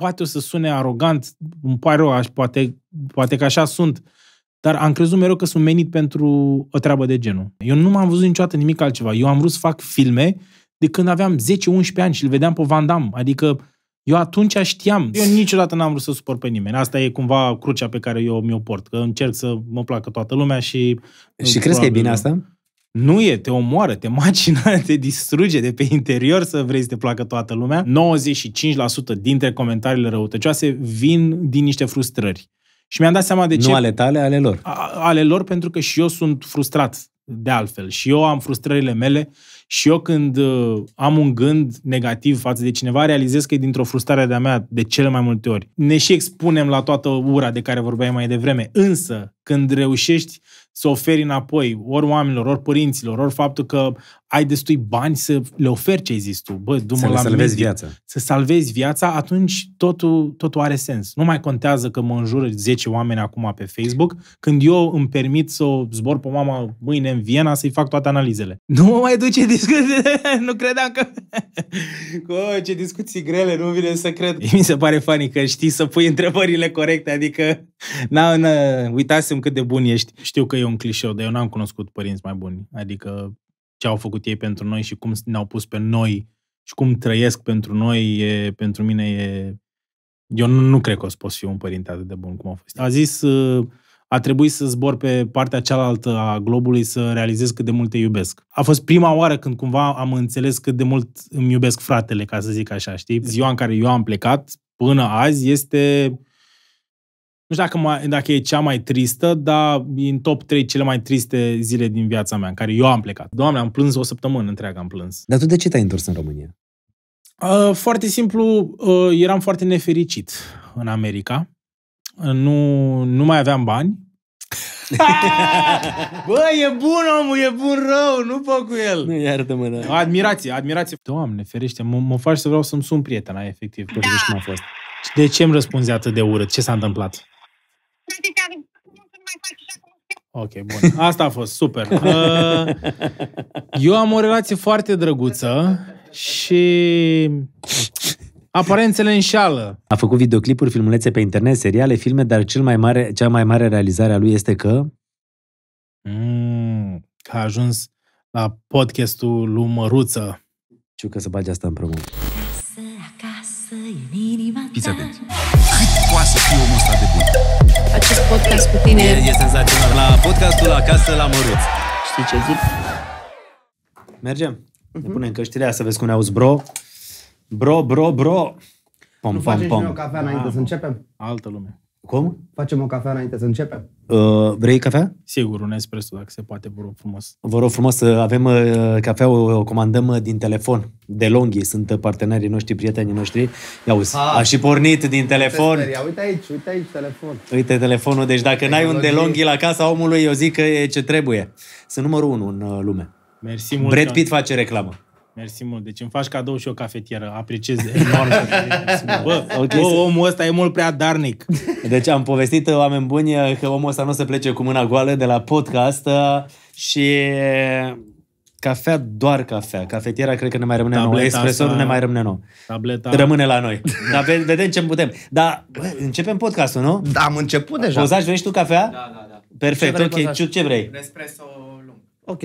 poate o să sune arogant, îmi pare rău, aș, poate, poate că așa sunt, dar am crezut mereu că sunt menit pentru o treabă de genul. Eu nu m-am văzut niciodată nimic altceva. Eu am vrut să fac filme de când aveam 10-11 ani și îl vedeam pe Van Damme. Adică eu atunci știam. Eu niciodată n-am vrut să supăr pe nimeni. Asta e cumva crucea pe care eu mi-o port. Că încerc să mă placă toată lumea și... Și crezi că e bine asta? Nu e, te omoară, te macină, te distruge de pe interior să vrei să te placă toată lumea. 95% dintre comentariile răutăcioase vin din niște frustrări. Și mi-am dat seama de ce... Nu ale tale, ale lor. A, ale lor, pentru că și eu sunt frustrat de altfel. Și eu am frustrările mele și eu când uh, am un gând negativ față de cineva, realizez că e dintr-o frustrare de-a mea de cele mai multe ori. Ne și expunem la toată ura de care vorbeai mai devreme. Însă, când reușești să oferi înapoi ori oamenilor, ori părinților, ori faptul că ai destui bani să le oferi ce există tu. Bă, să la salvezi medic, viața. Să salvezi viața, atunci totul, totul are sens. Nu mai contează că mă înjură 10 oameni acum pe Facebook, când eu îmi permit să o zbor pe mama mâine în Viena să-i fac toate analizele. Nu mă mai duce discuții, nu credeam că... Cu ce discuții grele, nu vine să cred. Mi se pare funny că știi să pui întrebările corecte, adică na, na, uitasem cât de bun ești. Știu că e un clișeu, dar eu n-am cunoscut părinți mai buni. Adică ce au făcut ei pentru noi și cum ne-au pus pe noi și cum trăiesc pentru noi, e, pentru mine e... Eu nu, nu cred că o să pot fi un părinte atât de bun cum a fost. A zis, uh, a trebuit să zbor pe partea cealaltă a globului să realizez cât de mult te iubesc. A fost prima oară când cumva am înțeles cât de mult îmi iubesc fratele, ca să zic așa, știi? Ziua în care eu am plecat până azi este nu știu dacă, mai, dacă e cea mai tristă, dar e în top 3 cele mai triste zile din viața mea, în care eu am plecat. Doamne, am plâns o săptămână întreagă, am plâns. Dar tu de ce te-ai întors în România? Uh, foarte simplu, uh, eram foarte nefericit în America. Uh, nu, nu mai aveam bani. Bă, e bun omul, e bun rău, nu fă cu el. Nu iartă mă, da. Admirație, admirație. Doamne, ferește, mă, mă faci să vreau să-mi sun prietena, efectiv, pur și cum a fost. De ce îmi răspunzi atât de urât? Ce s-a întâmplat? Ok, bun. Asta a fost super. Uh, eu am o relație foarte drăguță și aparențele înșală. A făcut videoclipuri, filmulețe pe internet, seriale, filme, dar cel mai mare, cea mai mare realizare a lui este că... Mm, a ajuns la podcastul lui Măruță. Știu că să bagi asta împreună. Acasă, acasă, Cât poate să fie omul ăsta de bun? acest podcast cu tine. E, e senzațional. La podcastul la casă la Măruț. Știi ce zic? Mergem. Uh-huh. Ne mhm. punem căștirea să vezi cum ne auzi, bro. Bro, bro, bro. Pom, nu pom, pom. noi o cafea înainte A, să începem? Altă lume. Cum? Facem o cafea înainte să începem. Uh, vrei cafea? Sigur, un espresso, dacă se poate, vă rog frumos. Vă rog frumos să avem uh, cafea, o, o comandăm uh, din telefon. De longhi sunt uh, partenerii noștri, prietenii noștri. Ia uzi, ah, a și pornit din telefon. Speria. Uite aici, uite aici telefon. Uite telefonul, deci dacă Tehnologie. n-ai un de longhi la casa omului, eu zic că e ce trebuie. Sunt numărul unu în uh, lume. Mersi mult. Brad Pitt face reclamă. Mersi mult. Deci îmi faci cadou și o cafetieră. Apreciez enorm. bă, okay. bă, omul ăsta e mult prea darnic. Deci am povestit, uh, oameni buni, uh, că omul ăsta nu se plece cu mâna goală de la podcast uh, și cafea, doar cafea. Cafetiera cred că ne mai rămâne Tableta nouă. Espresso asta... nu ne mai rămâne nouă. Tableta... Rămâne la noi. Dar vedem ce putem. Dar bă, începem podcastul, nu? Da, am început deja. Ozaș, vrei și tu cafea? Da, da, da. Perfect, ce vrei, ok. Ce vrei? Nespresso lung. Ok.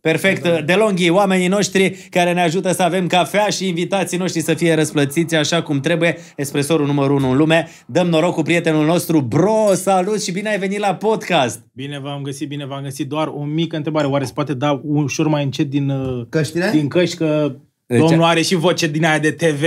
Perfect. Da. DeLonghi, oamenii noștri care ne ajută să avem cafea și invitații noștri să fie răsplătiți, așa cum trebuie. Espresorul numărul 1 în lume. Dăm noroc cu prietenul nostru. Bro, salut și bine ai venit la podcast. Bine v-am găsit, bine v-am găsit. Doar o mică întrebare. Oare se poate da ușor mai încet din uh, căștile? Din căști, că deci... domnul are și voce din aia de TV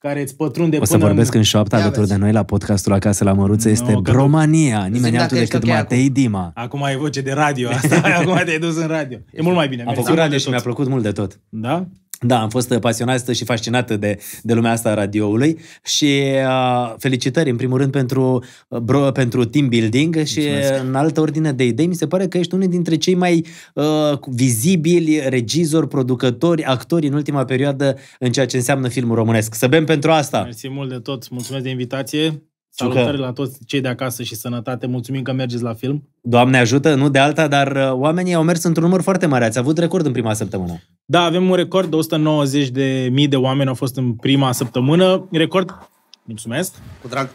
care îți pătrunde O să până vorbesc în, în șoapta alături de noi la podcastul Acasă la Măruță. No, este bromania. Romania, nimeni altul decât okay Matei acum. Dima. Acum ai voce de radio asta, acum te-ai dus în radio. E, e mult mai bine. Am făcut radio și mi-a plăcut mult de tot. Da? Da, am fost pasionată și fascinată de, de lumea asta a radioului și uh, felicitări, în primul rând, pentru, uh, bro, pentru team building și Mulțumesc. în altă ordine de idei, mi se pare că ești unul dintre cei mai uh, vizibili regizori, producători, actori în ultima perioadă în ceea ce înseamnă filmul românesc. Să bem pentru asta! Mersi mult de tot! Mulțumesc de invitație! Salutări că... la toți cei de acasă și sănătate. Mulțumim că mergeți la film. Doamne ajută, nu de alta, dar uh, oamenii au mers într-un număr foarte mare. Ați avut record în prima săptămână. Da, avem un record. 290 de mii de oameni au fost în prima săptămână. Record, mulțumesc. Cu drag.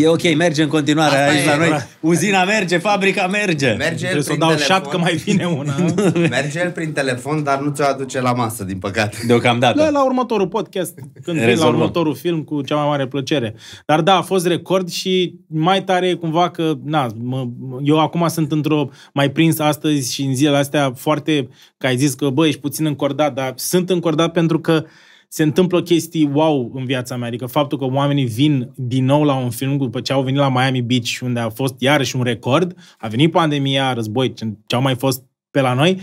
E ok, merge în continuare Asta aici e, la noi. Bra. Uzina merge, fabrica merge. Merge Trebuie să o dau șat că mai vine una. merge el prin telefon, dar nu ți-o aduce la masă, din păcate. Deocamdată. La, la următorul podcast, când vin la următorul film, cu cea mai mare plăcere. Dar da, a fost record și mai tare e cumva că, na, mă, eu acum sunt într-o, mai prins astăzi și în zilele astea foarte, că ai zis că, bă, ești puțin încordat, dar sunt încordat pentru că se întâmplă chestii wow în viața mea. Adică faptul că oamenii vin din nou la un film după ce au venit la Miami Beach, unde a fost iarăși un record, a venit pandemia, război, ce au mai fost pe la noi, uh,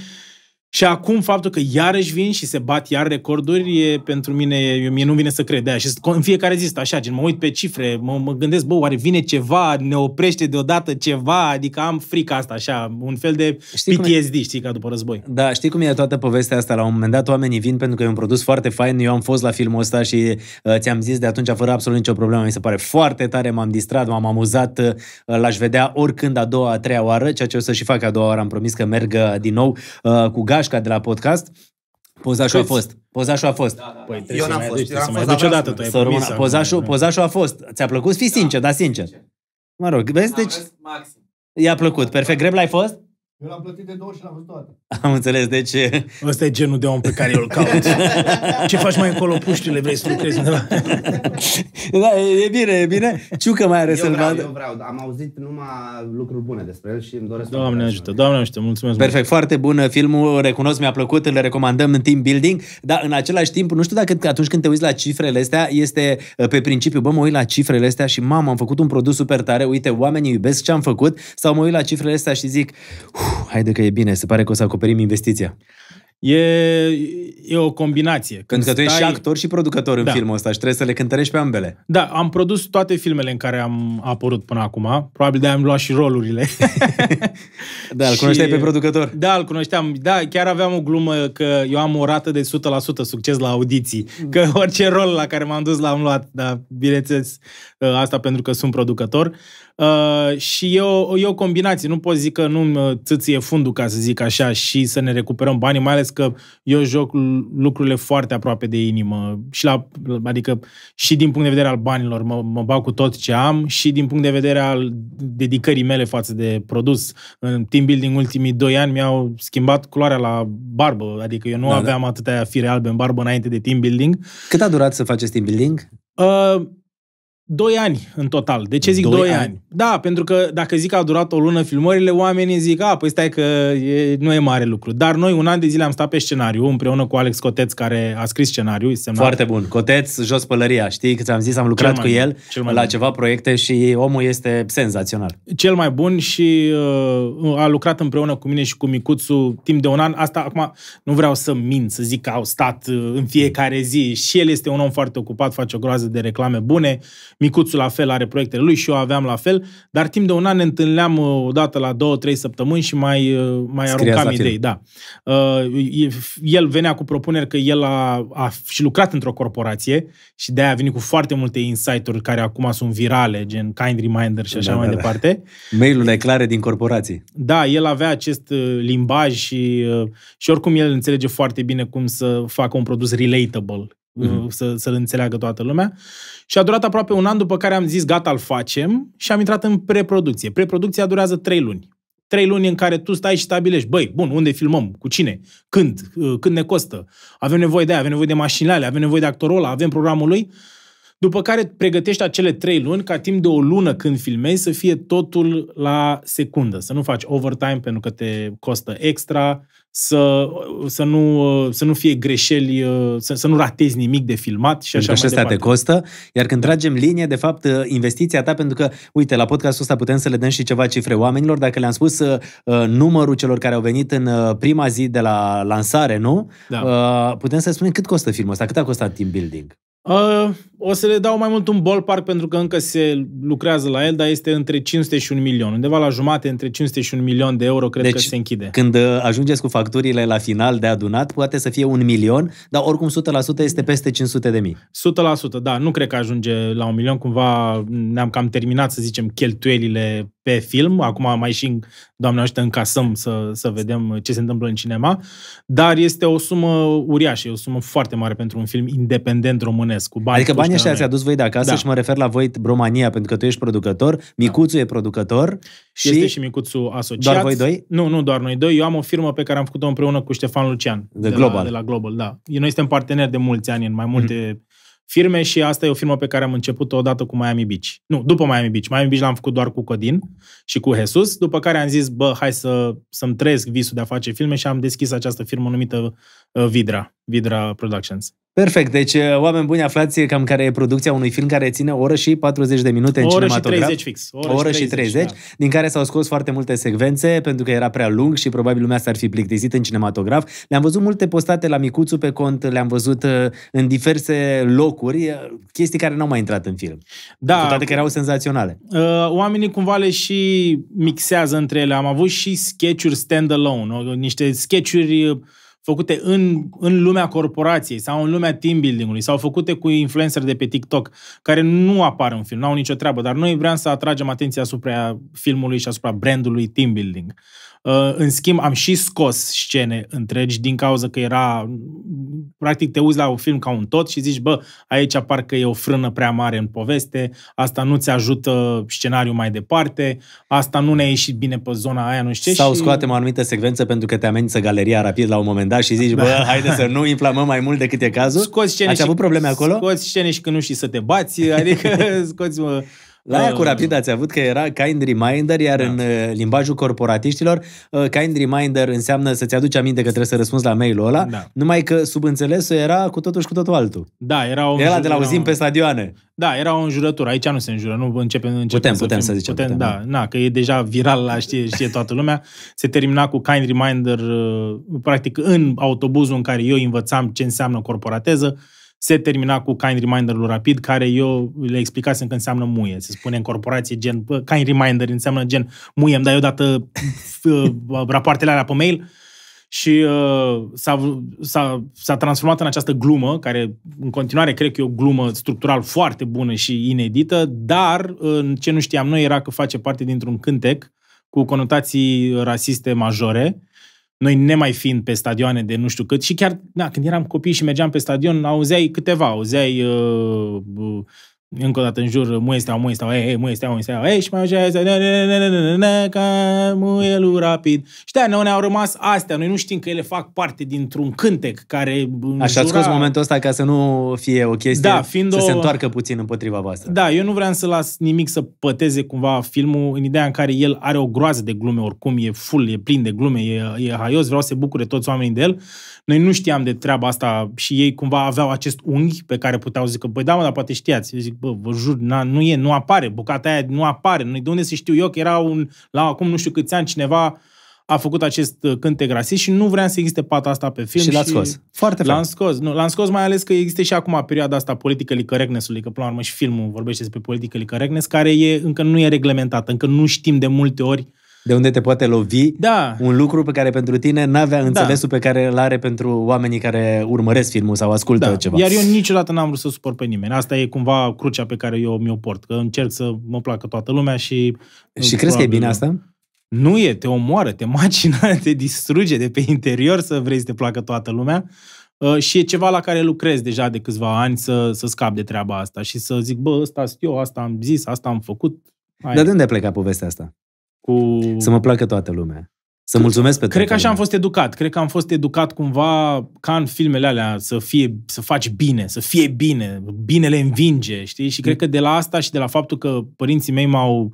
și acum faptul că iarăși vin și se bat iar recorduri, e, pentru mine, eu, mie nu vine să cred de aia. Și în fiecare zi așa, gen, mă uit pe cifre, mă, mă gândesc, bă, oare vine ceva, ne oprește deodată ceva, adică am frica asta așa, un fel de știi PTSD, e... știi, ca după război. Da, știi cum e toată povestea asta? La un moment dat oamenii vin pentru că e un produs foarte fain, eu am fost la filmul ăsta și uh, ți-am zis de atunci fără absolut nicio problemă, mi se pare foarte tare, m-am distrat, m-am amuzat, uh, l-aș vedea oricând a doua, a treia oară, ceea ce o să și fac a doua oară, am promis că merg uh, din nou uh, cu gaș Gașca de la podcast, Pozașul a fost. Pozașul a fost. Da, da, da. Păi, eu n-am fost. Aduci, eu am fost deci pozașul, da. pozașul a fost. Ți-a plăcut? Fii sincer, da, sincer. Mă rog, vezi, deci... Maxim. I-a plăcut. Perfect. Greb l-ai fost? Eu l-am plătit de două și l-am văzut toate. Am înțeles, deci... Ăsta e genul de om pe care eu îl caut. Ce faci mai încolo, puștile, vrei să lucrezi undeva? da, e bine, e bine. Ciucă mai are să-l vreau, vadă. Eu vreau, am auzit numai lucruri bune despre el și îmi doresc... Doamne ajută, doamne ajută, mulțumesc. Perfect, mult. foarte bun filmul, recunosc, mi-a plăcut, îl recomandăm în team building, dar în același timp, nu știu dacă atunci când te uiți la cifrele astea, este uh, pe principiu, bă, mă uit la cifrele astea și mamă, am făcut un produs super tare, uite, oamenii iubesc ce am făcut, sau mă uit la cifrele astea și zic, haide că e bine, se pare că o să acoperim investiția. E, e o combinație. Când Pentru că tu ești și actor și producător în da. filmul ăsta și trebuie să le cântărești pe ambele. Da, am produs toate filmele în care am apărut până acum. Probabil de-aia am luat și rolurile. da, îl cunoșteai și... pe producător. Da, îl cunoșteam. Da, chiar aveam o glumă că eu am o rată de 100% succes la audiții. Mm. Că orice rol la care m-am dus l-am luat. Dar, bineînțeles, ă, asta pentru că sunt producător. Uh, Uh, și e o, e o combinație. Nu pot zic că nu uh, țâție fundul, ca să zic așa, și să ne recuperăm banii, mai ales că eu joc lucrurile foarte aproape de inimă. Și la, adică și din punct de vedere al banilor mă, mă bag cu tot ce am și din punct de vedere al dedicării mele față de produs. În team building ultimii doi ani mi-au schimbat culoarea la barbă. Adică eu nu da, da. aveam da. atâtea fire albe în barbă înainte de team building. Cât a durat să faceți team building? Uh, doi ani în total. De ce zic doi ani? ani? Da, pentru că dacă zic că a durat o lună filmările, oamenii zic, a, păi stai că e, nu e mare lucru. Dar noi un an de zile am stat pe scenariu împreună cu Alex Coteț, care a scris scenariu. Semnat. Foarte bun. Coteț, jos pălăria. Știi că ți-am zis, am lucrat cu el cel mai la bun. ceva proiecte și omul este senzațional. Cel mai bun și uh, a lucrat împreună cu mine și cu Micuțu timp de un an. Asta, acum, nu vreau să mint, să zic că au stat uh, în fiecare zi. Și el este un om foarte ocupat, face o groază de reclame bune. Micuțul la fel are proiectele lui și eu aveam la fel, dar timp de un an ne întâlneam uh, o dată la două, trei săptămâni și mai, uh, mai aruncam idei. Da. Uh, el venea cu propuneri că el a, a și lucrat într-o corporație și de-aia a venit cu foarte multe insight-uri care acum sunt virale, gen Kind Reminder și așa da, mai da, da. departe. Da. Mail-urile clare din corporații. Da, el avea acest limbaj și, și oricum el înțelege foarte bine cum să facă un produs relatable, mm-hmm. Uh, să, să-l înțeleagă toată lumea. Și a durat aproape un an, după care am zis gata, îl facem și am intrat în preproducție. Preproducția durează trei luni. Trei luni în care tu stai și stabilești, băi, bun, unde filmăm, cu cine, când, uh, când ne costă, avem nevoie de aia, avem nevoie de mașinile alea, avem nevoie de actorul ăla, avem programul lui. După care pregătești acele trei luni ca timp de o lună când filmezi să fie totul la secundă. Să nu faci overtime pentru că te costă extra, să, să, nu, să nu fie greșeli, să, să nu ratezi nimic de filmat și așa mai departe. te costă, iar când tragem linie, de fapt, investiția ta, pentru că, uite, la podcastul ăsta putem să le dăm și ceva cifre oamenilor, dacă le-am spus uh, numărul celor care au venit în uh, prima zi de la lansare, nu? Da. Uh, putem să spunem cât costă filmul ăsta, cât a costat team building? Uh, o să le dau mai mult un ballpark pentru că încă se lucrează la el, dar este între 500 și 1 milion. Undeva la jumate, între 500 și 1 milion de euro, cred deci, că se închide. când uh, ajungeți cu facturile la final de adunat, poate să fie un milion, dar oricum 100% este peste 500 de mii. 100%, da. Nu cred că ajunge la un milion. Cumva ne-am cam terminat, să zicem, cheltuielile pe film, acum mai și, doamne ajută, încasăm să, să vedem ce se întâmplă în cinema, dar este o sumă uriașă, e o sumă foarte mare pentru un film independent românesc. Cu bani adică banii ăștia ați adus voi de acasă da. și mă refer la voi Romania, pentru că tu ești producător, da. Micuțu da. e producător și... Este și Micuțu asociat. Doar voi doi? Nu, nu doar noi doi. Eu am o firmă pe care am făcut-o împreună cu Ștefan Lucian. De, de Global. La, de la Global, da. Noi suntem parteneri de mulți ani în mai multe... Mm-hmm firme și asta e o firmă pe care am început-o odată cu Miami Beach. Nu, după Miami Beach. Miami Beach l-am făcut doar cu Codin și cu Jesus, după care am zis, bă, hai să, să-mi trăiesc visul de a face filme și am deschis această firmă numită Uh, Vidra, Vidra Productions. Perfect, deci uh, oameni buni, aflați cam care e producția unui film care ține o oră și 40 de minute în o oră Și 30 fix. O oră, o oră și 30, 30 da. din care s-au scos foarte multe secvențe pentru că era prea lung și probabil lumea s-ar fi plictisit în cinematograf. Le-am văzut multe postate la Micuțu pe cont, le-am văzut uh, în diverse locuri, chestii care n-au mai intrat în film. Da. Cu toate că erau senzaționale. Oamenii cumva le și mixează între ele. Am avut și sketch-uri stand-alone, niște sketch-uri făcute în, în lumea corporației sau în lumea team building-ului sau făcute cu influencer de pe TikTok care nu apar în film, nu au nicio treabă, dar noi vrem să atragem atenția asupra filmului și asupra brandului team building. Uh, Uh, în schimb, am și scos scene întregi din cauza că era... Practic te uiți la un film ca un tot și zici, bă, aici parcă e o frână prea mare în poveste, asta nu ți ajută scenariul mai departe, asta nu ne-a ieșit bine pe zona aia, nu știu Sau și... scoatem o anumită secvență pentru că te amenință galeria rapid la un moment dat și zici, bă, da. haide să nu inflamăm mai mult decât e cazul. Scoți scene Ați și... avut probleme acolo? Scoți scene și că nu știi să te bați, adică scoți... Mă, la aia cu um, rapid ați avut că era kind reminder, iar da. în uh, limbajul corporatiștilor, uh, kind reminder înseamnă să-ți aduci aminte că trebuie să răspunzi la mail-ul ăla, da. numai că subînțelesul era cu totul și cu totul altul. Da, era o... Era de la auzim pe stadioane. Da, era o înjurătură. Aici nu se înjură, nu începem, începem putem, să putem fim, să zicem. Putem, putem, da, da, na, că e deja viral, la știe, știe toată lumea. Se termina cu kind reminder, uh, practic în autobuzul în care eu învățam ce înseamnă corporateză, se termina cu kind reminder-ul rapid, care eu le explicasem că înseamnă muie. Se spune în corporație gen, kind reminder înseamnă gen, muie, îmi dai odată uh, rapoartele alea pe mail și uh, s-a, s-a, s-a transformat în această glumă, care în continuare cred că e o glumă structural foarte bună și inedită, dar uh, ce nu știam noi era că face parte dintr-un cântec cu conotații rasiste majore noi nemai fiind pe stadioane de nu știu cât, și chiar da, când eram copii și mergeam pe stadion, auzeai câteva, auzeai uh, uh, încă o dată în jur, muie steaua, muie steaua, ei, muie steaua, muie steaua, ei, și mai așa, ne, ca muielul rapid. Și de ne au rămas astea, noi nu știm că ele fac parte dintr-un cântec care... Așa ați scos momentul ăsta ca să nu fie o chestie, da, fiind să o... se întoarcă puțin împotriva voastră. Da, eu nu vreau să las nimic să păteze cumva filmul în ideea în care el are o groază de glume, oricum e full, e plin de glume, e, e haios, vreau să se bucure toți oamenii de el. Noi nu știam de treaba asta și ei cumva aveau acest unghi pe care puteau zic că, băi, da, mă, dar poate știați. Eu zic, bă, vă jur, na, nu e, nu apare, bucata aia nu apare. Noi de unde să știu eu că era un, la acum nu știu câți ani cineva a făcut acest uh, cântec rasist și nu vreau să existe pata asta pe film. Și l am scos. Foarte l-am scos. Nu, l-am scos mai ales că există și acum perioada asta politică licărecnesului, că până la urmă și filmul vorbește despre politică licărecnes, care e, încă nu e reglementată, încă nu știm de multe ori de unde te poate lovi da. un lucru pe care pentru tine n-avea da. înțelesul da. pe care îl are pentru oamenii care urmăresc filmul sau ascultă da. ceva. Iar eu niciodată n-am vrut să suport pe nimeni. Asta e cumva crucea pe care eu mi-o port, că încerc să mă placă toată lumea și... Și crezi că e bine asta? Nu e, te omoară, te macină, te distruge de pe interior să vrei să te placă toată lumea. Uh, și e ceva la care lucrez deja de câțiva ani să, să scap de treaba asta și să zic, bă, ăsta eu, asta am zis, asta am făcut. Hai. Dar de unde a plecat povestea asta? Cu... Să mă placă toată lumea. Să mulțumesc pe Cred că așa lumea. am fost educat. Cred că am fost educat cumva ca în filmele alea să fie, să faci bine, să fie bine, binele învinge, știi? Și cred că de la asta și de la faptul că părinții mei m-au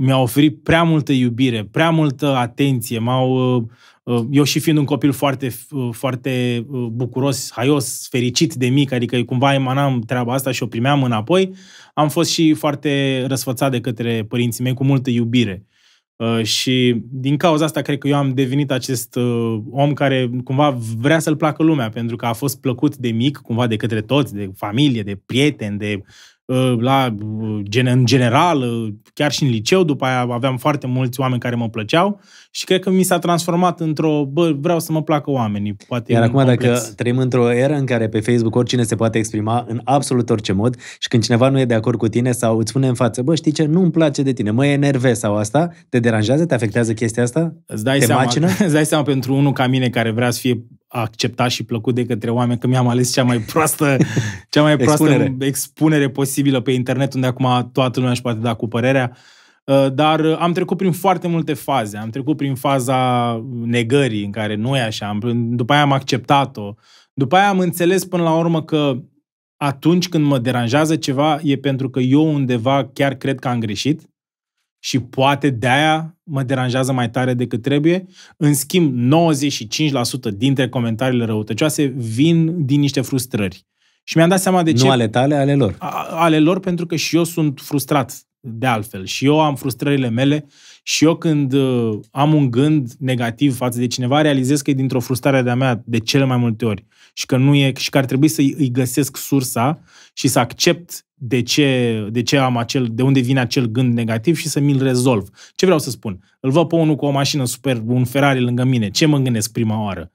mi-au oferit prea multă iubire, prea multă atenție, m-au uh, uh, eu și fiind un copil foarte, uh, foarte bucuros, haios, fericit de mic, adică cumva emanam treaba asta și o primeam înapoi, am fost și foarte răsfățat de către părinții mei cu multă iubire. Uh, și din cauza asta cred că eu am devenit acest uh, om care cumva vrea să-l placă lumea, pentru că a fost plăcut de mic, cumva de către toți, de familie, de prieteni, de Ă, la, ă, gen, în general, ă, chiar și în liceu, după aia aveam foarte mulți oameni care mă plăceau și cred că mi s-a transformat într-o, bă, vreau să mă placă oamenii. Poate Iar acum complex. dacă trăim într-o eră în care pe Facebook oricine se poate exprima în absolut orice mod și când cineva nu e de acord cu tine sau îți spune în față, bă, știi ce, nu-mi place de tine, mă enervez sau asta, te deranjează, te afectează chestia asta? Îți dai, te seama, îți dai seama pentru unul ca mine care vrea să fie acceptat și plăcut de către oameni că mi-am ales cea mai proastă, cea mai proastă expunere. expunere posibilă pe internet, unde acum toată lumea își poate da cu părerea. Uh, dar am trecut prin foarte multe faze. Am trecut prin faza negării, în care nu e așa. După aia am acceptat-o. După aia am înțeles până la urmă că atunci când mă deranjează ceva, e pentru că eu undeva chiar cred că am greșit și poate de-aia mă deranjează mai tare decât trebuie. În schimb, 95% dintre comentariile răutăcioase vin din niște frustrări. Și mi-am dat seama de ce... Nu ale tale, ale lor. ale lor, pentru că și eu sunt frustrat de altfel. Și eu am frustrările mele și eu când uh, am un gând negativ față de cineva, realizez că e dintr-o frustrare de-a mea de cele mai multe ori. Și că nu e... Și că ar trebui să îi găsesc sursa și să accept de ce, de ce am acel, de unde vine acel gând negativ și să mi-l rezolv. Ce vreau să spun? Îl văd pe unul cu o mașină super, un Ferrari lângă mine. Ce mă gândesc prima oară?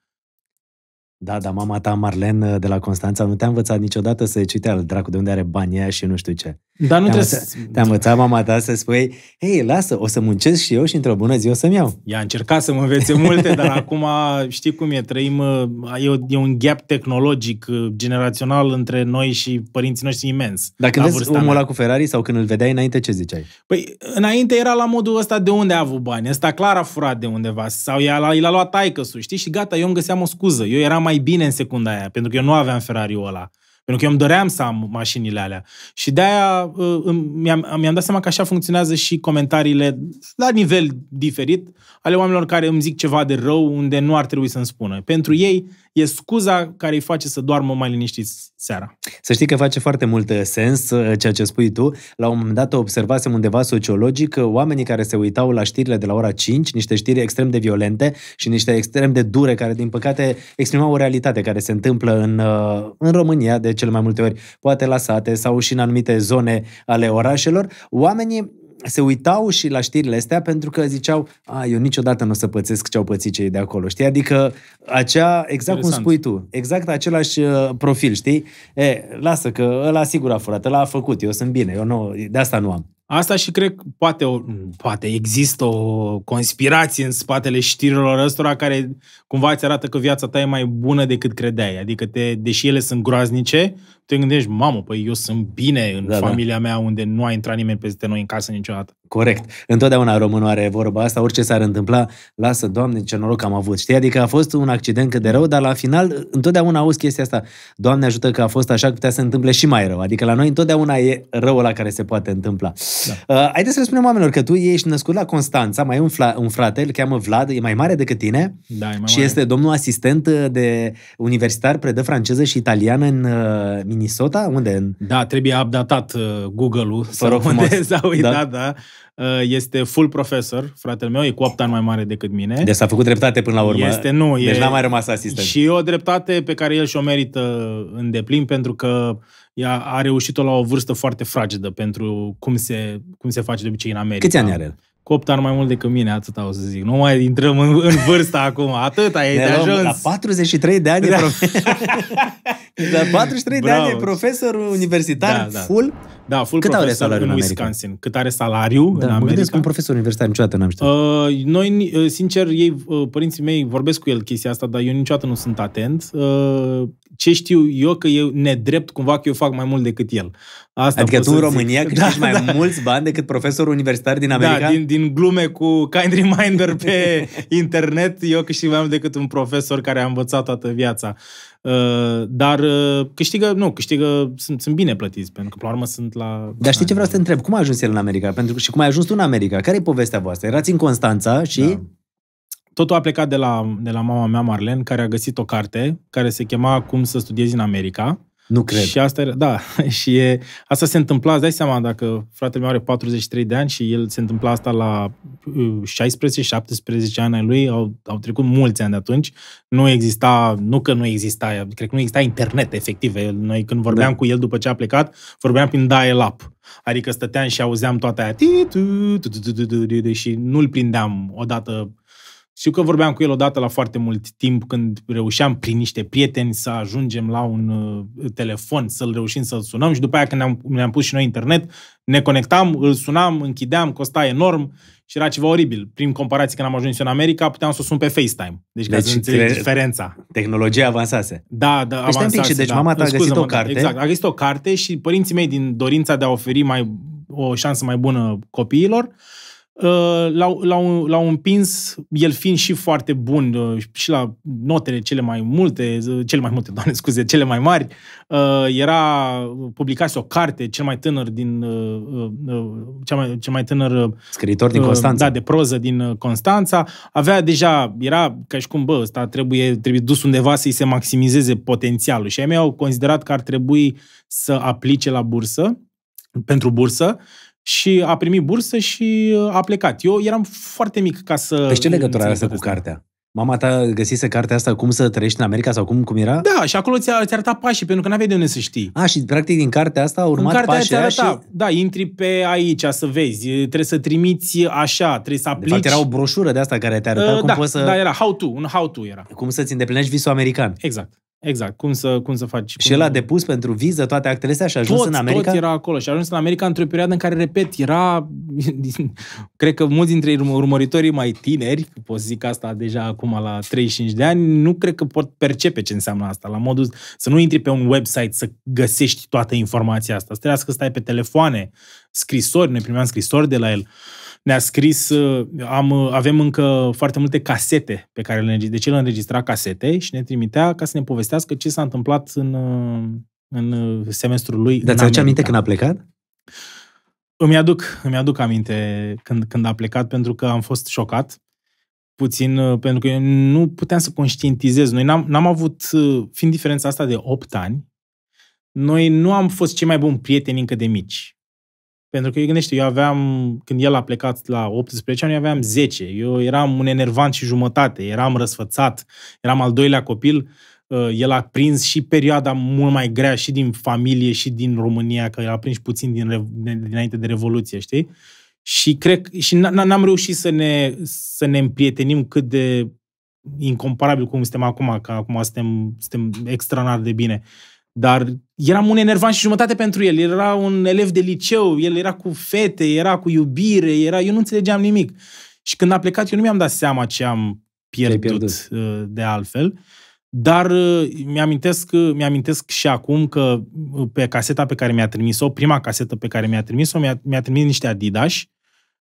Da, dar mama ta, Marlen, de la Constanța, nu te-a învățat niciodată să-i al dracu de unde are banii aia și nu știu ce. Dar nu te trebuie să... Te-a învățat mama ta să spui, hei, lasă, o să muncesc și eu și într-o bună zi o să-mi iau. Ea a încercat să mă învețe multe, dar acum știi cum e, trăim, uh, e, un gap tehnologic, uh, generațional între noi și părinții noștri imens. Dacă vezi omul ăla cu Ferrari sau când îl vedeai înainte, ce ziceai? Păi, înainte era la modul ăsta de unde a avut bani, ăsta clar a furat de undeva sau i-a, l-a luat taică știi? Și gata, eu îmi găseam o scuză. Eu eram mai bine în secunda aia, pentru că eu nu aveam Ferrari-ul ăla. Pentru că eu îmi doream să am mașinile alea. Și de-aia uh, mi-am, mi-am dat seama că așa funcționează și comentariile la nivel diferit ale oamenilor care îmi zic ceva de rău unde nu ar trebui să-mi spună. Pentru ei e scuza care îi face să doarmă mai liniștiți seara. Să știi că face foarte mult uh, sens uh, ceea ce spui tu. La un moment dat observasem undeva sociologic că oamenii care se uitau la știrile de la ora 5, niște știri extrem de violente și niște extrem de dure, care din păcate exprimau o realitate care se întâmplă în, uh, în România de cele mai multe ori, poate la sate sau și în anumite zone ale orașelor, oamenii se uitau și la știrile astea pentru că ziceau, a, eu niciodată nu o să pățesc ce au pățit cei de acolo, știi? Adică acea, exact Interesant. cum spui tu, exact același uh, profil, știi? E, lasă că ăla sigur a furat, ăla a făcut, eu sunt bine, eu nu, de asta nu am. Asta și cred, poate, o, poate există o conspirație în spatele știrilor ăstora care cumva îți arată că viața ta e mai bună decât credeai. Adică, te, deși ele sunt groaznice, te gândești, mamă, păi eu sunt bine în da, da. familia da. mea unde nu a intrat nimeni peste noi în casă niciodată. Corect. Întotdeauna românul are vorba asta, orice s-ar întâmpla, lasă, Doamne, ce noroc am avut. Știi? Adică a fost un accident cât de rău, dar la final întotdeauna auzi chestia asta. Doamne ajută că a fost așa, putea să se întâmple și mai rău. Adică la noi întotdeauna e răul la care se poate întâmpla. Da. Uh, haideți să le spunem oamenilor că tu ești născut la Constanța, mai e un, fla- un frate, îl cheamă Vlad, e mai mare decât tine da, e mai și mare. este domnul asistent uh, de universitar, predă franceză și italiană în uh, Minnesota? Unde? În... Da, trebuie updatat uh, Google-ul să unde s-a uitat, da. da. Uh, este full professor, fratele meu, e cu 8 ani mai mare decât mine. Deci s-a făcut dreptate până la urmă. Este, nu. Deci e... n-a mai rămas asistent. Și e o dreptate pe care el și-o merită în deplin, pentru că ea a reușit-o la o vârstă foarte fragedă pentru cum se, cum se face de obicei în America. Câți ani are el? 8 ani mai mult decât mine, atâta o să zic. Nu mai intrăm în, în vârsta acum, atât. ai de ajuns. La 43 de ani da. e profesor. la 43 Bravo. de ani e profesor universitar da, da. full. Da, full Cât are salariul în, în Wisconsin? Cât are salariu da, în America? Mă un profesor universitar niciodată n-am știut. Uh, noi, uh, sincer, ei, uh, părinții mei vorbesc cu el chestia asta, dar eu niciodată nu sunt atent. Uh, ce știu eu că e nedrept cumva că eu fac mai mult decât el. Asta adică tu în România da, câștigi da, mai da. mulți bani decât profesor universitar din da, America? Da, din, din glume cu kind reminder pe internet, eu câștig mai mult decât un profesor care a învățat toată viața. Uh, dar uh, câștigă, nu, câștigă, sunt, sunt bine plătiți, pentru că, la urmă, sunt la... Dar știi ce vreau să te întreb? Cum a ajuns el în America? Pentru că, și cum ai ajuns tu în America? Care e povestea voastră? Erați în Constanța și... Da. Totul a plecat de la, de la mama mea, Marlen, care a găsit o carte care se chema Cum să studiezi în America nu cred. Și asta era, da, și e, asta se întâmpla, îți dai seama, dacă fratele meu are 43 de ani și el se întâmpla asta la 16-17 ani ai lui, au, au trecut mulți ani de atunci, nu exista, nu că nu exista, cred că nu exista internet efectiv. Noi când vorbeam da. cu el după ce a plecat, vorbeam prin dial-up. Adică stăteam și auzeam toate aia și nu-l prindeam odată știu că vorbeam cu el odată la foarte mult timp când reușeam prin niște prieteni să ajungem la un uh, telefon, să-l reușim să-l sunăm și după aia când ne-am, ne-am pus și noi internet, ne conectam, îl sunam, închideam, costa enorm și era ceva oribil. Prin comparație când am ajuns în America, puteam să o sun pe FaceTime. Deci, deci ca să deci înțelegi diferența. Tehnologia avansase. Da, da, deci avansase. deci da. mama ta a găsit o da. carte. Exact, a găsit o carte și părinții mei din dorința de a oferi mai o șansă mai bună copiilor, uh, Uh, l-au, l-au, l-au împins, el fiind și foarte bun uh, și la notele cele mai multe, uh, cele mai multe, doamne scuze, cele mai mari, era publicat o carte, cel mai tânăr din cel mai, cel mai tânăr scriitor din Constanța. Da, de proză din Constanța. Avea deja, era ca și cum, bă, ăsta trebuie, trebuie dus undeva să-i se maximizeze potențialul. Și ei mei au considerat că ar trebui să aplice la bursă, pentru bursă și a primit bursă și uh, a plecat. Eu eram foarte mic ca să... Deci ce legătură are asta cu cartea? Mama ta găsise cartea asta cum să trăiești în America sau cum, cum era? Da, și acolo ți-a, ți arătat pașii, pentru că n-aveai de unde să știi. A, și practic din cartea asta au urmat cartea pașii și... Da, intri pe aici să vezi, trebuie să trimiți așa, trebuie să aplici. De fapt, era o broșură de asta care te arăta uh, cum da, poți să... Da, era how to, un how to era. Cum să-ți îndeplinești visul american. Exact. Exact, cum să, cum să faci. Și cum... el a depus pentru viză toate actele astea și a ajuns tot, în America? Tot era acolo și a ajuns în America într-o perioadă în care, repet, era... cred că mulți dintre urmăritorii mai tineri, pot zic asta deja acum la 35 de ani, nu cred că pot percepe ce înseamnă asta. La modul să nu intri pe un website să găsești toată informația asta. Să trebuie să stai pe telefoane, scrisori, noi primeam scrisori de la el. Uh, ne-a scris, uh, am, uh, avem încă foarte multe casete pe care le deci el înregistra casete și ne trimitea ca să ne povestească ce s-a întâmplat în, uh, în semestrul lui. Dar ți-aduce aminte când a plecat? Îmi aduc, îmi aduc aminte când, când a plecat pentru că am fost șocat puțin, pentru că eu nu puteam să conștientizez. Noi n-am, n-am avut, fiind diferența asta de 8 ani, noi nu am fost cei mai buni prieteni încă de mici. Pentru că, eu gândește, eu aveam, când el a plecat la 18 ani, eu aveam 10. Eu eram un enervant și jumătate, eram răsfățat, eram al doilea copil. Uh, el a prins și perioada mult mai grea și din familie și din România, că el a prins puțin din, dinainte de Revoluție, știi? Și cred și n-am reușit să ne, să ne împrietenim cât de incomparabil cum suntem acum, că acum suntem, suntem extraordinar de bine. Dar eram un enervant și jumătate pentru el. Era un elev de liceu, el era cu fete, era cu iubire, era... eu nu înțelegeam nimic. Și când a plecat, eu nu mi-am dat seama ce am pierdut, pierdut. Uh, de altfel. Dar uh, mi-amintesc, uh, mi-amintesc și acum că pe caseta pe care mi-a trimis-o, prima casetă pe care mi-a trimis-o, mi-a, mi-a trimis niște Adidas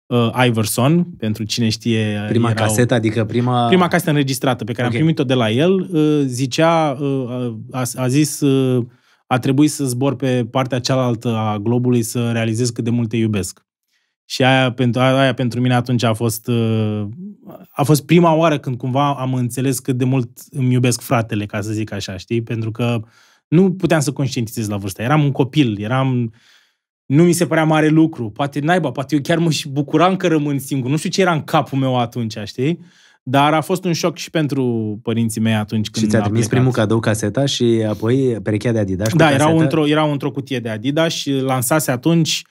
uh, Iverson, pentru cine știe... Prima erau... casetă, adică prima... Prima casetă înregistrată pe care okay. am primit-o de la el, uh, zicea, uh, a, a zis, uh, a trebuit să zbor pe partea cealaltă a globului să realizez cât de mult te iubesc. Și aia pentru, aia pentru mine atunci a fost, uh, a fost prima oară când cumva am înțeles cât de mult îmi iubesc fratele, ca să zic așa, știi? Pentru că nu puteam să conștientizez la vârsta. Eram un copil, eram nu mi se părea mare lucru. Poate naiba, poate eu chiar mă și bucuram că rămân singur. Nu știu ce era în capul meu atunci, știi? Dar a fost un șoc și pentru părinții mei atunci când Și ți-a trimis primul cadou caseta și apoi perechea de Adidas Da, erau într-o, erau într-o cutie de Adidas și lansase atunci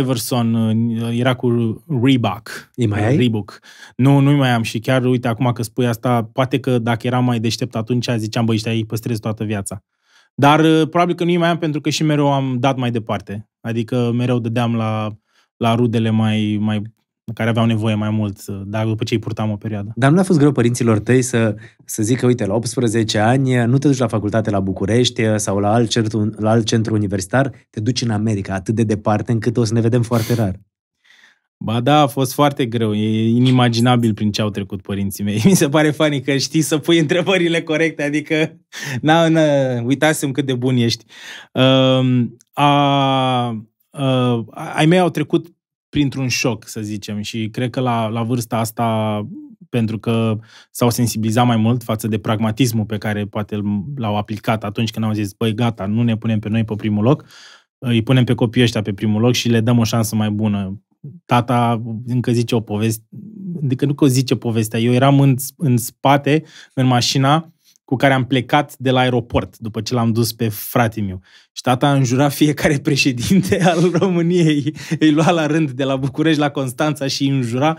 Iverson uh, era cu Reebok. Îi mai uh, ai? Reebok. Nu, nu mai am și chiar, uite, acum că spui asta, poate că dacă eram mai deștept atunci, ziceam, băi, ăștia îi păstrez toată viața. Dar uh, probabil că nu-i mai am pentru că și mereu am dat mai departe. Adică mereu dădeam la, la rudele mai, mai care aveau nevoie mai mult, uh, dar după ce îi purtam o perioadă. Dar nu a fost greu părinților tăi să, să zică, uite, la 18 ani uh, nu te duci la facultate la București uh, sau la alt, centru, la alt centru universitar, te duci în America, atât de departe încât o să ne vedem foarte rar. Ba da, a fost foarte greu. E inimaginabil prin ce au trecut părinții mei. Mi se pare funny că știi să pui întrebările corecte, adică na, na, uitasem cât de bun ești a, a, ai mei au trecut printr-un șoc, să zicem, și cred că la, la vârsta asta, pentru că s-au sensibilizat mai mult față de pragmatismul pe care poate l-au aplicat atunci când au zis, băi, gata, nu ne punem pe noi pe primul loc, îi punem pe copiii ăștia pe primul loc și le dăm o șansă mai bună. Tata încă zice o poveste, adică nu că zice povestea, eu eram în, în spate, în mașina, cu care am plecat de la aeroport după ce l-am dus pe fratele meu. Și tata înjurat fiecare președinte al României, îi lua la rând de la București la Constanța și îi înjura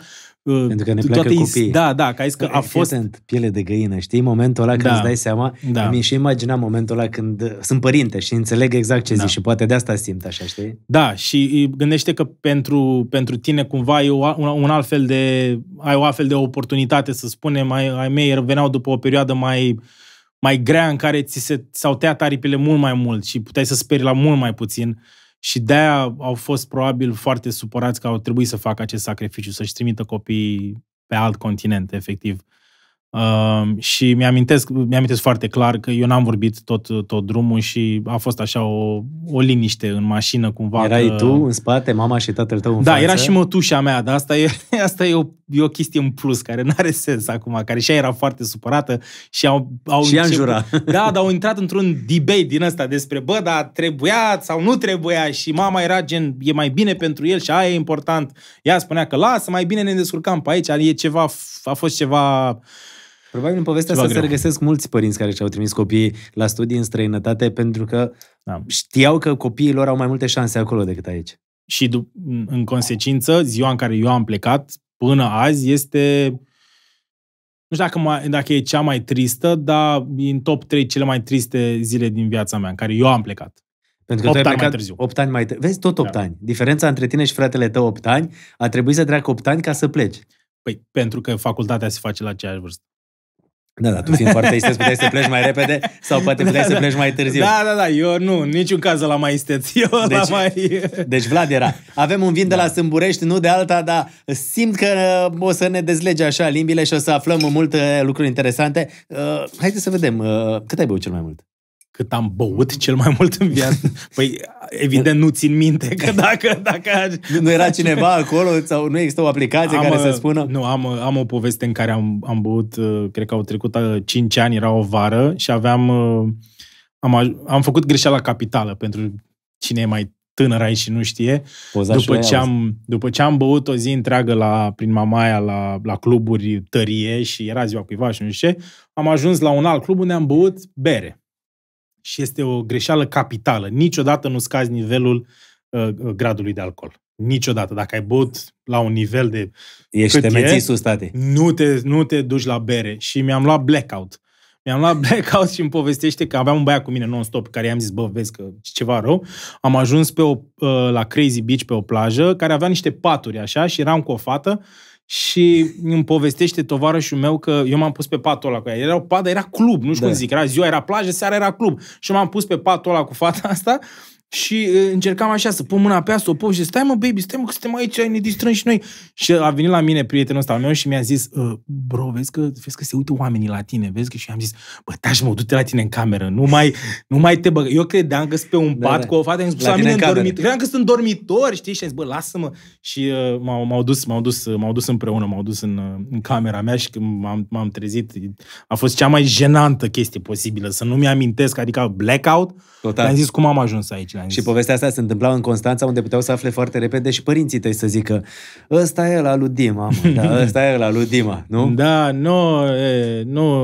pentru că ne pleacă copiii. Da, da, că ai că a fost... Atent, piele de găină, știi? Momentul ăla când da. îți dai seama, da. mi și imagina momentul ăla când sunt părinte și înțeleg exact ce da. zici și poate de asta simt așa, știi? Da, și gândește că pentru, pentru tine cumva e un, un alt fel de, ai o altfel de oportunitate, să spunem, ai, ai mei veneau după o perioadă mai mai grea în care ți se, s-au tăiat aripile mult mai mult și puteai să speri la mult mai puțin. Uh, și de-aia au fost probabil foarte supărați că au trebuit să facă acest sacrificiu, să-și trimită copiii pe alt continent, efectiv. Uh, și mi-amintesc, mi-amintesc foarte clar că eu n-am vorbit tot, tot drumul și a fost așa o, o liniște în mașină cumva. Erai că... tu în spate, mama și tatăl tău în Da, față. era și mătușa mea, dar asta e, asta e, o, e o chestie în plus care nu are sens acum, care și ea era foarte supărată și au... au și început, jurat. Da, dar au intrat într-un debate din ăsta despre, bă, dar trebuia sau nu trebuia și mama era gen, e mai bine pentru el și aia e important. Ea spunea că lasă, mai bine ne descurcam pe aici, adică e ceva, a fost ceva Probabil în povestea Ceva asta greu. se regăsesc mulți părinți care și-au trimis copiii la studii în străinătate pentru că da. știau că copiii lor au mai multe șanse acolo decât aici. Și în consecință, ziua în care eu am plecat până azi este nu știu dacă, mai, dacă e cea mai tristă, dar e în top 3 cele mai triste zile din viața mea, în care eu am plecat. Pentru că 8 tu ai ani plecat mai târziu. 8 ani mai târziu. Vezi, tot 8 da. ani. Diferența între tine și fratele tău 8 ani, a trebuit să treacă 8 ani ca să pleci. Păi, pentru că facultatea se face la aceeași vârstă. Da, da, tu fiind foarte isteț, puteai să pleci mai repede sau poate puteai da, să da. pleci mai târziu. Da, da, da, eu nu, niciun caz la mai isteț, eu deci, la mai... Deci Vlad era. Avem un vin da. de la Sâmburești, nu de alta, dar simt că uh, o să ne dezlege așa limbile și o să aflăm multe uh, lucruri interesante. Uh, haideți să vedem, uh, cât ai băut cel mai mult? cât am băut cel mai mult în viață. Păi, evident, nu țin minte că dacă... dacă nu era cineva acolo sau nu există o aplicație am, care să uh, spună? Nu, am, uh, am o poveste în care am, am băut, uh, cred că au trecut 5 ani, era o vară și aveam... Am, am făcut greșeala capitală pentru cine e mai tânăr aici și nu știe. după ce, am, după ce am băut o zi întreagă la, prin Mamaia la, la cluburi tărie și era ziua cuiva și nu știu ce, am ajuns la un alt club unde am băut bere și este o greșeală capitală. Niciodată nu scazi nivelul uh, uh, gradului de alcool. Niciodată. Dacă ai băut la un nivel de... Ești temeții sus, tate. Nu te, nu te duci la bere. Și mi-am luat blackout. Mi-am luat blackout și îmi povestește că aveam un băiat cu mine non-stop, care i-am zis, bă, vezi că e ceva rău. Am ajuns pe o, uh, la Crazy Beach, pe o plajă, care avea niște paturi așa și eram cu o fată și îmi povestește tovarășul meu că eu m-am pus pe patul ăla cu ea. Era o padă, era club, nu știu da. cum zic, era ziua, era plajă, seara era club. Și m-am pus pe patul ăla cu fata asta și încercam așa să pun mâna pe asta, o pun și stai mă, baby, stai mă, că suntem aici, ne distrăm și noi. Și a venit la mine prietenul ăsta al meu și mi-a zis, ă, bro, vezi că, vezi că se uită oamenii la tine, vezi că și am zis, bă, taci mă, du-te la tine în cameră, nu mai, nu mai te băgă. Eu credeam că sunt pe un da, pat da. cu o fată, am spus, la, la mine în dormitor, credeam că sunt dormitor, știi, și am zis, bă, lasă-mă. Și uh, m-au, m-au, dus, m-au, dus, m-au dus împreună, m-au dus în, în camera mea și când m-am, m-am trezit, a fost cea mai jenantă chestie posibilă, să nu mi-amintesc, adică blackout, Total. am zis cum am ajuns aici zis. Și povestea asta se întâmpla în Constanța, unde puteau să afle foarte repede și părinții tăi să zică ăsta e la lui Dima, mă, da, ăsta e la lui Dima, nu? Da, nu, e, nu,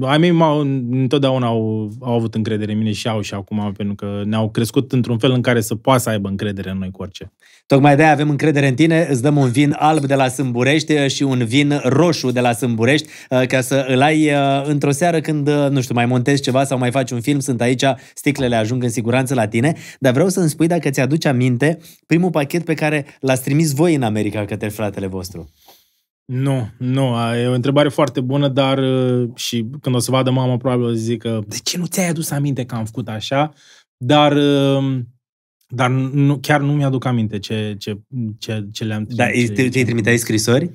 ai mei m-au, întotdeauna au, au avut încredere în mine și au și acum, pentru că ne-au crescut într-un fel în care să poată să aibă încredere în noi cu orice. Tocmai de-aia avem încredere în tine, îți dăm un vin alb de la Sâmburești și un vin roșu de la Sâmburești, ca să îl ai într-o seară când, nu știu, mai montezi ceva sau mai faci un film, sunt aici, sticlele ajung în siguranță la tine dar vreau să-mi spui dacă ți-aduci aminte primul pachet pe care l-ați trimis voi în America către fratele vostru. Nu, nu, e o întrebare foarte bună, dar uh, și când o să vadă mama, probabil o să zică, de ce nu ți-ai adus aminte că am făcut așa? Dar, um, dar nu, chiar nu mi-aduc aminte ce, ce, ce, ce le-am trimis. Dar ce, îi trimiteai scrisori?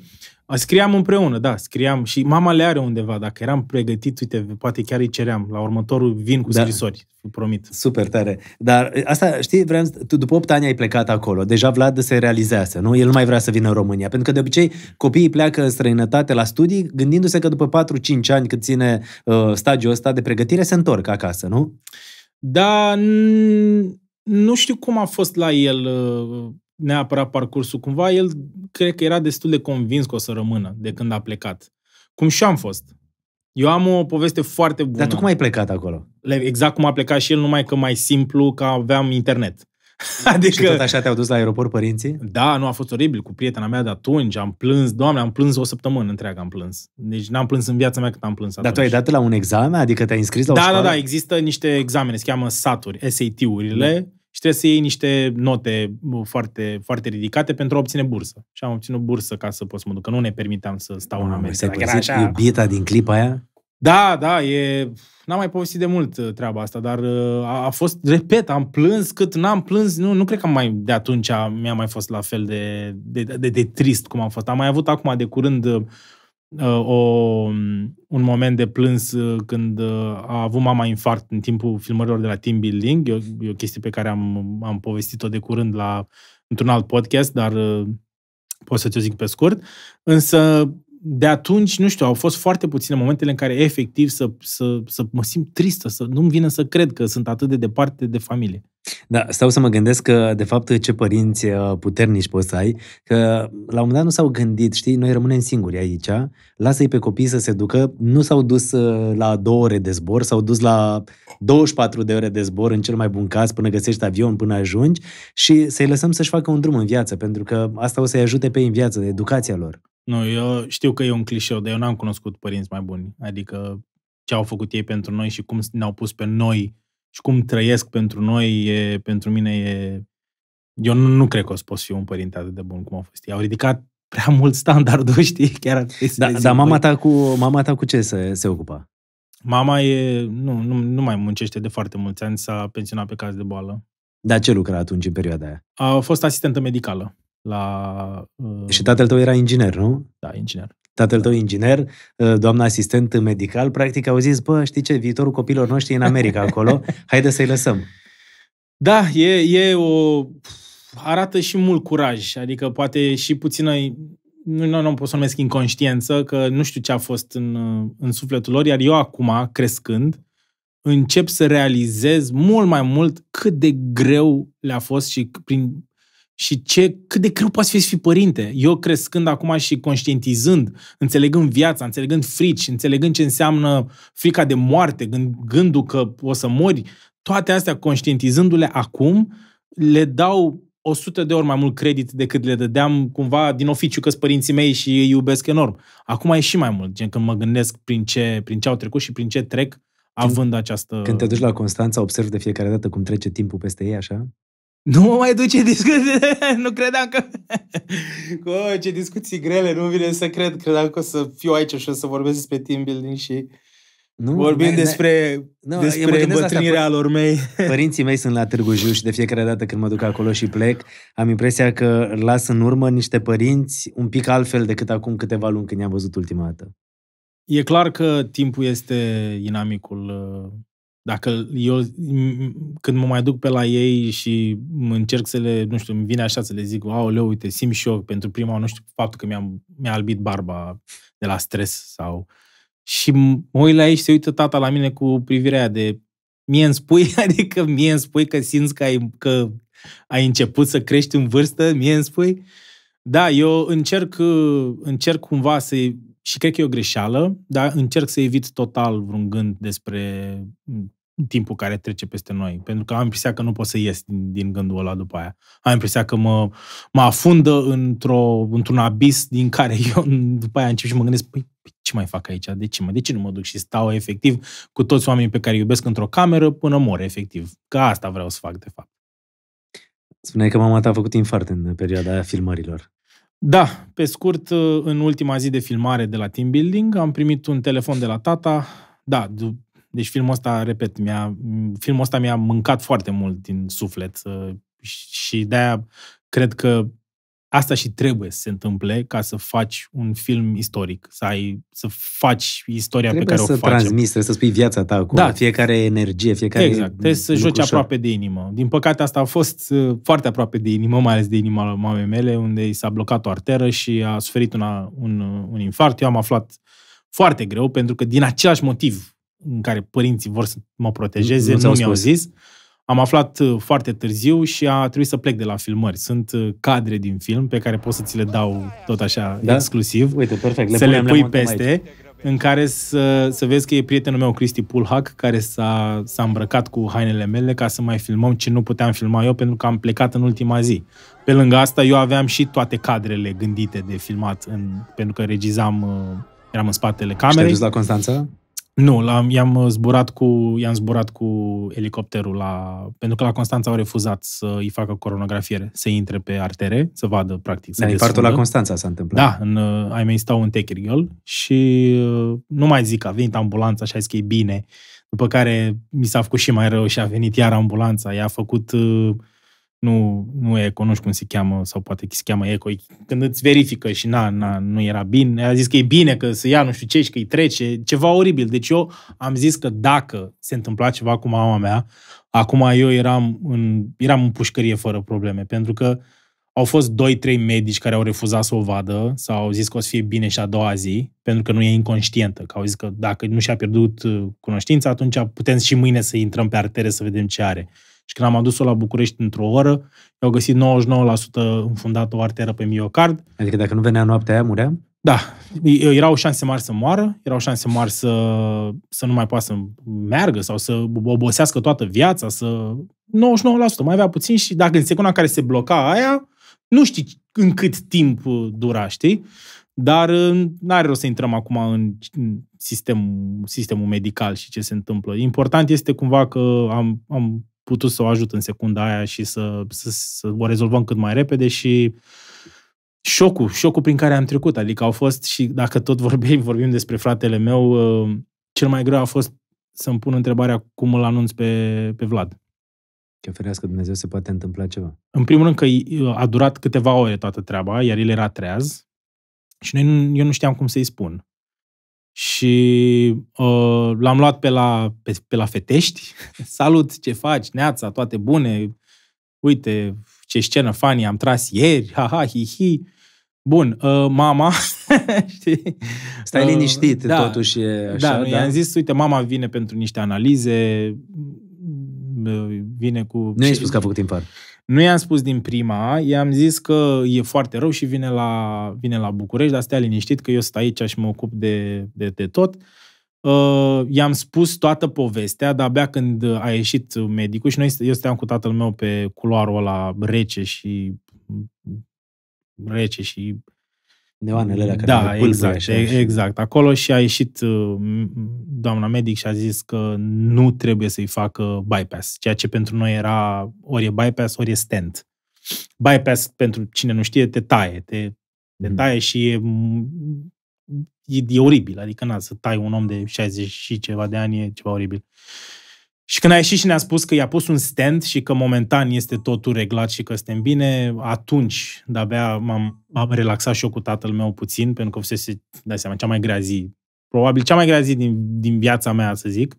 Scriam împreună, da, scriam și mama le are undeva. Dacă eram pregătit, uite, poate chiar îi ceream. La următorul vin cu da. scrisori, da. promit. Super tare. Dar asta, știi, vreau, tu după 8 ani ai plecat acolo. Deja Vlad se realizează, nu? El nu mai vrea să vină în România. Pentru că de obicei copiii pleacă în străinătate la studii gândindu-se că după 4-5 ani cât ține uh, stagiul ăsta de pregătire se întorc acasă, nu? Da, n- nu știu cum a fost la el uh, neapărat parcursul. Cumva el cred că era destul de convins că o să rămână de când a plecat. Cum și am fost. Eu am o poveste foarte bună. Dar tu cum ai plecat acolo? Exact cum a plecat și el, numai că mai simplu, că aveam internet. Adică... Și tot așa te-au dus la aeroport părinții? Da, nu, a fost oribil cu prietena mea de atunci. Am plâns, doamne, am plâns o săptămână întreagă, am plâns. Deci n-am plâns în viața mea cât am plâns atunci. Dar tu ai dat la un examen? Adică te-ai înscris la da, o școală? Da, da, da, există niște examene, se cheamă uri SAT-urile. Da și trebuie să iei niște note foarte, foarte ridicate pentru a obține bursă. Și am obținut bursă ca să pot să mă duc, că nu ne permiteam să stau în America. era așa... iubita din clipa aia? Da, da, e... N-am mai povestit de mult uh, treaba asta, dar uh, a, a fost, repet, am plâns cât n-am plâns, nu, nu cred că mai de atunci mi-a mai fost la fel de, de, de, de trist cum am fost. Am mai avut acum de curând uh, Uh, o, un moment de plâns uh, când uh, a avut mama infarct în timpul filmărilor de la team building. E o, e o chestie pe care am, am povestit-o de curând la, într-un alt podcast, dar pot să ți-o zic pe scurt. Însă de atunci, nu știu, au fost foarte puține momentele în care efectiv să, să, să mă simt tristă, să nu-mi vină să cred că sunt atât de departe de familie. Da, stau să mă gândesc că, de fapt, ce părinți uh, puternici poți să ai, că la un moment dat nu s-au gândit, știi, noi rămânem singuri aici, lasă-i pe copii să se ducă, nu s-au dus uh, la două ore de zbor, s-au dus la 24 de ore de zbor, în cel mai bun caz, până găsești avion, până ajungi, și să-i lăsăm să-și facă un drum în viață, pentru că asta o să-i ajute pe ei în viață, educația lor. Nu, eu știu că e un clișeu, dar eu n-am cunoscut părinți mai buni. Adică ce au făcut ei pentru noi și cum ne-au pus pe noi și cum trăiesc pentru noi, e, pentru mine e... Eu nu, nu cred că o să pot fi un părinte atât de bun cum au fost ei. Au ridicat prea mult standardul, știi, chiar da, Dar mama ta, cu, mama ta cu ce se, se ocupa? Mama e, nu, nu, nu mai muncește de foarte mulți ani, s-a pensionat pe caz de boală. Dar ce lucra atunci în perioada aia? A fost asistentă medicală la... Uh... Și tatăl tău era inginer, nu? Da, inginer. Tatăl da. tău inginer, uh, doamna asistent medical, practic au zis, bă, știi ce, viitorul copilor noștri e în America acolo, haide să-i lăsăm. Da, e, e o... arată și mult curaj, adică poate și puțină nu, nu, nu pot să numesc inconștiență, că nu știu ce a fost în, uh, în sufletul lor, iar eu acum, crescând, încep să realizez mult mai mult cât de greu le-a fost și prin și ce, cât de greu poate fi să fii părinte. Eu crescând acum și conștientizând, înțelegând viața, înțelegând frici, înțelegând ce înseamnă frica de moarte, gând, gândul că o să mori, toate astea conștientizându-le acum, le dau 100 de ori mai mult credit decât le dădeam cumva din oficiu că părinții mei și îi iubesc enorm. Acum e și mai mult, gen când mă gândesc prin ce, prin ce au trecut și prin ce trec având când, această... Când te duci la Constanța, observ de fiecare dată cum trece timpul peste ei, așa? Nu mă mai duce discuții, nu credeam că... Cu ce discuții grele, nu vine să cred. Credeam că o să fiu aici și o să vorbesc despre team building și... Nu, Vorbim mai, despre, nu, despre îmbătrânirea păi- lor mei. Părinții mei sunt la Târgu Jiu și de fiecare dată când mă duc acolo și plec, am impresia că las în urmă niște părinți un pic altfel decât acum câteva luni când i-am văzut ultima dată. E clar că timpul este inamicul uh, dacă eu, când mă mai duc pe la ei și încerc să le, nu știu, îmi vine așa să le zic, au leu, uite, simt și eu pentru prima, nu știu, faptul că mi-am, mi-a albit barba de la stres sau... Și mă uit la ei și se uită tata la mine cu privirea aia de mie îmi spui, adică mie îmi spui că simți că ai, că ai început să crești în vârstă, mie îmi spui. Da, eu încerc, încerc cumva să-i și cred că e o greșeală, dar încerc să evit total vreun gând despre timpul care trece peste noi. Pentru că am impresia că nu pot să ies din, din gândul ăla după aia. Am impresia că mă, mă afundă într-o, într-un abis din care eu după aia încep și mă gândesc, păi, păi, ce mai fac aici? De ce, mă? De ce nu mă duc și stau efectiv cu toți oamenii pe care îi iubesc într-o cameră până mor, efectiv? Că asta vreau să fac, de fapt. Spuneai că mama ta a făcut infart în perioada aia filmărilor. Da, pe scurt, uh, în ultima zi de filmare de la team building am primit un telefon de la tata. Da, deci filmul ăsta, repet, mi-a, filmul ăsta mi-a mâncat foarte mult din suflet uh, și de-aia cred că Asta și trebuie să se întâmple ca să faci un film istoric, să ai, să faci istoria trebuie pe care o faci. Trebuie să transmiți, trebuie să spui viața ta cu da. fiecare energie, fiecare Exact, trebuie să joci aproape de inimă. Din păcate asta a fost uh, foarte aproape de inimă, mai ales de inima mamei mele, unde i s-a blocat o arteră și a suferit una, un, uh, un infarct. Eu am aflat foarte greu, pentru că din același motiv în care părinții vor să mă protejeze, nu, nu mi-au spus. zis am aflat uh, foarte târziu și a trebuit să plec de la filmări. Sunt uh, cadre din film pe care pot să ți le dau tot așa da? exclusiv. Uite, perfect. Le să le pui peste. Aici în care să, să vezi că e prietenul meu, Cristi Pulhac, care s-a, s-a îmbrăcat cu hainele mele ca să mai filmăm ce nu puteam filma eu pentru că am plecat în ultima zi. Pe lângă asta, eu aveam și toate cadrele gândite de filmat, în, pentru că regizam, uh, eram în spatele camerei. Și la Constanța? Nu, l-am, i-am uh, zburat cu, i-am zburat cu elicopterul la... Pentru că la Constanța au refuzat să îi facă coronografiere, să intre pe artere, să vadă, practic, să da, la Constanța s-a întâmplat. Da, în, uh, ai mai stau în Techirgel și uh, nu mai zic, a venit ambulanța și a zis că e bine. După care mi s-a făcut și mai rău și a venit iar ambulanța, i-a făcut... Uh, nu, nu eco, nu știu cum se cheamă, sau poate se cheamă eco, când îți verifică și na, na, nu era bine, a zis că e bine, că să ia nu știu ce și că îi trece, ceva oribil. Deci eu am zis că dacă se întâmpla ceva cu mama mea, acum eu eram în, eram în pușcărie fără probleme, pentru că au fost 2-3 medici care au refuzat să o vadă sau au zis că o să fie bine și a doua zi, pentru că nu e inconștientă, că au zis că dacă nu și-a pierdut uh, cunoștința, atunci putem și mâine să intrăm pe artere să vedem ce are. Și când am adus-o la București într-o oră, i-au găsit 99% înfundat o arteră pe miocard. Adică dacă nu venea noaptea aia, murea? Da. Erau șanse mari să moară, erau șanse mari să, să nu mai poată să meargă sau să obosească toată viața, să... 99%, mai avea puțin și dacă în secunda care se bloca aia, nu știi în cât timp dura, știi? Dar n-are rost să intrăm acum în sistemul, sistemul medical și ce se întâmplă. Important este cumva că am, am putut să o ajut în secunda aia și să, să, să o rezolvăm cât mai repede și șocul, șocul prin care am trecut. Adică au fost și, dacă tot vorbim, vorbim despre fratele meu, ă, cel mai greu a fost să-mi pun întrebarea cum îl anunț pe, pe Vlad. Că ferească Dumnezeu se poate întâmpla ceva. În primul rând că ă, a durat câteva ore toată treaba, iar el era treaz și noi nu, eu nu știam cum să-i spun și uh, l-am luat pe la, pe, pe la fetești. Salut, ce faci, neața, toate bune. Uite, ce scenă fani am tras ieri, ha-ha, hi-hi. Bun, uh, mama, știi? Stai ă, liniștit, uh, da, totuși e da, așa, da? da? i-am zis, uite, mama vine pentru niște analize, vine cu... Nu ai spus că a făcut impar. Nu i-am spus din prima, i-am zis că e foarte rău și vine la, vine la București, dar stai liniștit că eu stau aici și mă ocup de, de, de tot. Uh, i-am spus toată povestea, dar abia când a ieșit medicul și noi, eu steam cu tatăl meu pe culoarul ăla rece și rece și neoanele alea care Da, exact, așa, exact. Acolo și a ieșit uh, doamna medic și a zis că nu trebuie să-i facă bypass, ceea ce pentru noi era ori e bypass, ori e stent. Bypass, pentru cine nu știe, te taie, te, te mm. taie și e, e, e oribil, adică na, să tai un om de 60 și ceva de ani e ceva oribil. Uh, și când a ieșit și ne-a spus că i-a pus un stand și că momentan este totul reglat și că suntem bine, atunci de-abia m-am, m-am relaxat și eu cu tatăl meu puțin, pentru că fusese, dai seama, cea mai grea zi. Probabil cea mai grea zi din, din viața mea, să zic.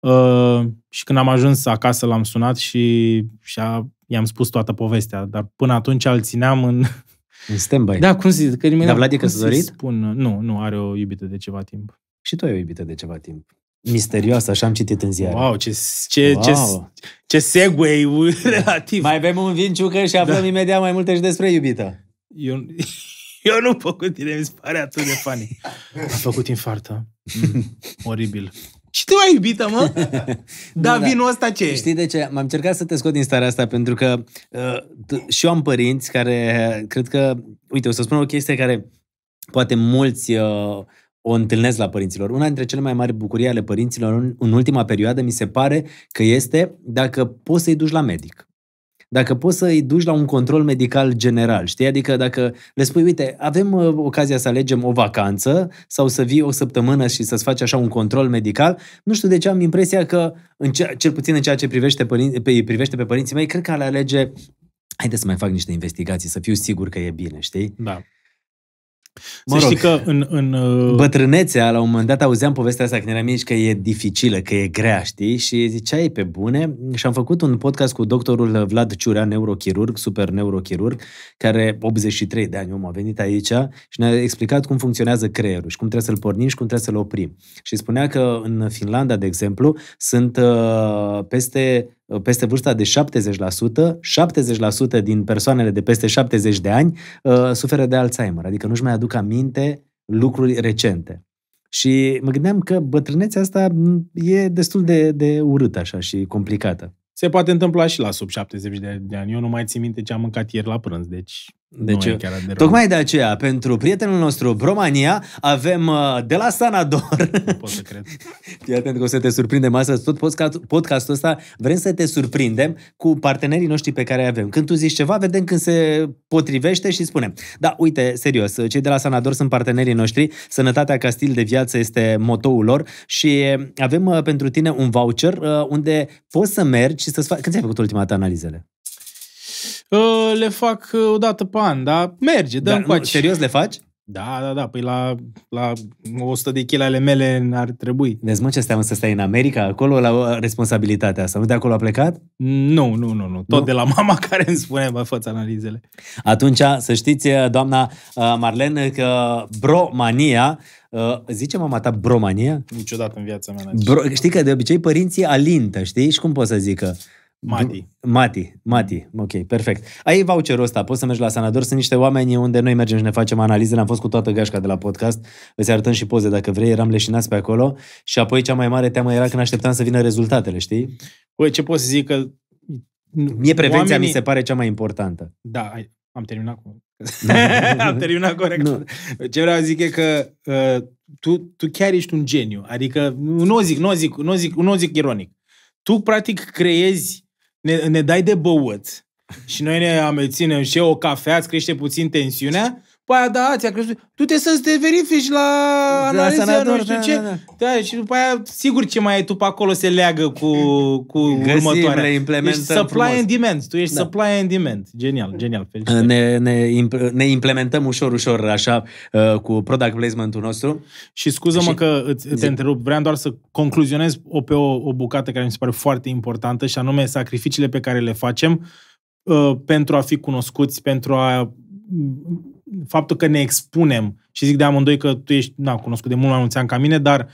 Uh, și când am ajuns acasă, l-am sunat și, și a, i-am spus toată povestea. Dar până atunci îl țineam în... În stand-by. Da, cum zic? Că nimeni Dar Vlad e căsătorit? Spun, nu, nu, are o iubită de ceva timp. Și tu ai o iubită de ceva timp misterioasă, așa am citit în ziare. Wow, ce, ce, wow. ce, ce segue relativ. Mai bem un vin ciucă și aflăm da. imediat mai multe și despre iubită. Eu, eu nu pot cu tine, mi se pare atât de funny. Am făcut infartă. Mm, oribil. Și tu ai iubită, mă? Dar da, vinul ăsta ce Știi de ce? M-am încercat să te scot din starea asta, pentru că uh, și eu am părinți care, cred că, uite, o să spun o chestie care poate mulți uh, o întâlnesc la părinților. Una dintre cele mai mari bucurii ale părinților în, în ultima perioadă mi se pare că este dacă poți să-i duci la medic. Dacă poți să-i duci la un control medical general, știi? Adică dacă le spui, uite, avem uh, ocazia să alegem o vacanță sau să vii o săptămână și să-ți faci așa un control medical, nu știu de ce am impresia că, în ce, cel puțin în ceea ce privește, părin- pe, privește pe părinții mei, cred că le alege haideți să mai fac niște investigații, să fiu sigur că e bine, știi? Da. Mă să rog, știi că în, în... Uh, bătrânețea, la un moment dat auzeam povestea asta când eram mici că e dificilă, că e grea, știi? Și ziceai pe bune și am făcut un podcast cu doctorul Vlad Ciurea, neurochirurg, super neurochirurg, care 83 de ani om a venit aici și ne-a explicat cum funcționează creierul și cum trebuie să-l pornim și cum trebuie să-l oprim. Și spunea că în Finlanda, de exemplu, sunt uh, peste Uh, peste vârsta de 70%, 70% din persoanele de peste 70 de ani uh, suferă de Alzheimer, adică nu-și mai aduc aminte lucruri recente. Și mă gândeam că bătrânețea asta e destul de, de urâtă așa și complicată. Se poate întâmpla și la sub 70 de, de ani. Eu nu mai țin minte ce am mâncat ieri la prânz, deci deci, nu e chiar de tocmai de aceea, pentru prietenul nostru Bromania, avem uh, de la Sanador. Nu pot să cred. Fii atent că o să te surprindem astăzi. Tot podcastul ăsta vrem să te surprindem cu partenerii noștri pe care îi avem. Când tu zici ceva, vedem când se potrivește și spunem. Da, uite, serios, cei de la Sanador sunt partenerii noștri. Sănătatea ca stil de viață este motoul lor și avem uh, pentru tine un voucher uh, unde poți să mergi și să-ți faci... Când ți-ai făcut ultima ta analizele? Ă, le fac ă, o dată pe an, dar merge, dăm da, cu Serios le faci? Da, da, da, păi la, la 100 de kg ale mele ar trebui. Vezi, mă ce stai, să stai în America, acolo, la ă, responsabilitatea asta? Nu de acolo a plecat? Nu, nu, nu, nu. Tot nu? de la mama care îmi spune, bă, fă analizele. Atunci, să știți, doamna Marlen, că bromania Uh, zice mama ta bromania? Niciodată în viața mea. Bro, știi că de obicei părinții alintă, știi? Și cum pot să zică? Mati. Mati, Mati, ok, perfect. Ai voucherul ăsta, poți să mergi la Sanador, sunt niște oameni unde noi mergem și ne facem analizele, am fost cu toată gașca de la podcast, îți arătăm și poze dacă vrei, eram leșinați pe acolo și apoi cea mai mare teamă era când așteptam să vină rezultatele, știi? Păi, ce pot să zic că... Mie prevenția oamenii... mi se pare cea mai importantă. Da, am terminat cu... am terminat corect. Nu. Ce vreau să zic e că uh, tu, tu chiar ești un geniu, adică nu o zic, nu o zic, nu o zic, nu o zic ironic. Tu, practic, creezi ne, ne dai de băut și noi ne amețim și o cafea, îți crește puțin tensiunea după aia, da, ți-a crescut. Tu te să te verifici la analiză, nu știu da, ce. Da, da. da, și după aia, sigur ce mai ai tu pe acolo se leagă cu, cu Găsim, următoarea. Găsim, implementăm Ești supply frumos. and demand. Tu ești da. supply and demand. Genial, genial. Uh, ne, ne, imp- ne implementăm ușor, ușor, așa, uh, cu product placement-ul nostru. Și scuză-mă și... că îți, te întrerup. Vreau doar să concluzionez o pe o, o bucată care mi se pare foarte importantă și anume sacrificiile pe care le facem uh, pentru a fi cunoscuți, pentru a faptul că ne expunem, și zic de amândoi că tu ești, na, cunoscut de mult mai mulți ani ca mine, dar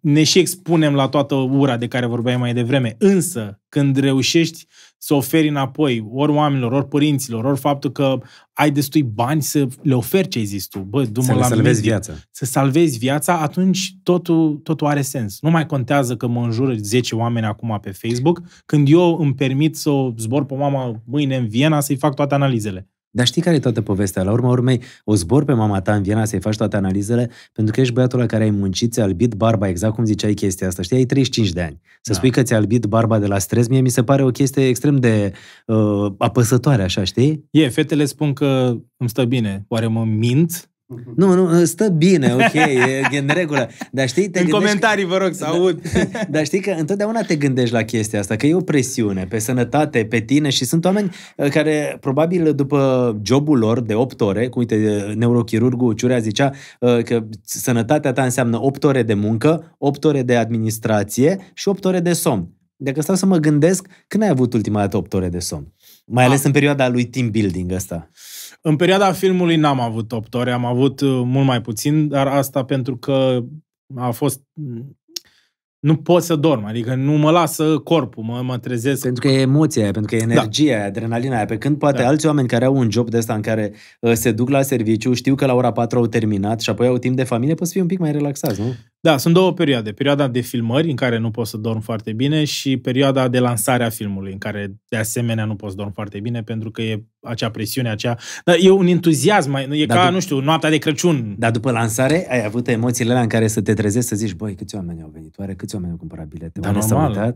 ne și expunem la toată ura de care vorbeai mai devreme. Însă, când reușești să oferi înapoi ori oamenilor, ori părinților, ori faptul că ai destui bani să le oferi ce ai zis tu, bă, să la salvezi medic, viața. să salvezi viața, atunci totul, totul are sens. Nu mai contează că mă înjură 10 oameni acum pe Facebook, când eu îmi permit să o zbor pe mama mâine în Viena să-i fac toate analizele. Dar știi care e toată povestea? La urma urmei, o zbor pe mama ta în Viena să-i faci toate analizele, pentru că ești băiatul la care ai muncit, ți-a albit barba, exact cum ziceai chestia asta. Știi, ai 35 de ani. Să da. spui că ți-a albit barba de la stres, mie mi se pare o chestie extrem de uh, apăsătoare, așa, știi? E, fetele spun că îmi stă bine. Oare mă mint? Mhm. Nu, nu, stă bine, ok, e în regulă. Dar știi, te în comentarii, că... vă rog, să da. aud. Dar știi că întotdeauna te gândești la chestia asta, că e o presiune pe sănătate, pe tine și sunt oameni uh, care probabil după jobul lor de 8 ore, cum uite, neurochirurgul Ciurea zicea uh, că sănătatea ta înseamnă 8 ore de muncă, 8 ore de administrație și 8 ore de somn. Dacă stau să mă gândesc, când ai avut ultima dată 8 ore de somn? Mai ah. ales A. în perioada lui team building ăsta. În perioada filmului n-am avut 8 ore, am avut uh, mult mai puțin, dar asta pentru că a fost mm, nu pot să dorm, adică nu mă lasă corpul, mă, mă trezesc. Pentru că e emoția aia, pentru că e da. energia da. adrenalina aia. Pe când poate da. alți oameni care au un job de ăsta în care uh, se duc la serviciu, știu că la ora 4 au terminat și apoi au timp de familie, poți fi un pic mai relaxați, nu? Da, sunt două perioade. Perioada de filmări, în care nu poți să dormi foarte bine, și perioada de lansare a filmului, în care, de asemenea, nu poți să dormi foarte bine, pentru că e acea presiune, acea... Dar e un entuziasm, e Dar ca, dup- nu știu, noaptea de Crăciun. Dar după lansare, ai avut emoțiile alea în care să te trezești să zici, băi, câți oameni au venit? Oare câți oameni au cumpărat bilete? Dar normal,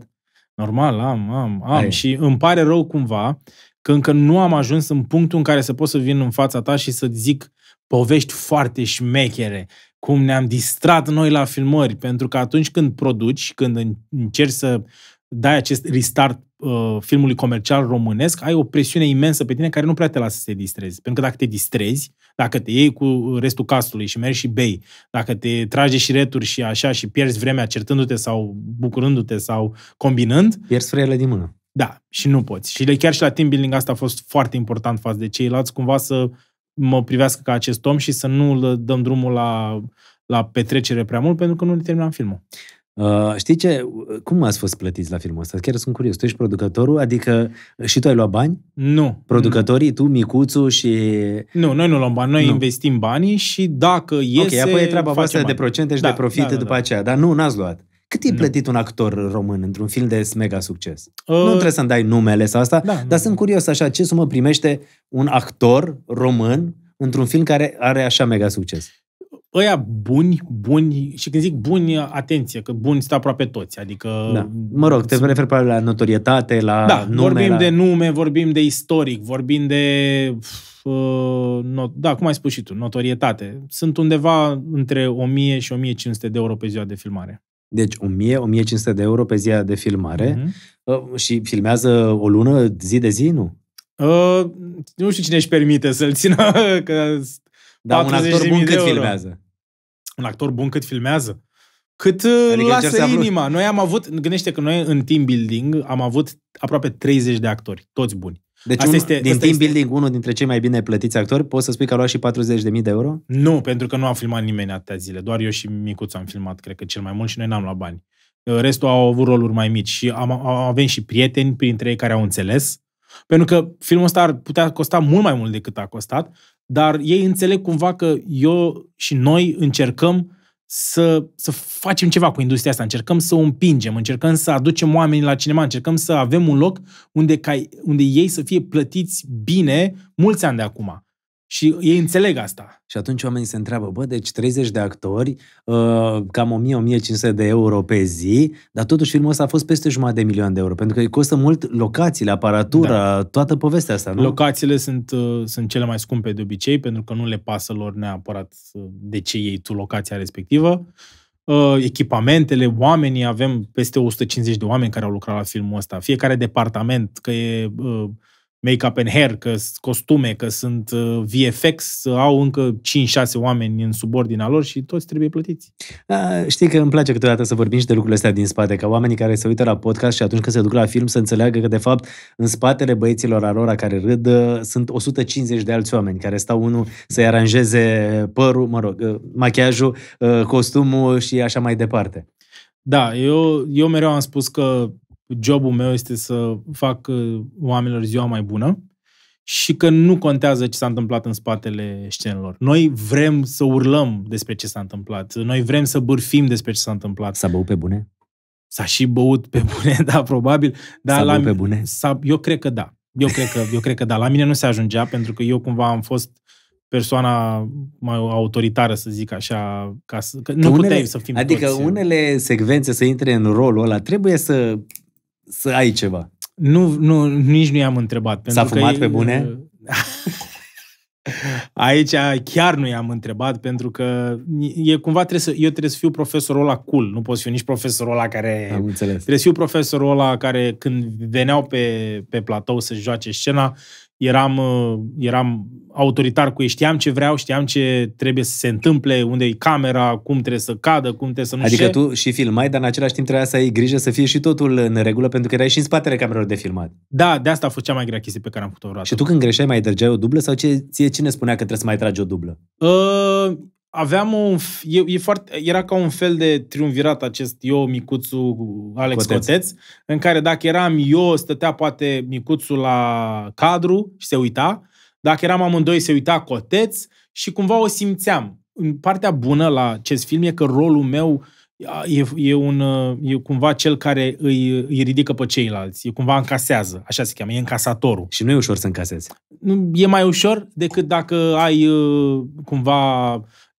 normal, am, am, am. Ai. Și îmi pare rău cumva că încă nu am ajuns în punctul în care să pot să vin în fața ta și să zic povești foarte șmechere cum ne-am distrat noi la filmări, pentru că atunci când produci, când încerci să dai acest restart uh, filmului comercial românesc, ai o presiune imensă pe tine care nu prea te lasă să te distrezi. Pentru că dacă te distrezi, dacă te iei cu restul castului și mergi și bei, dacă te trage și returi și așa și pierzi vremea certându-te sau bucurându-te sau combinând... Pierzi frâiele din mână. Da, și nu poți. Și chiar și la team building asta a fost foarte important față de ceilalți, cumva să mă privească ca acest om și să nu dăm drumul la, la petrecere prea mult, pentru că nu ne terminam filmul. Uh, știi ce? Cum ați fost plătiți la filmul ăsta? Chiar sunt curios. Tu ești producătorul? Adică și tu ai luat bani? Nu. Producătorii, nu. tu, Micuțu și... Nu, noi nu luăm bani. Noi nu. investim banii și dacă iese... Ok, apoi e treaba voastră de procente și da, de profit da, da, da, după da. aceea. Dar nu, n-ați luat. Cât e plătit nu. un actor român într-un film de mega succes? Uh, nu trebuie să-mi dai numele sau asta, da, dar nu. Da, sunt da. curios așa, ce sumă primește un actor român într-un film care are așa mega succes? Ăia buni, buni, și când zic buni, atenție, că buni sunt aproape toți, adică... Da. Mă rog, te referi probabil la notorietate, la da, nume, vorbim la... de nume, vorbim de istoric, vorbim de... Uh, not, da, cum ai spus și tu, notorietate. Sunt undeva între 1000 și 1500 de euro pe ziua de filmare. Deci 1000-1500 de euro pe zi de filmare mm-hmm. și filmează o lună, zi de zi, nu? Uh, nu știu cine își permite să-l țină că Dar un actor bun cât euro. filmează? Un actor bun cât filmează? Cât uh, adică lasă inima. Noi am avut, gândește că noi în team building am avut aproape 30 de actori, toți buni. Deci asta un, este, din asta team este... building, unul dintre cei mai bine plătiți actori, poți să spui că a luat și 40.000 de euro? Nu, pentru că nu am filmat nimeni atâtea zile. Doar eu și Micuț am filmat, cred că cel mai mult și noi n-am luat bani. Uh, restul au avut roluri mai mici și am, avem și prieteni printre ei care au înțeles. Pentru că filmul ăsta ar putea costa mult mai mult decât a costat, dar ei înțeleg cumva că eu și noi încercăm să, să facem ceva cu industria asta, încercăm să o împingem, încercăm să aducem oamenii la cinema, încercăm să avem un loc unde, ca, unde ei să fie plătiți bine mulți ani de acum. Și ei înțeleg asta. Și atunci oamenii se întreabă, bă, deci 30 de actori, uh, cam 1000-1500 de euro pe zi, dar totuși filmul ăsta a fost peste jumătate de milion de euro, pentru că îi costă mult locațiile, aparatura, da. toată povestea asta, nu? Locațiile sunt, uh, sunt cele mai scumpe de obicei, pentru că nu le pasă lor neapărat uh, de ce iei tu locația respectivă. Echipamentele, oamenii, avem peste 150 de oameni care au lucrat la filmul ăsta. Fiecare departament, că e make-up and hair, că sunt costume, că sunt uh, VFX, uh, au încă 5-6 oameni în subordinea lor și toți trebuie plătiți. A, da, știi că îmi place câteodată să vorbim și de lucrurile astea din spate, ca oamenii care se uită la podcast și atunci când se duc la film să înțeleagă că, de fapt, în spatele băieților alora care râd uh, sunt 150 de alți oameni care stau unul să-i aranjeze părul, mă rog, machiajul, costumul și așa mai departe. Da, eu, eu mereu am spus că jobul meu este să fac uh, oamenilor ziua mai bună și că nu contează ce s-a întâmplat în spatele scenelor. Noi vrem să urlăm despre ce s-a întâmplat. Noi vrem să bârfim despre ce s-a întâmplat. S-a băut pe bune? S-a și băut pe bune, da, probabil. Dar s-a la băut pe bune? S-a, eu cred că da. Eu cred că, eu cred că da. La mine nu se ajungea, pentru că eu cumva am fost persoana mai autoritară, să zic așa, ca să, că nu unele, puteai să fim Adică toți. unele secvențe să intre în rolul ăla trebuie să să ai ceva. Nu, nu, nici nu i-am întrebat. S-a fumat că, pe bune? Aici chiar nu i-am întrebat pentru că e cumva trebuie să, eu trebuie să fiu profesorul ăla cool, nu pot fi nici profesorul ăla care... Am înțeles. Trebuie să fiu profesorul ăla care când veneau pe, pe platou să joace scena, eram, uh, eram autoritar cu ei, știam ce vreau, știam ce trebuie să se întâmple, unde e camera, cum trebuie să cadă, cum trebuie să nu Adică ce. tu și filmai, dar în același timp trebuia să ai grijă să fie și totul în regulă, pentru că erai și în spatele camerelor de filmat. Da, de asta a fost cea mai grea chestie pe care am făcut-o vreodată. Și tu când greșeai mai trăgeai o dublă sau ce, ție cine spunea că trebuie să mai tragi o dublă? Uh, aveam un... E, e foarte, era ca un fel de triumvirat acest eu, micuțul Alex Coteț. Coteț, în care dacă eram eu, stătea poate micuțul la cadru și se uita, dacă eram amândoi, se uita Coteț și cumva o simțeam. în Partea bună la acest film e că rolul meu e, e, un, ă, e cumva cel care îi, îi ridică pe ceilalți, e cumva încasează, așa se cheamă, e încasatorul. Și nu e ușor să încasezi. E mai ușor decât dacă ai ă, cumva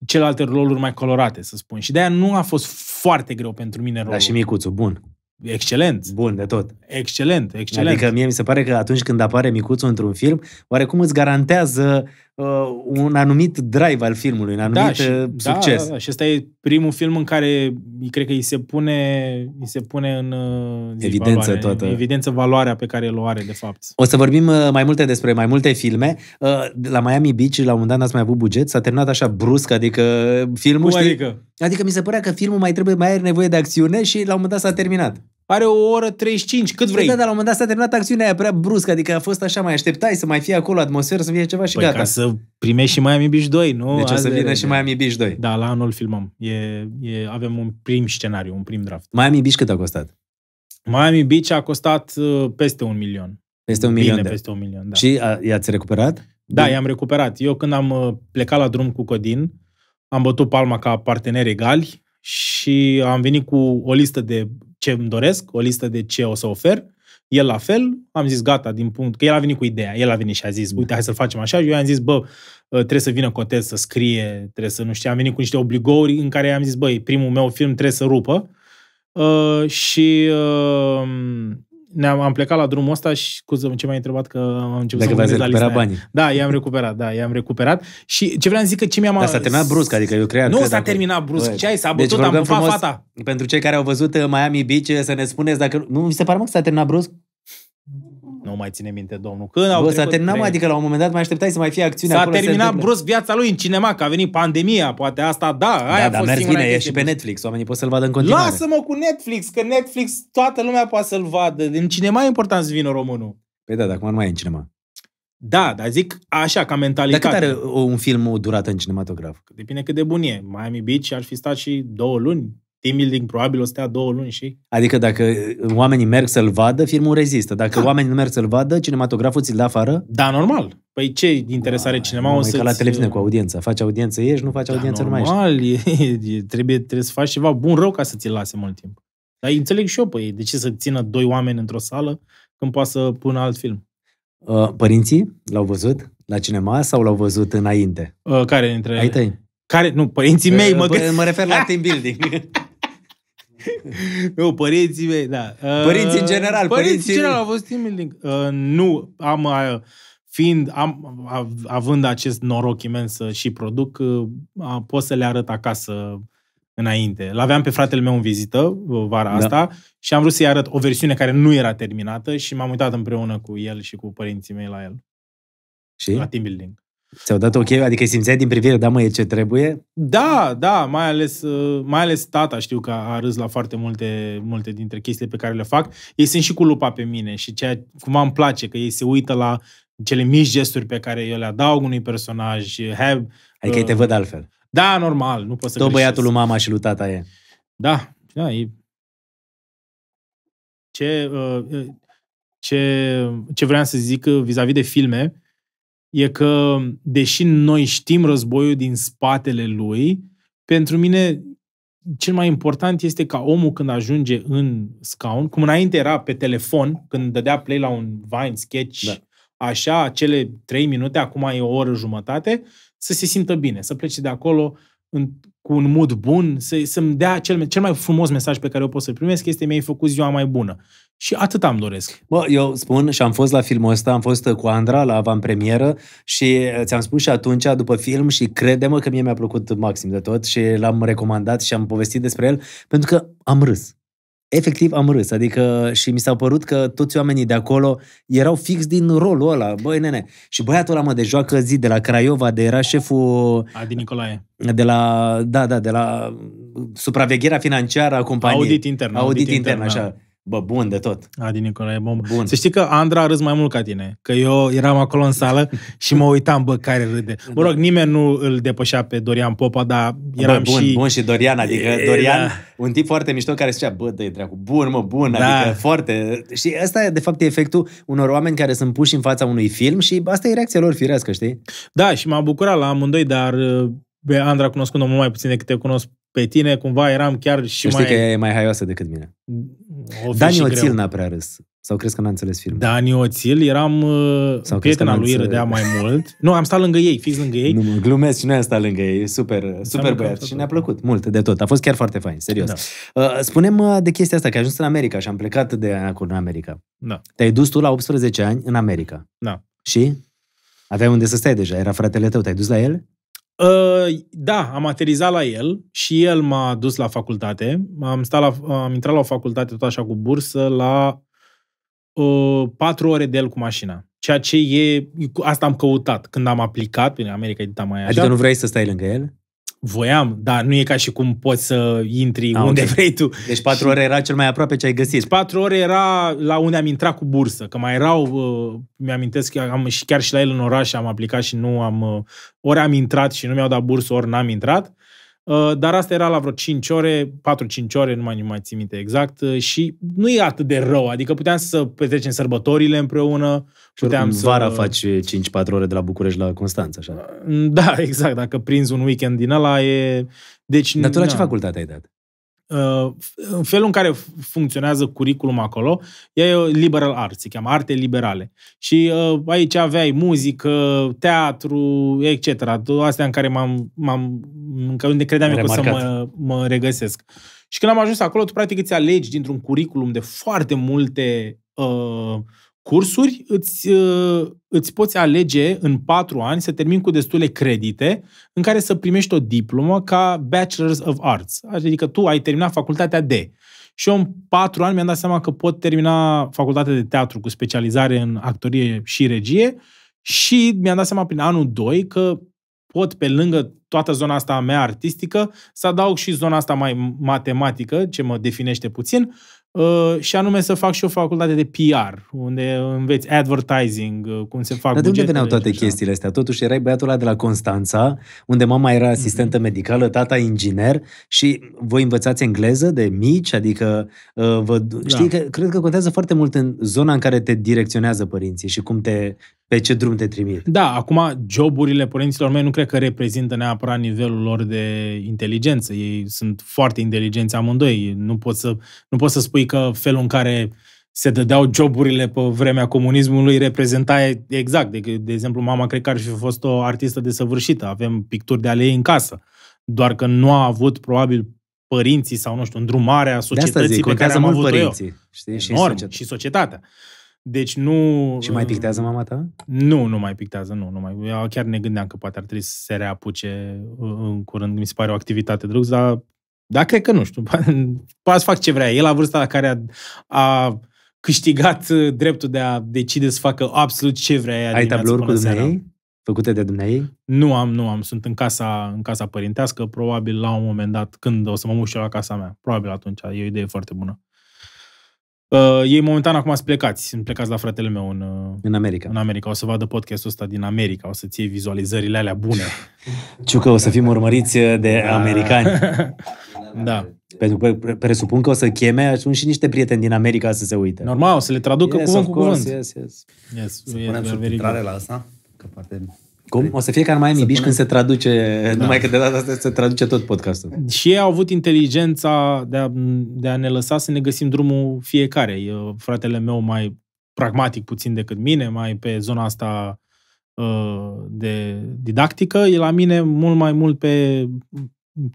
celelalte roluri mai colorate, să spun. Și de-aia nu a fost foarte greu pentru mine rolul. Dar și micuțul, bun. Excelent. Bun, de tot. Excelent, excelent. Adică mie mi se pare că atunci când apare micuțul într-un film, oarecum îți garantează uh, un anumit drive al filmului, un da, anumit uh, da, și, succes. Da, da, da. Și ăsta e primul film în care cred că îi se pune, îi se pune în uh, zi, evidență valoare, toată. În evidență valoarea pe care o are, de fapt. O să vorbim uh, mai multe despre mai multe filme. La Miami Beach, la un moment dat n-ați mai avut buget, s-a terminat așa brusc, adică filmul... Cum știi? adică? Adică mi se părea că filmul mai trebuie, mai are nevoie de acțiune și la un moment dat s-a terminat. Are o oră 35, cât păi vrei. Da, dar la un moment dat s-a terminat acțiunea aia prea brusc, adică a fost așa, mai așteptai să mai fie acolo atmosferă, să fie ceva și păi gata. ca să primești și Miami Beach 2, nu? Deci Azi o să vină de... și Miami Beach 2. Da, la anul filmăm. E, e, avem un prim scenariu, un prim draft. Miami Beach cât a costat? Miami Beach a costat uh, peste un milion. Peste un milion Bine, de peste un milion, da. Și a, i-ați recuperat? Da, i-am recuperat. Eu când am uh, plecat la drum cu Codin, am bătut palma ca parteneri egali și am venit cu o listă de ce îmi doresc, o listă de ce o să ofer. El la fel, am zis gata din punct, că el a venit cu ideea, el a venit și a zis, uite, hai să-l facem așa. Eu i-am zis, bă, ă, trebuie să vină Cotet să scrie, trebuie să, nu știu, am venit cu niște obligouri în care i-am zis, băi, primul meu film trebuie să rupă. Uh, și uh, ne-am am plecat la drumul ăsta și, scuză ce m-ai întrebat că am început Dacă să mă la banii. Da, i-am recuperat, da, i-am recuperat. Și ce vreau să zic că ce mi-am... Dar s-a terminat brusc, adică eu cream... Nu s-a dacă... terminat brusc, Bă. ce ai, s-a deci am bufat fata. Pentru cei care au văzut uh, Miami Beach, uh, să ne spuneți dacă... Nu, mi se pare mă că s-a terminat brusc? Nu mai ține minte domnul. Când Bă, au s-a terminat, trei... adică la un moment dat mai așteptai să mai fie acțiune. S-a acolo terminat brusc viața lui în cinema, că a venit pandemia, poate asta, da, da aia da, a fost mers bine, e și pe Netflix, oamenii pot să-l vadă în continuare. Lasă-mă cu Netflix, că Netflix toată lumea poate să-l vadă. În cinema e important să vină românul. Păi da, dar acum nu mai e în cinema. Da, dar zic așa, ca mentalitate. Dar cât are un film o durată în cinematograf? Depinde cât de bun e. Miami Beach ar fi stat și două luni, team building probabil o stea două luni și... Adică dacă oamenii merg să-l vadă, filmul rezistă. Dacă da. oamenii nu merg să-l vadă, cinematograful ți-l da afară? Da, normal. Păi ce interesare are cinema? O să ca la televiziune cu audiența. Faci audiență ești, nu faci da, audiență, normal, nu mai E, e, trebuie, trebuie să faci ceva bun rău ca să ți-l lase mult timp. Dar înțeleg și eu păi, De ce să țină doi oameni într-o sală când poate să pună alt film? Uh, părinții l-au văzut la cinema sau l-au văzut înainte? Uh, care dintre... Ai tăi? Care? Nu, părinții mei, mă, mă refer la team building. nu, părinții mei, da. Părinții în uh, general. Părinții, părinții în general au fost team building. Uh, nu, am, uh, fiind, am, uh, având acest noroc imens să și produc, uh, pot să le arăt acasă înainte. L-aveam pe fratele meu în vizită uh, vara da. asta și am vrut să-i arăt o versiune care nu era terminată și m-am uitat împreună cu el și cu părinții mei la el. Și? La team building. Ți-au dat ok? Adică simțeai din privire, da mă, e ce trebuie? Da, da, mai ales, uh, mai ales tata știu că a râs la foarte multe, multe dintre chestiile pe care le fac. Ei sunt și cu lupa pe mine și ceea, cum îmi place că ei se uită la cele mici gesturi pe care eu le adaug unui personaj. Have, adică uh, ei te văd altfel. Da, normal, nu pot să Tot băiatul lui mama și lui tata e. Da, da, e... Ce, uh, ce, ce vreau să zic uh, vis-a-vis de filme, e că, deși noi știm războiul din spatele lui, pentru mine cel mai important este ca omul când ajunge în scaun, cum înainte era pe telefon, când dădea play la un Vine, sketch, da. așa, cele trei minute, acum e o oră jumătate, să se simtă bine, să plece de acolo în, cu un mood bun, să, să-mi dea cel, cel mai frumos mesaj pe care eu pot să-l primesc este mi-ai făcut ziua mai bună. Și atât am doresc. Bă, eu spun și am fost la filmul ăsta, am fost cu Andra la avantpremieră și eh, ți-am spus și atunci după film și crede-mă că mie mi-a plăcut maxim de tot și l-am recomandat și am povestit despre el pentru că am râs. Efectiv am râs, adică și mi s-a părut că toți oamenii de acolo erau fix din rolul ăla, băi nene. Și băiatul ăla mă de joacă zi de la Craiova, de era șeful... Adi Nicolae. De la, da, da, de la supravegherea financiară a companiei. Audit intern. Audit, audit intern, intern, așa. Da Bă, bun de tot. Adi Nicolae, bom. Bun. Să știi că Andra a râs mai mult ca tine. Că eu eram acolo în sală și mă uitam, bă, care râde. Mă rog, da. nimeni nu îl depășea pe Dorian Popa, dar eram bă, bun, și... Bun și Dorian, adică e, Dorian, da. un tip foarte mișto care zicea, bă, dă-i dracu, bun, mă, bun, da. adică foarte... Și asta, de fapt, e efectul unor oameni care sunt puși în fața unui film și asta e reacția lor firească, știi? Da, și m-a bucurat la amândoi, dar pe Andra cunoscând-o mult mai puțin decât te cunosc pe tine, cumva eram chiar și știi mai... Știi că e mai haioasă decât mine. O Dani Oțil n-a prea râs. Sau crezi că n-a înțeles filmul? Dani Oțil, eram uh, Sau prietena lui, râdea mai mult. Nu, am stat lângă ei, fix lângă ei. Nu, mă, glumesc și noi am stat lângă ei. Super, super băiat. Și ne-a plăcut mult de tot. A fost chiar foarte fain, serios. Da. Uh, spunem uh, de chestia asta, că ai ajuns în America și am plecat de acolo în America. Da. Te-ai dus tu la 18 ani în America. Da. Și? Aveai unde să stai deja, era fratele tău, te-ai dus la el? Ă, da, am aterizat la el și el m-a dus la facultate. Am, stat la, am intrat la o facultate tot așa cu bursă la ă, patru ore de el cu mașina. Ceea ce e... Asta am căutat când am aplicat. Bine, America edita mai adică așa. Adică nu vrei să stai lângă el? voiam, dar nu e ca și cum poți să intri A, da, unde okay. vrei tu. Deci patru ore era cel mai aproape ce ai găsit. Deci patru ore era la unde am intrat cu bursă, că mai erau, uh, mi-amintesc că am, și chiar și la el în oraș am aplicat și nu am, uh, ori am intrat și nu mi-au dat bursă, ori n-am intrat. Uh, dar asta era la vreo 5 ore, 4-5 ore, nu mai, nu mai țin minte exact, uh, și nu e atât de rău, adică puteam să petrecem sărbătorile împreună, puteam să... Vara faci 5-4 ore de la București la Constanța, așa. Uh, da, exact, dacă prinzi un weekend din ăla e... Deci, dar tu la ce facultate ai dat? în felul în care funcționează curriculum acolo, ea e liberal arts, se cheamă arte liberale. Și aici aveai muzică, teatru, etc. Astea în care m-am, m-am unde credeam Remarcat. eu că o să mă, mă regăsesc. Și când am ajuns acolo, tu practic îți alegi dintr-un curriculum de foarte multe uh, cursuri, îți, uh, îți poți alege în patru ani să termin cu destule credite în care să primești o diplomă ca Bachelor's of Arts. Adică tu ai terminat facultatea de. Și eu în patru ani mi-am dat seama că pot termina facultatea de teatru cu specializare în actorie și regie și mi-am dat seama prin anul 2 că pot, pe lângă toată zona asta a mea artistică, să adaug și zona asta mai matematică, ce mă definește puțin, uh, și anume să fac și o facultate de PR, unde înveți advertising, uh, cum se fac Dar de unde toate așa? chestiile astea? Totuși erai băiatul ăla de la Constanța, unde mama era mhm. asistentă mm-hmm. medicală, tata inginer și voi învățați engleză de mici? Adică, uh, vă, da. că cred că contează foarte mult în zona în care te direcționează părinții și cum te pe ce drum te trimit. Da, acum joburile părinților mei nu cred că reprezintă neapărat nivelul lor de inteligență. Ei sunt foarte inteligenți amândoi. Nu poți să, nu poți să spui că felul în care se dădeau joburile pe vremea comunismului reprezenta exact. De, de exemplu, mama cred că ar fi fost o artistă desăvârșită. Avem picturi de ale ei în casă. Doar că nu a avut probabil părinții sau, nu știu, îndrumarea societății de asta zic, pe care am avut părinții, eu. Știi? Enorm, și, societatea. și societatea. Deci nu... Și mai uh, pictează mama ta? Nu, nu mai pictează, nu. nu mai. Eu chiar ne gândeam că poate ar trebui să se reapuce uh, în curând. Mi se pare o activitate drăguță, dar, Da, cred că nu știu. Poate să fac ce vrea. El a vârsta la care a, a câștigat uh, dreptul de a decide să facă absolut ce vrea ea Ai tablouri cu dumneai? făcute de dumneai? Nu am, nu am. Sunt în casa, în casa părintească, probabil la un moment dat, când o să mă mut la casa mea. Probabil atunci. E o idee foarte bună. Uh, ei momentan acum ați plecați, sunt plecați la fratele meu în, uh, în America. În America. O să vadă podcastul ăsta din America, o să iei vizualizările alea bune. că o să fim urmăriți de da. americani. da. Pentru că presupun că o să cheme atunci și niște prieteni din America să se uite. Normal, o să le traducă yes, cuvânt cu cuvânt. Yes, yes. yes să punem subtitrare la asta, că poate cum? O să fie ca în Miami Beach când se traduce, da. numai că de data asta se traduce tot podcastul. Și ei au avut inteligența de a, de a ne lăsa să ne găsim drumul fiecare. Eu, fratele meu mai pragmatic puțin decât mine, mai pe zona asta ă, de didactică, e la mine mult mai mult pe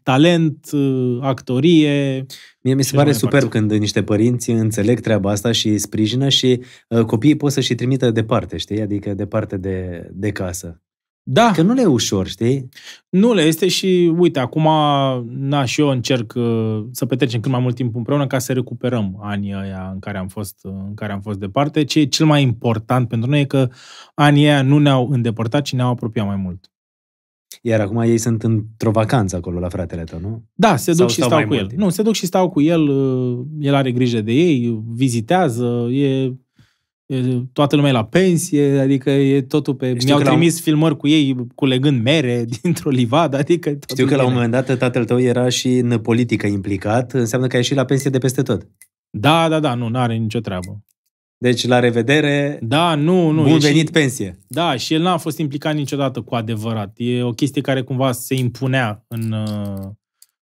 talent, ă, actorie. Mie mi se pare superb parte. când niște părinți înțeleg treaba asta și sprijină și uh, copiii pot să și trimită departe, știi? Adică departe de, de casă. Da. Că nu le e ușor, știi? Nu le este și, uite, acum, na, și eu încerc uh, să petrecem cât mai mult timp împreună ca să recuperăm anii aia în care am fost, uh, în care am fost departe. Ce e cel mai important pentru noi e că anii aia nu ne-au îndepărtat, ci ne-au apropiat mai mult. Iar acum ei sunt într-o vacanță acolo la fratele tău, nu? Da, se duc Sau și stau, stau cu el. Timp. Nu, se duc și stau cu el, uh, el are grijă de ei, vizitează, e toată lumea e la pensie, adică e totul pe... Știu Mi-au trimis la... filmări cu ei culegând mere dintr-o livadă, adică... Știu că la un moment dat tatăl tău era și în politică implicat, înseamnă că ai ieșit la pensie de peste tot. Da, da, da, nu, nu are nicio treabă. Deci, la revedere, da, nu, nu, bun venit și, pensie. Da, și el n-a fost implicat niciodată cu adevărat. E o chestie care cumva se impunea în, uh,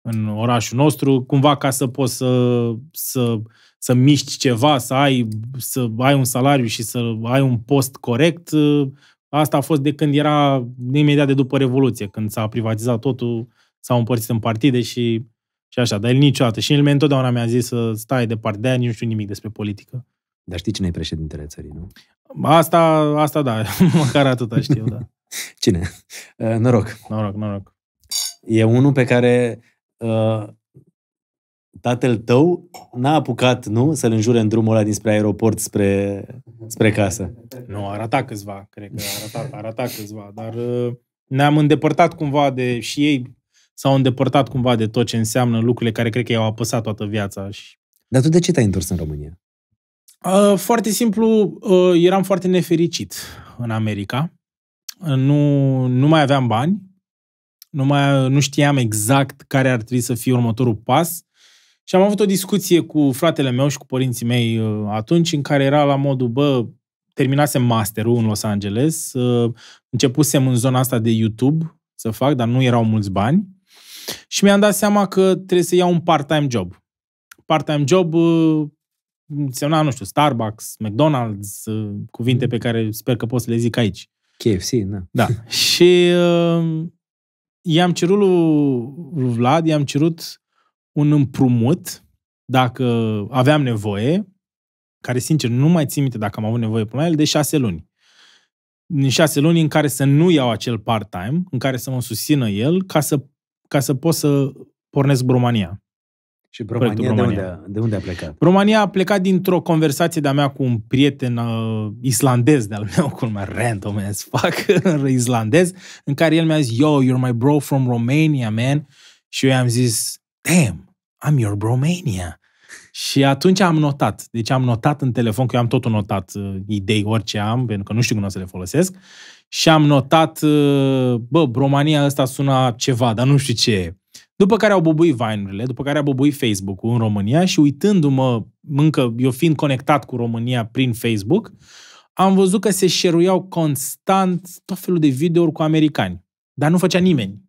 în orașul nostru, cumva ca să poți să, să să miști ceva, să ai, să ai un salariu și să ai un post corect, ă, asta a fost de când era imediat de după Revoluție, când s-a privatizat totul, s-au împărțit în partide și, și așa. Dar el niciodată. Și el mie întotdeauna mi-a zis să stai departe. De aia nu știu nimic despre politică. Dar știi cine e președintele țării, nu? Asta, asta da, măcar atâta știu, da. Cine? Uh, noroc. Noroc, noroc. E unul pe care uh, tatăl tău n-a apucat, nu, să-l înjure în drumul ăla dinspre aeroport spre, spre casă. Nu, arata câțiva, cred că arata, arata câțiva, dar uh, ne-am îndepărtat cumva de, și ei s-au îndepărtat cumva de tot ce înseamnă lucrurile care cred că i-au apăsat toată viața. Și... Dar tu de ce te-ai întors în România? Uh, foarte simplu, uh, eram foarte nefericit în America. Nu, nu mai aveam bani, nu, mai, nu știam exact care ar trebui să fie următorul pas și am avut o discuție cu fratele meu și cu părinții mei uh, atunci, în care era la modul, bă, terminasem masterul în Los Angeles, uh, începusem în zona asta de YouTube să fac, dar nu erau mulți bani. Și mi-am dat seama că trebuie să iau un part-time job. Part-time job uh, însemna, nu știu, Starbucks, McDonald's, cuvinte pe care sper că pot să le zic aici. KFC, da. Da. și uh, i-am cerut lui, lui Vlad, i-am cerut un împrumut, dacă aveam nevoie, care sincer nu mai țin minte dacă am avut nevoie până la el, de șase luni. Din șase luni în care să nu iau acel part-time, în care să mă susțină el, ca să, ca să pot să pornesc România. Și România, România. De, unde, de unde a plecat? România a plecat dintr-o conversație de-a mea cu un prieten uh, islandez de-al meu, cu mai random as fuck, islandez, în care el mi-a zis, yo, you're my bro from Romania, man. Și eu i-am zis, damn, I'm your bromania. Și atunci am notat. Deci am notat în telefon, că eu am totul notat, uh, idei, orice am, pentru că nu știu cum o să le folosesc. Și am notat, uh, bă, bromania asta suna ceva, dar nu știu ce e. După care au bubuit vine după care a bubuit Facebook-ul în România și uitându-mă, încă eu fiind conectat cu România prin Facebook, am văzut că se șeruiau constant tot felul de videouri cu americani. Dar nu făcea nimeni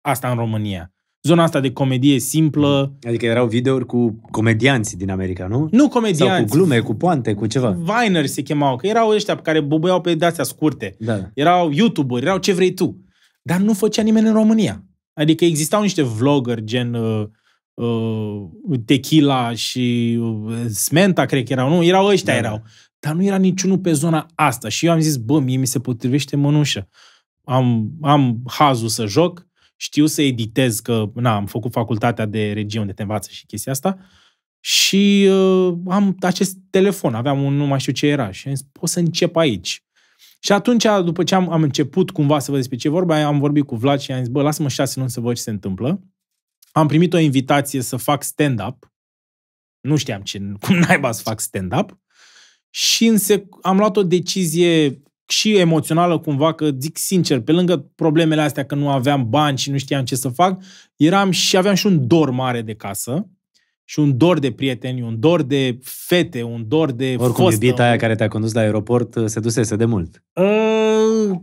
asta în România zona asta de comedie simplă. Adică erau videouri cu comedianți din America, nu? Nu comedianți. Sau cu glume, cu poante, cu ceva. Viner se chemau, că erau ăștia pe care bubuiau pe de-astea scurte. Da. Erau YouTuberi, erau ce vrei tu. Dar nu făcea nimeni în România. Adică existau niște vlogger gen uh, uh, Tequila și uh, Smenta, cred că erau, nu? Erau ăștia, da. erau. Da. Dar nu era niciunul pe zona asta. Și eu am zis, bă, mie mi se potrivește mănușă. Am, am hazul să joc, știu să editez, că na, am făcut facultatea de regie unde te învață și chestia asta, și uh, am acest telefon, aveam un nu mai știu ce era și am zis, pot să încep aici. Și atunci, după ce am, am început cumva să văd despre ce vorba, am vorbit cu Vlad și am zis, bă, lasă-mă șase luni să văd ce se întâmplă. Am primit o invitație să fac stand-up. Nu știam ce, cum naiba să fac stand-up. Și în sec- am luat o decizie și emoțională cumva, că zic sincer, pe lângă problemele astea că nu aveam bani și nu știam ce să fac, eram și aveam și un dor mare de casă și un dor de prieteni, un dor de fete, un dor de Oricum, fostă. iubita aia care te-a condus la aeroport uh, se dusese de mult. Ă,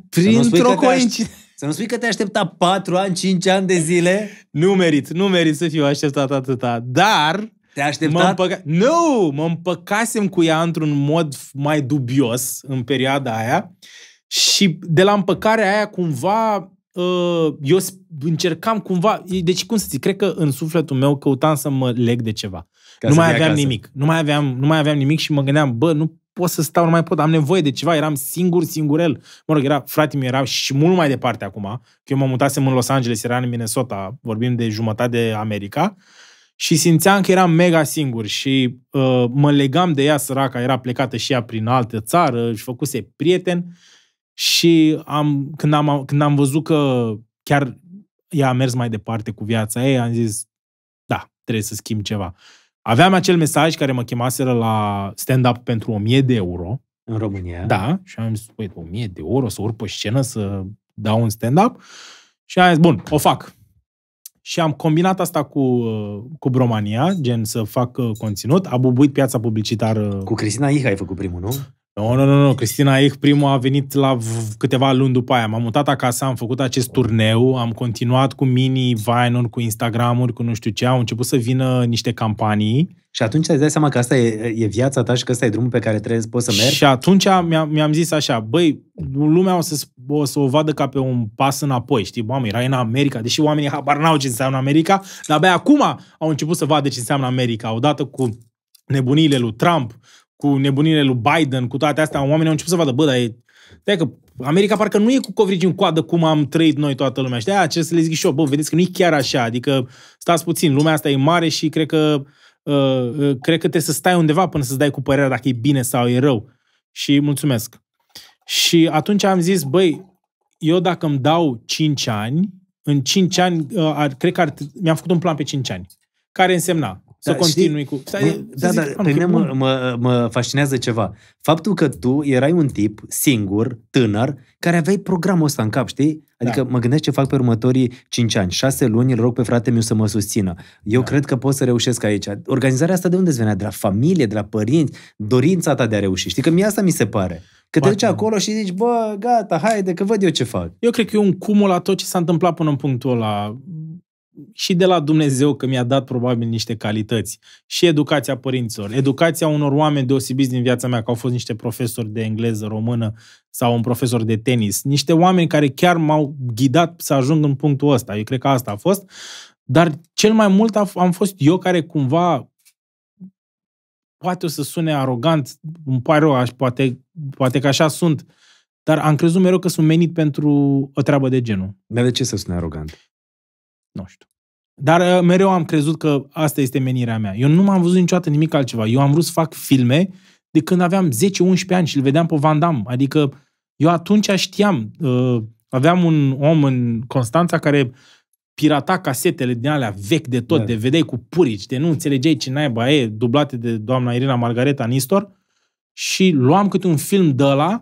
printr-o coincidență. Să nu spui că te aștepta 4 ani, 5 ani de zile? Nu merit, nu merit să fiu așteptat atâta. Dar te-ai așteptat? Mă împăca... Nu! Mă împăcasem cu ea într-un mod mai dubios în perioada aia și de la împăcarea aia cumva uh, eu încercam cumva, deci cum să zic, cred că în sufletul meu căutam să mă leg de ceva. Ca nu mai aveam acasă. nimic. Nu mai aveam, nu mai aveam nimic și mă gândeam, bă, nu pot să stau, nu mai pot, am nevoie de ceva, eram singur, singurel. Mă rog, era, frate meu era și mult mai departe acum, că eu mă mutasem în Los Angeles, era în Minnesota, vorbim de jumătate de America. Uh, și simțeam că eram mega singur și uh, mă legam de ea săraca, era plecată și ea prin altă țară, și făcuse prieten și am, când, am, când am văzut că chiar ea a mers mai departe cu viața ei, am zis, da, trebuie să schimb ceva. Aveam acel mesaj care mă chemaseră la stand-up pentru 1000 de euro. În România. Da, și am zis, păi, 1000 de euro să urc pe scenă să dau un stand-up. Și am zis, bun, o fac și am combinat asta cu, cu Bromania, gen să fac uh, conținut. A bubuit piața publicitară. Cu Cristina Iha ai făcut primul, nu? Nu, nu, nu, nu. Cristina Eich, primul a venit la câteva luni după aia. M-am mutat acasă, am făcut acest turneu, am continuat cu mini vine cu Instagram-uri, cu nu știu ce, au început să vină niște campanii. Și atunci ai dat seama că asta e, e viața ta și că asta e drumul pe care trebuie poți să mergi? Și atunci mi-am, mi-am zis așa, băi, lumea o să, o să o vadă ca pe un pas înapoi, știi, mamă, era în America, deși oamenii habar n-au ce înseamnă America, dar abia acum au început să vadă ce înseamnă America, odată cu nebunile lui Trump, cu nebunile lui Biden, cu toate astea, oamenii au început să vadă, bă, dar e... De că America parcă nu e cu covrigi în coadă cum am trăit noi toată lumea. Știi, ce să le zic și eu, bă, vedeți că nu e chiar așa, adică stați puțin, lumea asta e mare și cred că, uh, cred că trebuie să stai undeva până să-ți dai cu părerea dacă e bine sau e rău. Și mulțumesc. Și atunci am zis, băi, eu dacă îmi dau 5 ani, în 5 ani, uh, ar, cred că ar, mi-am făcut un plan pe 5 ani, care însemna să da, continui știi? cu... Stai, da, să da, zic, da, pe mine mă, mă, mă fascinează ceva. Faptul că tu erai un tip singur, tânăr, care aveai programul ăsta în cap, știi? Da. Adică da. mă gândesc ce fac pe următorii 5 ani, 6 luni, îl rog pe fratele meu să mă susțină. Eu da. cred că pot să reușesc aici. Organizarea asta de unde venea? De la familie, de la părinți, dorința ta de a reuși. Știi că mie asta mi se pare. Că Poate. te duci acolo și zici, bă, gata, haide, că văd eu ce fac. Eu cred că e un cumul la tot ce s-a întâmplat până în punctul ăla și de la Dumnezeu că mi-a dat probabil niște calități. Și educația părinților, educația unor oameni deosebiți din viața mea, că au fost niște profesori de engleză, română sau un profesor de tenis. Niște oameni care chiar m-au ghidat să ajung în punctul ăsta. Eu cred că asta a fost. Dar cel mai mult am fost eu care cumva poate o să sune arogant, îmi pare rău, poate, poate că așa sunt, dar am crezut mereu că sunt menit pentru o treabă de genul. Dar de ce să sune arogant? Nu știu. Dar uh, mereu am crezut că asta este menirea mea. Eu nu m-am văzut niciodată nimic altceva. Eu am vrut să fac filme de când aveam 10-11 ani și îl vedeam pe Van Damme. Adică eu atunci știam. Uh, aveam un om în Constanța care pirata casetele din alea vechi de tot, da. de vedeai cu purici, de nu înțelegeai ce naiba e, dublate de doamna Irina Margareta Nistor și luam câte un film de la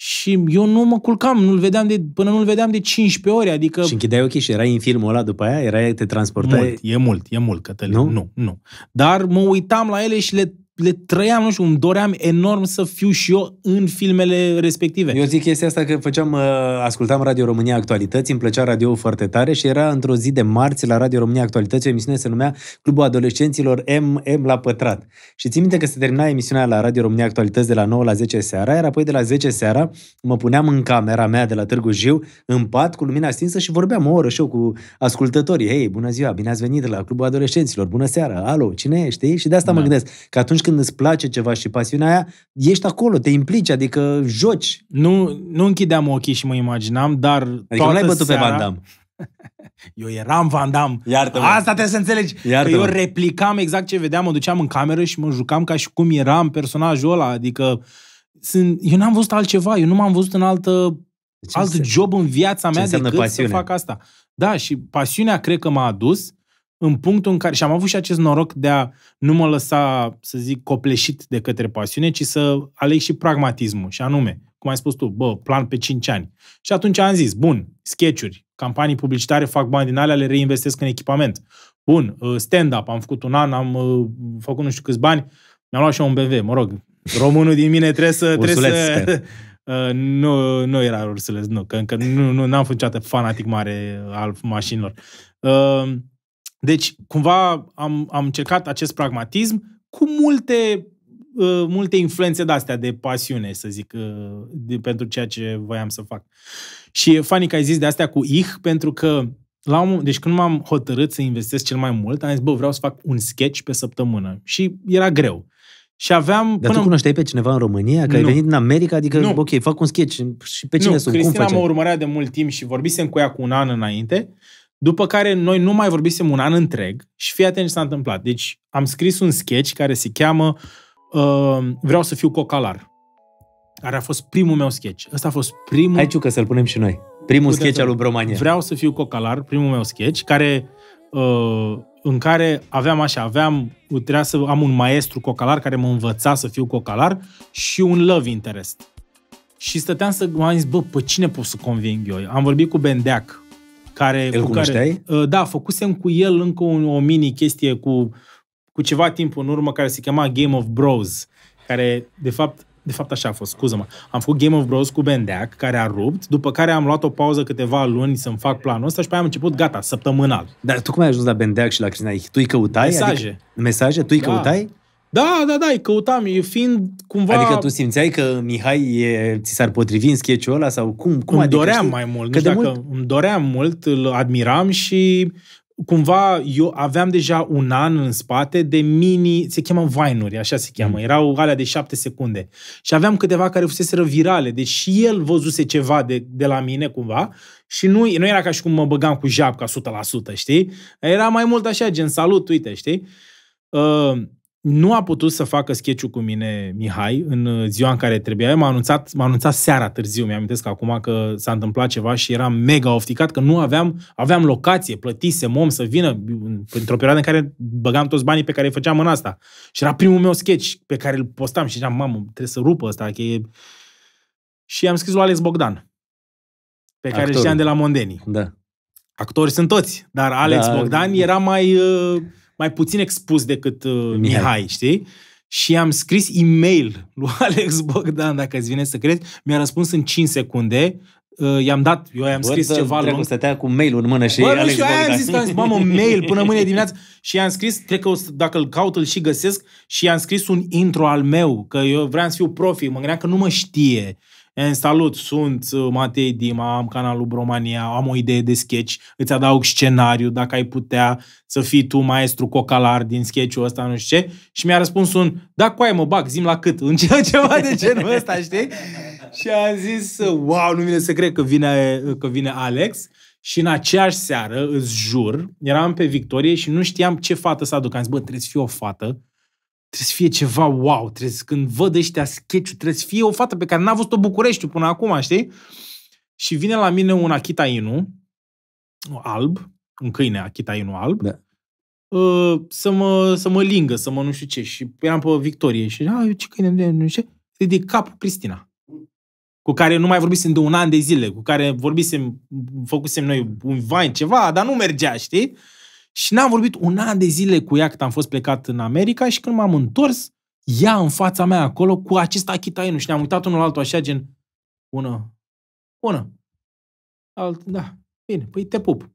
și eu nu mă culcam, nu-l vedeam de, până nu-l vedeam de 15 ore, adică... Și închideai ochii și erai în filmul ăla după aia? Erai, te transportai? Mult, e mult, e mult, Cătălin, nu? nu, nu. Dar mă uitam la ele și le le trăiam, nu știu, îmi doream enorm să fiu și eu în filmele respective. Eu zic chestia asta că făceam, uh, ascultam Radio România Actualități, îmi plăcea radio foarte tare și era într-o zi de marți la Radio România Actualități o emisiune se numea Clubul Adolescenților M, M la pătrat. Și țin minte că se termina emisiunea la Radio România Actualități de la 9 la 10 seara, iar apoi de la 10 seara mă puneam în camera mea de la Târgu Jiu, în pat, cu lumina stinsă și vorbeam o oră și eu cu ascultătorii. Hei, bună ziua, bine ați venit la Clubul Adolescenților, bună seara, alo, cine ești? Și de asta da. mă gândesc că atunci când îți place ceva și pasiunea aia, ești acolo, te implici, adică joci. Nu, nu închideam ochii și mă imaginam, dar adică toată nu ai bătut seara... pe Van Damme. Eu eram Van Damme. Iartă-mă. Asta trebuie să înțelegi. Iartă-mă. Că eu replicam exact ce vedeam, mă duceam în cameră și mă jucam ca și cum eram personajul ăla. Adică sunt, eu n-am văzut altceva, eu nu m-am văzut în altă, ce alt înseamnă? job în viața mea ce decât pasiune? să fac asta. Da, și pasiunea cred că m-a adus în punctul în care, și am avut și acest noroc de a nu mă lăsa, să zic, copleșit de către pasiune, ci să aleg și pragmatismul, și anume, cum ai spus tu, bă, plan pe 5 ani. Și atunci am zis, bun, sketchuri, campanii publicitare, fac bani din alea, le reinvestesc în echipament. Bun, uh, stand-up, am făcut un an, am uh, făcut nu știu câți bani, mi-am luat și un BMW, mă rog. Românul din mine trebuie să... trebuie să uh, nu, nu era ursuleț, nu, că încă nu, nu am făcut niciodată fanatic mare al mașinilor. Uh, deci, cumva am, am încercat acest pragmatism cu multe, uh, multe influențe de-astea de pasiune, să zic, uh, de, pentru ceea ce voiam să fac. Și e funny că ai zis de astea cu ich, pentru că la un, deci când m-am hotărât să investesc cel mai mult, am zis, bă, vreau să fac un sketch pe săptămână. Și era greu. Și aveam... Dar până... tu cunoșteai pe cineva în România? Că nu. ai venit în America? Adică, nu. ok, fac un sketch și pe cine nu. sunt? Cristina Cum mă urmărea de mult timp și vorbisem cu ea cu un an înainte după care noi nu mai vorbisem un an întreg și fii atent ce s-a întâmplat. Deci am scris un sketch care se cheamă uh, Vreau să fiu cocalar. Care a fost primul meu sketch. Ăsta a fost primul... Hai că să-l punem și noi. Primul Putem sketch al lui Bromania. Vreau să fiu cocalar, primul meu sketch, care uh, în care aveam așa, aveam, trebuia să am un maestru cocalar care mă învăța să fiu cocalar și un love interest. Și stăteam să, mă zis, bă, pe cine pot să conving eu? Am vorbit cu Bendeac, care, el cu Care, uh, da, făcusem cu el încă o, o mini-chestie cu, cu ceva timp în urmă care se chema Game of Bros, care, de fapt, de fapt așa a fost, scuză-mă. Am făcut Game of Bros cu Bendeac, care a rupt, după care am luat o pauză câteva luni să-mi fac planul ăsta și pe aia am început, gata, săptămânal. Dar tu cum ai ajuns la Bendeac și la Cristina? Tu îi căutai? Adică mesaje. Adică, mesaje? Tu îi da. căutai? Da, da, da, îi căutam, eu fiind cumva... Adică tu simțeai că Mihai e, ți s-ar potrivi în sketch ăla sau cum? cum îmi adică, doream știi? mai mult, că nu de dacă mult? îmi doream mult, îl admiram și cumva eu aveam deja un an în spate de mini, se cheamă vainuri, așa se cheamă, mm. erau alea de șapte secunde. Și aveam câteva care fuseseră virale, deci și el văzuse ceva de, de la mine cumva și nu, nu era ca și cum mă băgam cu ca 100%, știi? Era mai mult așa, gen salut, uite, știi? Uh, nu a putut să facă sketch cu mine Mihai în uh, ziua în care trebuia. M-a anunțat, m-a anunțat seara târziu, mi-amintesc am acum că s-a întâmplat ceva și eram mega ofticat că nu aveam, aveam locație, plătise om să vină într-o perioadă în care băgam toți banii pe care îi făceam în asta. Și era primul meu sketch pe care îl postam și ziceam, mamă, trebuie să rupă ăsta, că e... Și am scris lui Alex Bogdan, pe care Actorul. știam de la Mondeni. Da. Actori sunt toți, dar Alex da, Bogdan era mai... Uh mai puțin expus decât uh, Mihai. Mihai, știi? Și am scris e-mail lui Alex Bogdan, dacă îți vine să crezi, mi-a răspuns în 5 secunde, uh, i-am dat, eu i-am Bă, scris ceva lung. stătea cu mail-ul în mână și Bă, Alex și eu am zis, am zis, mamă, mail până mâine dimineață. Și i-am scris, cred că dacă îl caut, îl și găsesc, și i-am scris un intro al meu, că eu vreau să fiu profi, mă gândeam că nu mă știe. În salut, sunt uh, Matei Dima, am canalul Bromania, am o idee de sketch, îți adaug scenariu, dacă ai putea să fii tu maestru cocalar din sketchul ăsta, nu știu ce. Și mi-a răspuns un, da, aia mă bag, zim la cât, în ceva de genul ăsta, știi? și a zis, wow, nu vine să cred că vine, că vine Alex. Și în aceeași seară, îți jur, eram pe Victorie și nu știam ce fată să aduc. Am zis, bă, trebuie să fie o fată trebuie să fie ceva wow, trebuie să, când văd ăștia sketch trebuie să fie o fată pe care n-a văzut-o București până acum, știi? Și vine la mine un Akita Inu, alb, un câine Akita Inu alb, da. Uh, să, mă, să mă lingă, să mă nu știu ce. Și eram pe Victorie și zice, ah, eu ce câine, nu știu ce. Ridic capul Cristina cu care nu mai vorbisem de un an de zile, cu care vorbisem, făcusem noi un vain, ceva, dar nu mergea, știi? Și n-am vorbit un an de zile cu ea când am fost plecat în America și când m-am întors, ea în fața mea acolo cu acest achitaienul și ne-am uitat unul altul așa gen una, una, alt, da, bine, păi te pup.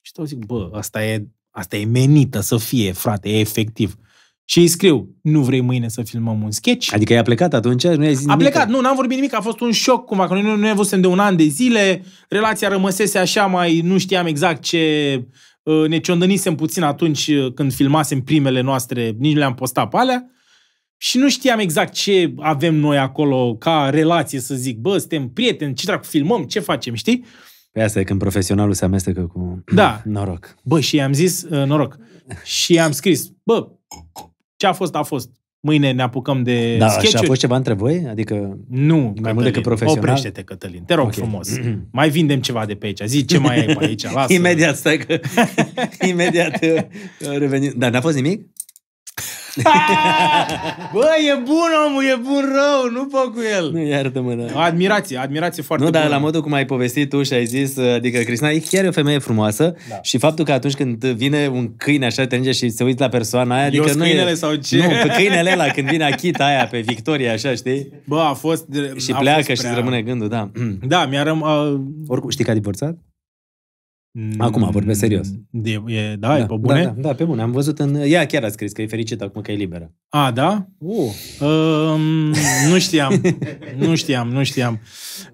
Și tot zic, bă, asta e, asta e menită să fie, frate, e efectiv. Și îi scriu, nu vrei mâine să filmăm un sketch? Adică i-a plecat atunci? Nu i-a zis nimic. plecat, plecat, nu, n-am vorbit nimic, a fost un șoc cumva, că noi nu ne văzusem de un an de zile, relația rămăsese așa mai, nu știam exact ce Ă, ne ciondănisem puțin atunci ă, când filmasem primele noastre, nici nu le-am postat pe alea, și nu știam exact ce avem noi acolo ca relație, să zic, bă, suntem prieteni, ce dracu filmăm, ce facem, știi? pe păi asta e când profesionalul se amestecă cu da. noroc. Bă, și i-am zis uh, noroc. Și i-am scris, bă, ce a fost, a fost mâine ne apucăm de da, sketch și a fost ceva între voi? Adică nu, mai Cătălin, mult decât profesional? Oprește-te, Cătălin, te rog okay. frumos. mai vindem ceva de pe aici. Zi ce mai ai pe aici, lasă. Imediat, stai că... Imediat uh, revenim. Dar n-a fost nimic? Bă, e bun omul, e bun rău, nu pot cu el. Nu, iartă-mă, da. Admirație, admirație foarte Nu, bună. dar la modul cum ai povestit tu și ai zis, uh, adică Cristina e chiar o femeie frumoasă da. și faptul că atunci când vine un câine așa, te și se uiți la persoana aia, adică Eu nu câinele e, sau ce? Nu, pe câinele ăla, când vine achita aia pe Victoria, așa, știi? Bă, a fost... și a pleacă fost și prea... rămâne gândul, da. Da, mi-a răm... Uh... Oricum, știi că a divorțat? Acum, mm, vorbesc serios. E, e, da, da, e pe da, bune? Da, da, da, pe bune. Am văzut în... Ea chiar a scris că e fericită acum că e liberă. A, da? Uh. Um, nu știam. nu știam, nu știam.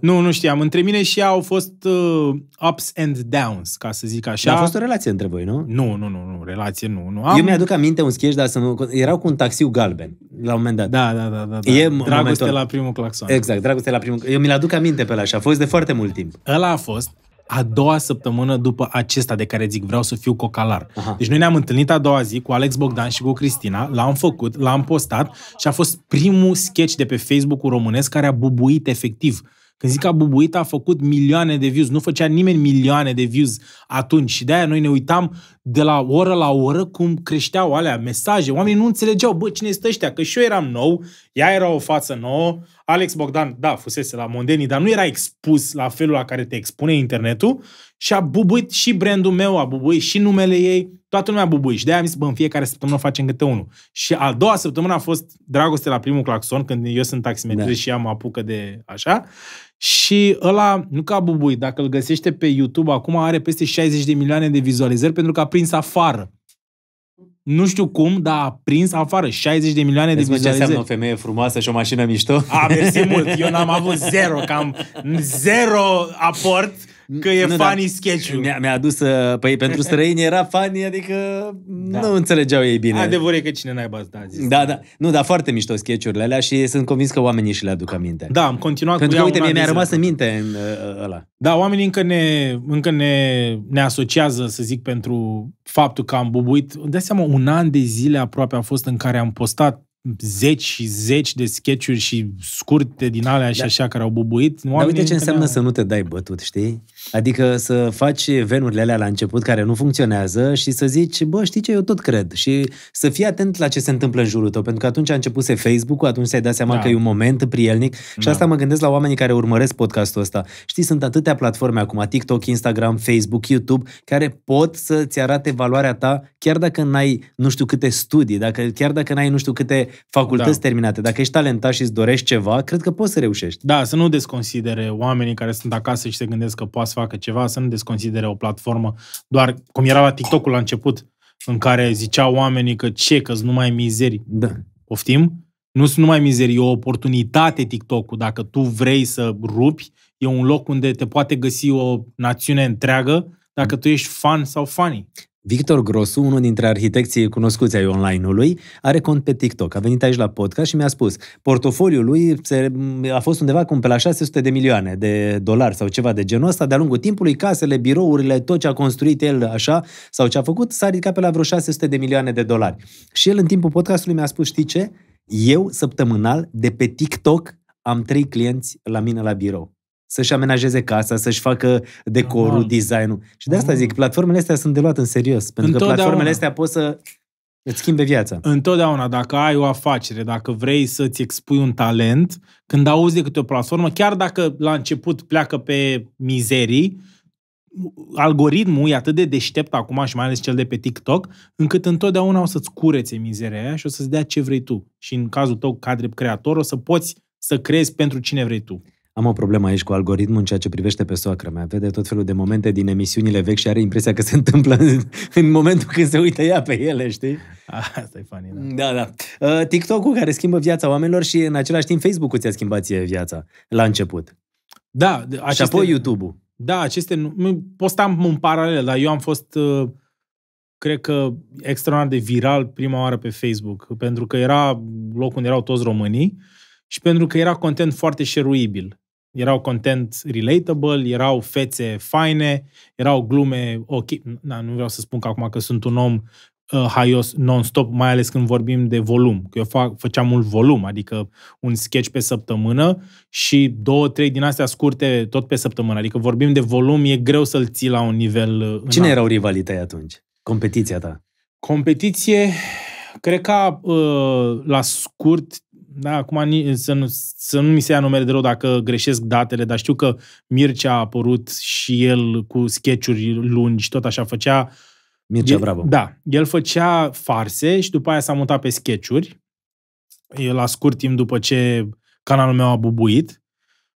Nu, nu știam. Între mine și ea au fost uh, ups and downs, ca să zic așa. Dar a fost o relație între voi, nu? Nu, nu, nu, nu. Relație nu. nu. Am... Eu mi-aduc aminte un sketch, dar să nu... erau cu un taxiu galben, la un moment dat. Da, da, da. da, da. E dragoste momentul... la primul claxon. Exact, dragoste la primul... Eu mi-l aduc aminte pe la așa. A fost de foarte mult timp. Ăla a fost a doua săptămână după acesta de care zic vreau să fiu cocalar. Aha. Deci noi ne-am întâlnit a doua zi cu Alex Bogdan și cu Cristina, l-am făcut, l-am postat și a fost primul sketch de pe Facebook-ul românesc care a bubuit efectiv. Când zic că Bubuita a făcut milioane de views, nu făcea nimeni milioane de views atunci și de-aia noi ne uitam de la oră la oră cum creșteau alea mesaje. Oamenii nu înțelegeau, bă, cine este ăștia? Că și eu eram nou, ea era o față nouă, Alex Bogdan, da, fusese la Mondeni, dar nu era expus la felul la care te expune internetul și a bubuit și brandul meu, a bubuit și numele ei, toată lumea a bubuit. Și de-aia am zis, bă, în fiecare săptămână facem câte unul. Și a doua săptămână a fost dragoste la primul claxon, când eu sunt taximetrist da. și ea mă apucă de așa. Și ăla, nu ca bubui, dacă îl găsește pe YouTube, acum are peste 60 de milioane de vizualizări pentru că a prins afară. Nu știu cum, dar a prins afară 60 de milioane Vezi de vizualizări. ce înseamnă o femeie frumoasă și o mașină mișto? A, mersi mult. Eu n-am avut zero, cam zero aport Că e nu, da. funny da. sketch Mi-a, mi-a adus, uh, păi pentru străini era funny, adică da. nu înțelegeau ei bine. Adevărul e că cine n-ai bază, da, zis. Da, da. Nu, dar foarte mișto sketch alea și sunt convins că oamenii și le aduc aminte. Da, am continuat pentru cu că, uite, mi-a rămas în minte în, uh, ăla. Da, oamenii încă ne, încă ne, ne asociază, să zic, pentru faptul că am bubuit. de seama, un an de zile aproape a fost în care am postat zeci și zeci de sketch-uri și scurte din alea da. și așa care au bubuit. Dar uite ce înseamnă ne-au... să nu te dai bătut, știi? Adică să faci venurile alea la început care nu funcționează și să zici, bă, știi ce, eu tot cred. Și să fii atent la ce se întâmplă în jurul tău, pentru că atunci a început să Facebook-ul, atunci ți-ai dat seama da. că e un moment prielnic. Și da. asta mă gândesc la oamenii care urmăresc podcastul ăsta. Știi, sunt atâtea platforme acum, TikTok, Instagram, Facebook, YouTube, care pot să-ți arate valoarea ta chiar dacă n-ai nu știu câte studii, dacă, chiar dacă n-ai nu știu câte facultăți da. terminate. Dacă ești talentat și îți dorești ceva, cred că poți să reușești. Da, să nu desconsidere oamenii care sunt acasă și se gândesc că poți facă ceva, să nu desconsidere o platformă. Doar cum era la TikTok-ul la început, în care ziceau oamenii că ce, că nu mai mizerii. Da. Poftim? Nu sunt numai mizerii, e o oportunitate TikTok-ul. Dacă tu vrei să rupi, e un loc unde te poate găsi o națiune întreagă dacă tu ești fan sau fani. Victor Grosu, unul dintre arhitecții cunoscuți ai online-ului, are cont pe TikTok. A venit aici la podcast și mi-a spus portofoliul lui se, a fost undeva cum pe la 600 de milioane de dolari sau ceva de genul ăsta. De-a lungul timpului, casele, birourile, tot ce a construit el așa sau ce a făcut, s-a ridicat pe la vreo 600 de milioane de dolari. Și el în timpul podcastului mi-a spus, știi ce? Eu, săptămânal, de pe TikTok, am trei clienți la mine la birou să-și amenajeze casa, să-și facă decorul, Normal. designul. Și de asta zic, platformele astea sunt de luat în serios, pentru că platformele astea pot să îți schimbe viața. Întotdeauna, dacă ai o afacere, dacă vrei să-ți expui un talent, când auzi de câte o platformă, chiar dacă la început pleacă pe mizerii, algoritmul e atât de deștept acum și mai ales cel de pe TikTok, încât întotdeauna o să-ți curețe mizeria aia și o să-ți dea ce vrei tu. Și în cazul tău, cadre creator, o să poți să creezi pentru cine vrei tu. Am o problemă aici cu algoritmul în ceea ce privește pe soacră mea. Vede tot felul de momente din emisiunile vechi și are impresia că se întâmplă în, în momentul când se uită ea pe ele, știi? Asta e funny, da. Da, da. Uh, TikTok-ul care schimbă viața oamenilor și în același timp Facebook-ul ți-a schimbat ție viața la început. Da. Aceste... Și apoi YouTube-ul. Da, aceste... Postam în paralel, dar eu am fost... Uh, cred că extraordinar de viral prima oară pe Facebook, pentru că era locul unde erau toți românii și pentru că era content foarte șeruibil. Erau content relatable, erau fețe faine, erau glume ok. Na, nu vreau să spun că acum că sunt un om uh, haios non-stop, mai ales când vorbim de volum. Că eu fac, făceam mult volum, adică un sketch pe săptămână și două, trei din astea scurte tot pe săptămână. Adică vorbim de volum, e greu să-l ții la un nivel... Uh, Cine erau rivalităi atunci? Competiția ta? Competiție, cred că uh, la scurt da, acum să nu, să nu mi se ia numele de rău dacă greșesc datele, dar știu că Mircea a apărut și el cu sketchuri lungi, tot așa făcea. Mircea Bravo. Da, el făcea farse și după aia s-a mutat pe sketchuri. La scurt timp după ce canalul meu a bubuit.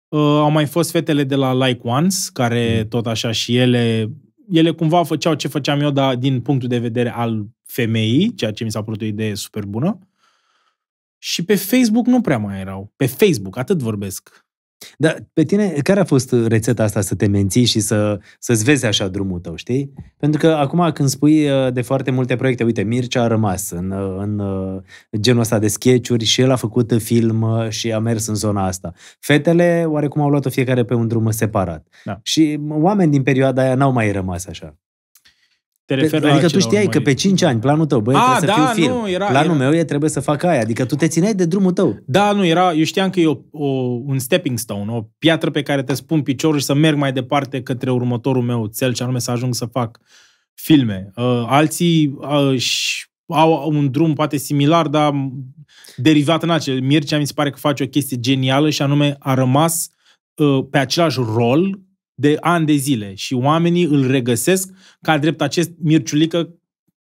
Uh, au mai fost fetele de la Like Ones, care mm. tot așa și ele, ele cumva făceau ce făceam eu, dar din punctul de vedere al femeii, ceea ce mi s-a părut o idee super bună. Și pe Facebook nu prea mai erau. Pe Facebook, atât vorbesc. Dar pe tine, care a fost uh, rețeta asta să te menții și să, să-ți vezi așa drumul tău, știi? Pentru că acum când spui uh, de foarte multe proiecte, uite, Mircea a rămas în, uh, în genul ăsta de sketch și el a făcut film și a mers în zona asta. Fetele oarecum au luat-o fiecare pe un drum separat. Da. Și oameni din perioada aia n-au mai rămas așa. Te referi pe, la adică tu știai că pe 5 ani planul tău, băi, trebuie da, să fiu film. Nu, era, planul era... meu e trebuie să fac aia. Adică tu te țineai de drumul tău. Da, nu, era, eu știam că e o, o, un stepping stone, o piatră pe care te spun piciorul și să merg mai departe către următorul meu cel, ce anume să ajung să fac filme. Uh, alții uh, au un drum poate similar, dar derivat în acel. Mircea mi se pare că face o chestie genială și anume a rămas uh, pe același rol de ani de zile și oamenii îl regăsesc ca drept acest mirciulică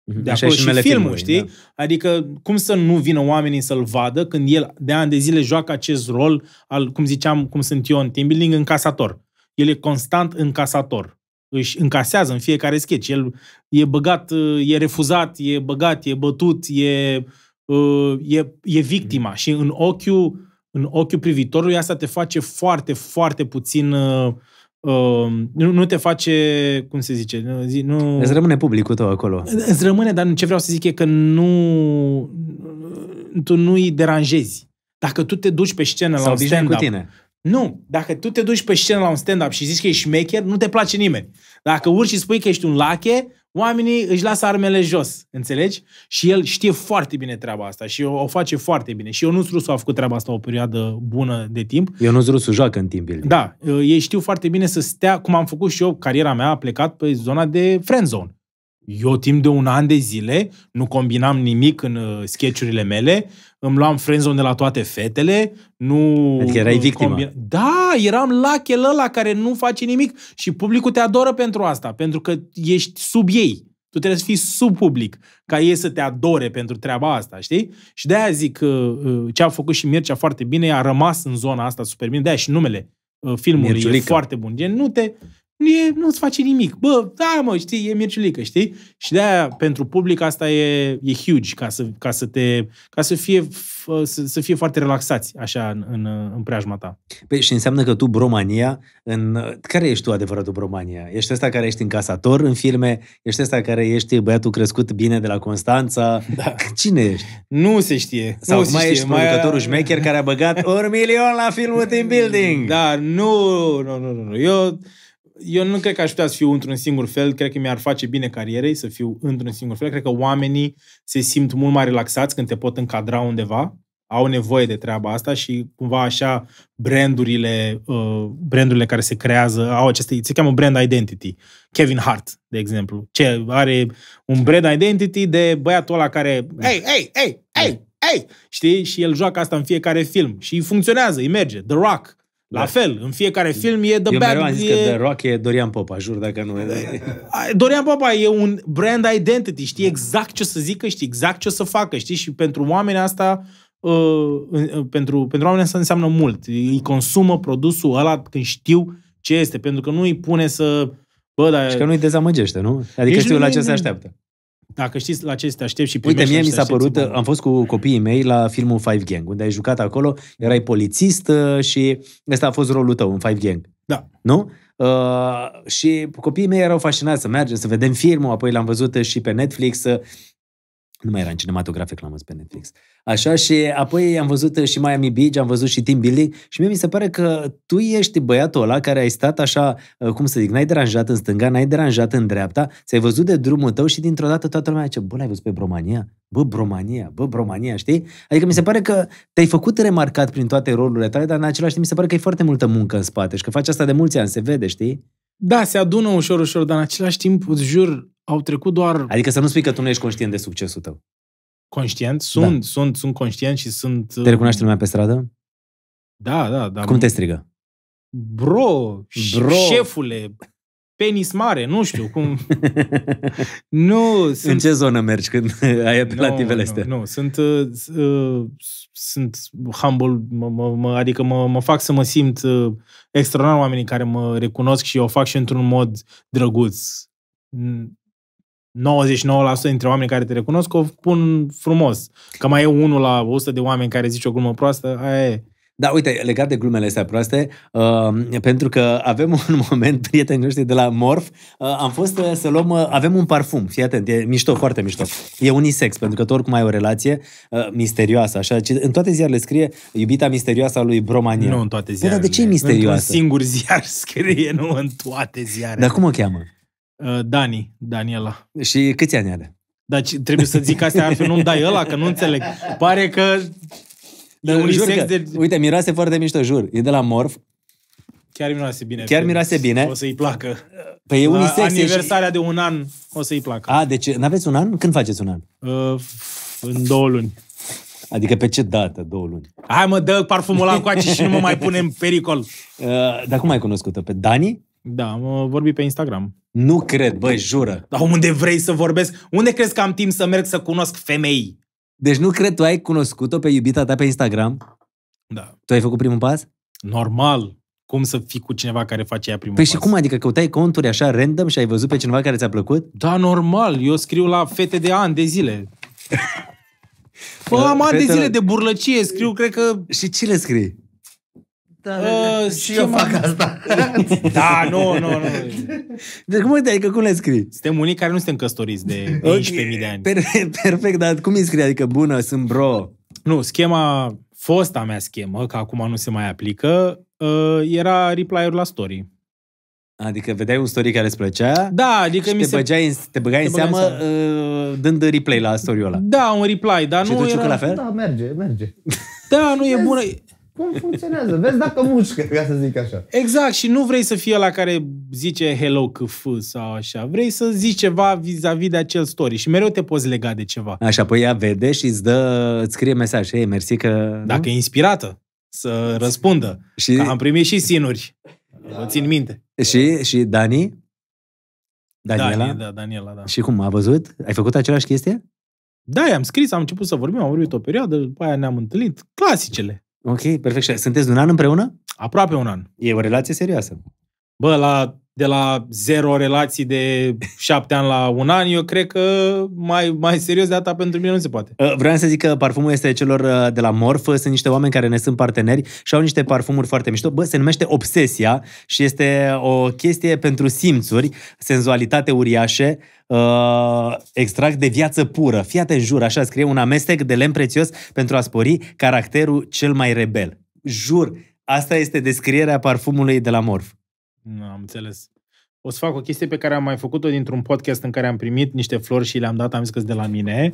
mhm, de Așa acolo și, și filmul, filmului, știi? Da. Adică cum să nu vină oamenii să-l vadă când el de ani de zile joacă acest rol al, cum ziceam, cum sunt eu în team building, încasator. El e constant încasator. Își încasează în fiecare sketch. El e băgat, e refuzat, e băgat, e bătut, e, ă, e, e victima. Mm. Și în ochiul, în ochiul privitorului asta te face foarte, foarte puțin uh, Um, nu, nu te face, cum se zice, nu, zi, nu... Îți rămâne publicul tău acolo. Îți rămâne, dar ce vreau să zic e că nu, tu nu i deranjezi. Dacă tu te duci pe scenă Sau la un stand-up... cu tine. Nu. Dacă tu te duci pe scenă la un stand-up și zici că ești șmecher, nu te place nimeni. Dacă urci și spui că ești un lache, oamenii își lasă armele jos, înțelegi? Și el știe foarte bine treaba asta și o, face foarte bine. Și Ionuț Rusu a făcut treaba asta o perioadă bună de timp. Ionuț Rusu joacă în timp. Da, ei știu foarte bine să stea, cum am făcut și eu, cariera mea a plecat pe zona de friend zone. Eu timp de un an de zile nu combinam nimic în uh, sketchurile mele, îmi luam friendzone de la toate fetele, nu... Adică erai victimă. Combina... Da, eram la ăla care nu face nimic și publicul te adoră pentru asta, pentru că ești sub ei. Tu trebuie să fii sub public ca ei să te adore pentru treaba asta, știi? Și de-aia zic că uh, uh, ce a făcut și Mircea foarte bine, a rămas în zona asta super bine, de-aia și numele uh, filmului Mirciulica. e foarte bun. Gen, nu te, e, nu-ți face nimic. Bă, da, mă, știi, e Mirciulică, știi? Și de-aia, pentru public, asta e, e huge, ca să, ca să, te, ca să fie, să, să fie foarte relaxați, așa, în, în, în preajma ta. Păi, și înseamnă că tu, Bromania, în... care ești tu adevăratul Bromania? Ești ăsta care ești încasator în filme? Ești ăsta care ești băiatul crescut bine de la Constanța? Da. Cine ești? Nu se știe. Sau nu mai știe. ești mai... șmecher care a băgat un milion la filmul Team Building? Da, nu, nu, nu, nu. nu. Eu eu nu cred că aș putea să fiu într-un singur fel, cred că mi-ar face bine carierei să fiu într-un singur fel. Cred că oamenii se simt mult mai relaxați când te pot încadra undeva, au nevoie de treaba asta și cumva așa brandurile, uh, brandurile care se creează au aceste, se cheamă brand identity. Kevin Hart, de exemplu, ce are un brand identity de băiatul ăla care, ei ei ei ei ei, știi? Și el joacă asta în fiecare film și funcționează, îi merge. The Rock, la da. fel, în fiecare film e The Eu Bad... Eu am zis e... că The Rock e Dorian Popa, jur dacă nu... Da, da, da. Dorian Popa e un brand identity, știi exact ce să zică, știi exact ce să facă, știi? Și pentru oamenii asta ă, ă, pentru, pentru oameni asta înseamnă mult. Îi consumă produsul ăla când știu ce este, pentru că nu îi pune să... Bă, dar... Și că nu îi dezamăgește, nu? Adică deci știu nu, la ce nu, se așteaptă. Dacă știți la ce te aștept și primești... Uite, mie mi s-a părut, am fost cu copiii mei la filmul Five Gang, unde ai jucat acolo, erai polițist uh, și ăsta a fost rolul tău în Five Gang. Da. Nu? Uh, și copiii mei erau fascinați să mergem, să vedem filmul, apoi l-am văzut și pe Netflix. Uh, nu mai era în cinematografic, l pe Netflix. Așa și apoi am văzut uh, și Miami Beach, am văzut și Tim Billy și mie mi se pare că tu ești băiatul ăla care ai stat așa, uh, cum să zic, n-ai deranjat în stânga, n-ai deranjat în dreapta, ți-ai văzut de drumul tău și dintr-o dată toată lumea ce bă, l-ai văzut pe Bromania? Bă, Bromania, bă, Bromania, știi? Adică mi se pare că te-ai făcut remarcat prin toate rolurile tale, dar în același timp mi se pare că e foarte multă muncă în spate și că faci asta de mulți ani, se vede, știi? Da, se adună ușor, ușor, dar în același timp, îți jur, au trecut doar... Adică să nu spui că tu nu ești conștient de succesul tău. Conștient? Sunt, da. sunt, sunt conștient și sunt... Te uh, recunoaște lumea pe stradă? Da, da, da. Cum te strigă? Bro, Bro. șefule, penis mare, nu știu cum... nu, sunt... În ce zonă mergi când ai apelativele no, astea? Nu, nu, sunt, uh, uh sunt humble, m- m- adică mă, m- fac să mă simt uh, extraordinar oamenii care mă recunosc și o fac și într-un mod drăguț 99% dintre oameni care te recunosc o pun frumos. Că mai e unul la 100 de oameni care zice o glumă proastă, aia e. Da, uite, legat de glumele astea proaste, uh, pentru că avem un moment, prieteni noștri de la Morf, uh, am fost uh, să luăm, uh, avem un parfum, fii atent, e mișto, foarte mișto. E unisex, pentru că tu oricum ai o relație uh, misterioasă, așa, ci în toate ziarele scrie iubita misterioasă a lui Bromania. Nu în toate ziarele. Păi, dar de ce e misterioasă? Într-un singur ziar scrie, nu în toate ziarele. Dar cum o cheamă? Uh, Dani, Daniela. Și câți ani are? Dar trebuie să zic astea, altfel nu-mi dai ăla, că nu înțeleg. Pare că... De Eu, jur că, de... Uite, miroase foarte mișto, jur. E de la Morf. Chiar miroase bine. Chiar miroase bine. O să-i placă. Păi e unisex. Aniversarea și... de un an o să-i placă. A, deci n-aveți un an? Când faceți un an? Uh, în două luni. Adică pe ce dată? Două luni. Hai mă, dă parfumul la încoace și nu mă mai pune în pericol. Uh, dar cum ai cunoscut-o? Pe Dani? Da, am uh, vorbit pe Instagram. Nu cred, băi, jură. Dar unde vrei să vorbesc? Unde crezi că am timp să merg să cunosc femei? Deci nu cred, tu ai cunoscut-o pe iubita ta pe Instagram? Da. Tu ai făcut primul pas? Normal. Cum să fii cu cineva care face ea primul păi pas? și cum adică? Căutai conturi așa random și ai văzut pe cineva care ți-a plăcut? Da, normal. Eu scriu la fete de ani, de zile. Păi am ani de zile de burlăcie. Scriu, cred că... Și ce le scrii? Da, uh, da, da. și eu fac asta. da, nu, nu, nu. Deci cum uite, adică cum le scrii? Suntem unii care nu suntem căsătoriți de okay. de ani. Perfect, perfect, dar cum îi scrii? Adică bună, sunt bro. Nu, schema, fosta mea schemă, că acum nu se mai aplică, uh, era reply la story. Adică vedeai un story care îți plăcea da, adică și mi te, se... băgeai, în, te băgai te în seamă, în uh, dând replay la story-ul ăla. Da, un reply, dar și nu era... la fel? Da, merge, merge. Da, nu e bună cum funcționează. Vezi dacă mușcă, ca să zic așa. Exact, și nu vrei să fie la care zice hello câf sau așa. Vrei să zici ceva vis-a-vis de acel story și mereu te poți lega de ceva. Așa, păi ea vede și îți dă, îți scrie mesaj. Ei, mersi că... Dacă nu? e inspirată să răspundă. Și... Că am primit și sinuri. Da. țin minte. Și, și Dani? Daniela? Dani, da, Daniela, da. Și cum, a văzut? Ai făcut același chestie? Da, i-am scris, am început să vorbim, am vorbit o perioadă, după aia ne-am întâlnit. Clasicele. Ok, perfect. Și sunteți un an împreună? Aproape un an. E o relație serioasă bă, la, de la zero relații de șapte ani la un an, eu cred că mai, mai serios de data pentru mine nu se poate. Uh, vreau să zic că parfumul este celor uh, de la Morph, sunt niște oameni care ne sunt parteneri și au niște parfumuri foarte mișto. Bă, se numește Obsesia și este o chestie pentru simțuri, senzualitate uriașe, uh, extract de viață pură. Fii în jur, așa scrie, un amestec de lemn prețios pentru a spori caracterul cel mai rebel. Jur, asta este descrierea parfumului de la Morph. Nu, am înțeles. O să fac o chestie pe care am mai făcut-o dintr-un podcast în care am primit niște flori și le-am dat, am zis că de la mine.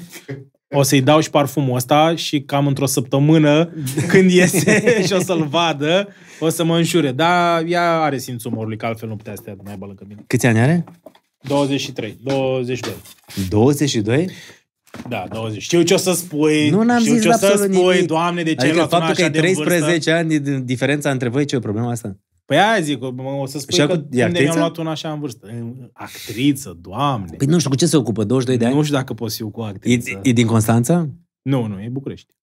O să-i dau și parfumul ăsta și cam într-o săptămână, când iese și o să-l vadă, o să mă înjure. Dar ea are simțul umorului, că altfel nu putea să te mai bă lângă mine. Câți ani are? 23, 22. 22? Da, 20. Știu ce o să spui. Nu n-am știu zis ce o să spui, nimic. Doamne, de ce adică faptul că e 13 de ani, diferența între voi, ce e problema asta? Păi aia zic, o să spui și că e unde mi-am luat una așa în vârstă. Actriță, doamne. Păi nu știu, cu ce se ocupă? 22 de ani? Nu știu dacă pot eu cu actriță. E, e din Constanța? Nu, nu, e București.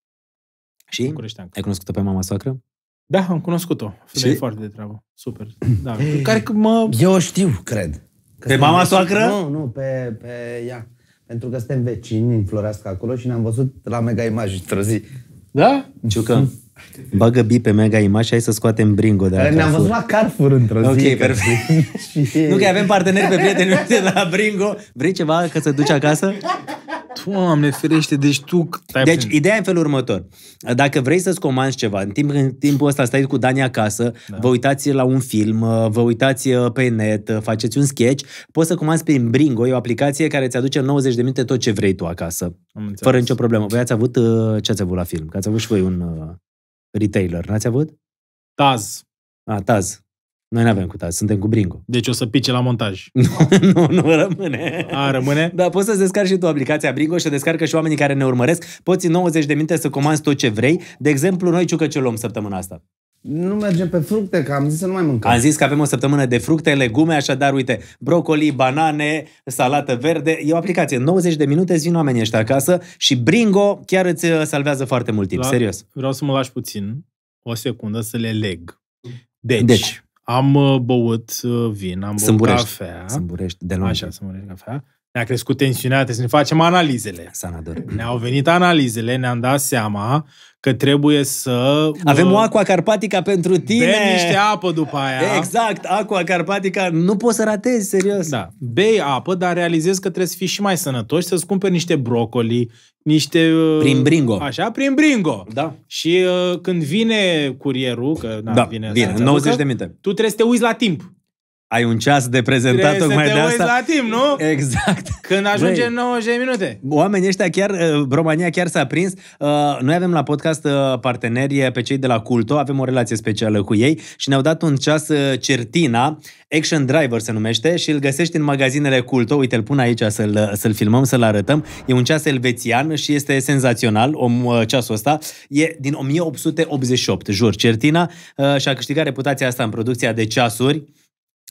Și? București, Ai cunoscut-o pe mama soacră? Da, am cunoscut-o. și? foarte de treabă. Super. Da. Care mă... Eu știu, cred. Că pe mama soacră? Nu, nu, pe, pe ea. Pentru că suntem vecini în Floreasca acolo și ne-am văzut la mega imagini într-o zi. Da? Ciucă. Bagă bi pe mega imagine și hai să scoatem bringo de la Ne-am văzut la Carrefour într-o zi. Ok, perfect. nu că avem parteneri pe prieteni de la bringo. Vrei ceva ca să duci acasă? Doamne ferește, deci tu... Deci, prin... ideea e în felul următor. Dacă vrei să-ți comanzi ceva, în, timp, în timpul ăsta stai cu Dani acasă, da. vă uitați la un film, vă uitați uh, pe net, uh, faceți un sketch, poți să comanzi prin Bringo, e o aplicație care îți aduce 90 de minute tot ce vrei tu acasă. Fără nicio problemă. Voi ați avut uh, ce ați avut la film? Că ați avut și voi un retailer. N-ați avut? Taz. A, Taz. Noi nu avem cu Taz, suntem cu Bringo. Deci o să pice la montaj. nu, nu, nu rămâne. A, rămâne? Da, poți să-ți descarci și tu aplicația Bringo și o descarcă și oamenii care ne urmăresc. Poți în 90 de minute să comanzi tot ce vrei. De exemplu, noi ciucă ce luăm săptămâna asta. Nu mergem pe fructe, că am zis să nu mai mâncăm. Am zis că avem o săptămână de fructe, legume, așadar, uite, brocoli, banane, salată verde. E o aplicație. 90 de minute îți vin oamenii ăștia acasă și Bringo chiar îți uh, salvează foarte mult timp, La, serios. Vreau să mă lași puțin, o secundă, să le leg. Deci, deci. am uh, băut uh, vin, am băut Sâmburești. cafea. Sâmburești, de lungi. Așa, sâmburești cafea ne-a crescut tensiunea, trebuie să ne facem analizele. Sanador. Ne-au venit analizele, ne-am dat seama că trebuie să... Avem o aqua carpatica pentru tine! Bei niște apă după aia. Exact, aqua carpatica, nu poți să ratezi, serios. Da, bei apă, dar realizezi că trebuie să fii și mai sănătoși, să-ți cumperi niște brocoli, niște... Uh, prin bringo. Așa, prin bringo. Da. Și uh, când vine curierul, că na, da, da, vine, vine 90 de minute. Tu trebuie să te uiți la timp ai un ceas de prezentat Trebuie tocmai să te de asta. la timp, nu? Exact. Când ajunge Băi, 90 minute. Oamenii ăștia chiar, uh, România chiar s-a prins. Uh, noi avem la podcast uh, partenerie pe cei de la Culto, avem o relație specială cu ei și ne-au dat un ceas Certina, Action Driver se numește și îl găsești în magazinele Culto. Uite, îl pun aici să-l, să-l filmăm, să-l arătăm. E un ceas elvețian și este senzațional om, ceasul ăsta. E din 1888, jur, Certina și a câștigat reputația asta în producția de ceasuri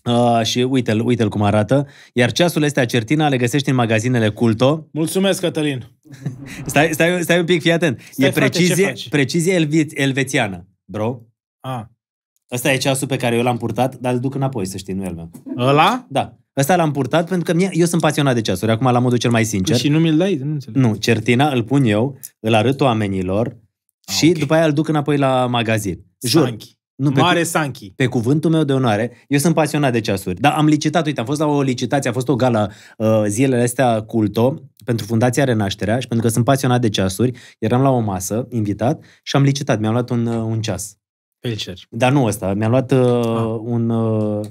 Uh, și uite-l, uite-l cum arată. Iar ceasul este acertina, le găsești în magazinele Culto. Mulțumesc, Cătălin! stai, stai, stai un pic, fii atent. Stai, e frate, precizie, precizie elvețiană, bro. Ah. Ăsta e ceasul pe care eu l-am purtat, dar îl duc înapoi, să știi, nu el meu. Ăla? Da. Ăsta l-am purtat pentru că mie, eu sunt pasionat de ceasuri, acum la modul cel mai sincer. Păi și nu mi-l dai? Nu înțeleg. Nu, certina îl pun eu, îl arăt oamenilor A, ah, și okay. după aia îl duc înapoi la magazin. Jur. Sanchi. Nu, pe Mare cu, Sanchi. Pe cuvântul meu de onoare, eu sunt pasionat de ceasuri. Dar am licitat, uite, am fost la o licitație, a fost o gala uh, zilele astea culto pentru Fundația Renașterea și pentru că sunt pasionat de ceasuri, eram la o masă, invitat, și am licitat, mi-am luat un, uh, un ceas. Pelcer. Dar nu ăsta, mi-am luat uh, ah. un... Uh,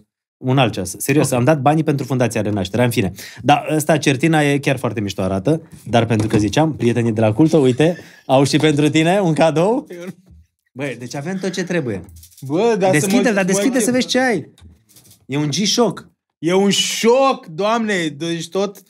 un alt ceas. Serios, okay. am dat banii pentru Fundația Renașterea, în fine. Dar ăsta, certina, e chiar foarte mișto arată, dar pentru că ziceam, prietenii de la Culto, uite, au și pentru tine un cadou. Băi, deci avem tot ce trebuie. Bă, dar deschide, să mă, dar deschide mă, să vezi ce ai. E un G-Shock. E un șoc, doamne! Deci tot,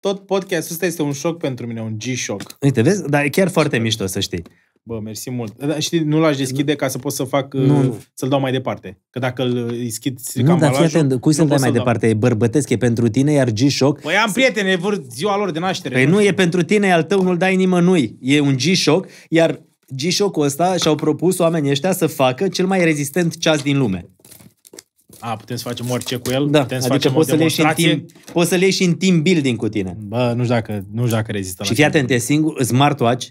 tot podcastul ăsta este un șoc pentru mine, un G-Shock. Uite, vezi? Dar e chiar foarte mișto, să știi. Bă, mersi mult. Dar știi, nu l-aș deschide ca să pot să fac, nu. Uh, să-l dau mai departe. Că dacă îl deschid, uh, Nu, dar fii atent, cui să-l dai mai departe? E bărbătesc, e pentru tine, iar G-Shock... Păi am prieteni, vor ziua lor de naștere. Păi nu, e pentru tine, al tău nu-l dai nimănui. E un G-Shock, iar G-Shock-ul ăsta și-au propus oamenii ăștia să facă cel mai rezistent ceas din lume. A, putem să facem orice cu el? Da, putem să adică facem poți, să le și în team, poți să le ieși în team building cu tine. Bă, nu știu dacă, nu știu dacă rezistă. Și fii atent, e singur, smartwatch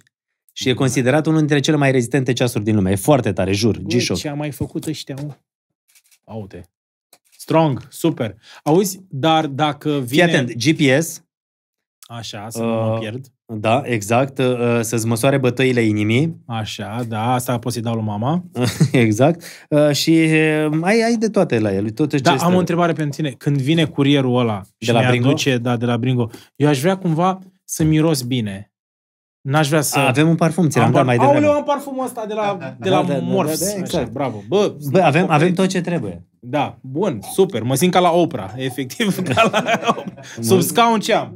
și e considerat unul dintre cele mai rezistente ceasuri din lume. E foarte tare, jur, Bă, G-Shock. ce a mai făcut ăștia, mă? Aute. Strong, super. Auzi, dar dacă vine... Fii atent, GPS. Așa, să uh, nu mă uh, pierd. Da, exact. Uh, să-ți măsoare bătăile inimii. Așa, da, asta poți să-i dau lui mama. exact. Uh, și uh, ai, ai de toate la el. Tot da, am o întrebare pentru tine. Când vine curierul ăla și de la Bringo? Aduce, da, de la Bringo, eu aș vrea cumva să miros bine. N-aș vrea să... A, avem un parfum, ți l-am dat mai devreme. Aoleu, am parfumul ăsta de la, da, da, da. de la da, Morphs. Da, da, da, da exact. Așa, bravo. Bă, Bă avem, avem tot ce trebuie. Da, bun, super. Mă simt ca la Oprah, efectiv, ca la Sub scaun ce am.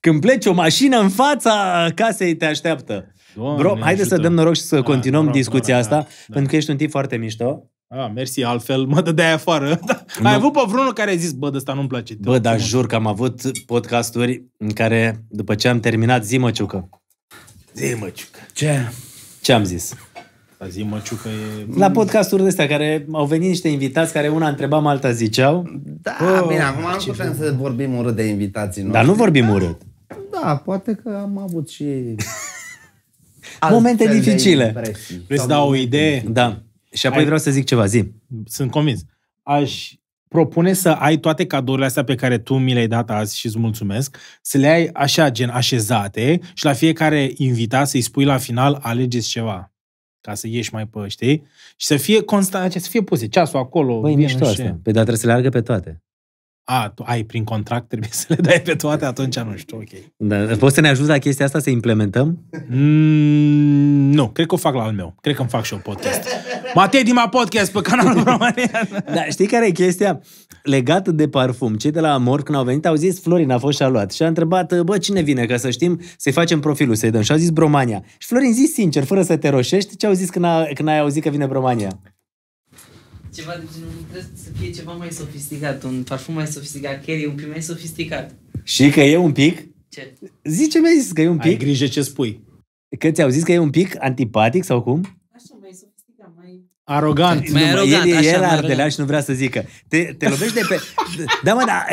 Când pleci o mașină în fața casei te așteaptă. Doamne, Bro, haide ajută. să dăm noroc și să da, continuăm noroc, discuția noroc, asta, da, da. pentru că ești un tip foarte mișto. Ah, mersi, altfel mă dădeai afară. Da. Ai avut pe vreunul care a zis, bă, asta nu-mi place. Bă, dar jur că am avut podcasturi în care, după ce am terminat, zi măciucă. Zi măciucă. Ce? Ce am zis? Azi Măciucă e... La podcasturi de astea care au venit niște invitați care una întrebam, alta ziceau. Da, oh, bine, acum nu putem să vorbim urât de invitații noștri. Dar nu vorbim da, urât. Da, poate că am avut și... Momente dificile. Vrei să dau o idee? Da. Și apoi ai... vreau să zic ceva, zi. Sunt convins. Aș propune să ai toate cadourile astea pe care tu mi le-ai dat azi și îți mulțumesc, să le ai așa, gen așezate și la fiecare invitat să-i spui la final, alegeți ceva ca să ieși mai pe, știi? Și să fie constant, să fie puse ceasul acolo. Băi, mișto asta. Păi, dar trebuie să le pe toate. A, tu ai prin contract, trebuie să le dai pe toate, atunci nu știu, ok. Da, poți să ne ajuți la chestia asta să implementăm? Mm, nu, cred că o fac la al meu. Cred că îmi fac și eu podcast. Matei Dima Podcast pe canalul România. da, știi care e chestia? Legat de parfum, cei de la Amor, când au venit, au zis Florin a fost și a luat. Și a întrebat, bă, cine vine, ca să știm, să-i facem profilul, să-i dăm. Și a zis Bromania. Și Florin, zis sincer, fără să te roșești, ce au zis când, a, când ai auzit că vine Bromania? Ceva de genul, trebuie să fie ceva mai sofisticat, un parfum mai sofisticat, Kelly, un pic mai sofisticat. Și că e un pic? Ce? Zice, mi-ai zis că e un pic. Ai grijă ce spui. Că ți-au zis că e un pic antipatic sau cum? Arogant. Mai arogant, el, așa, el era ardelean și nu vrea să zică. Te, te lovești de pe... da, mă, da...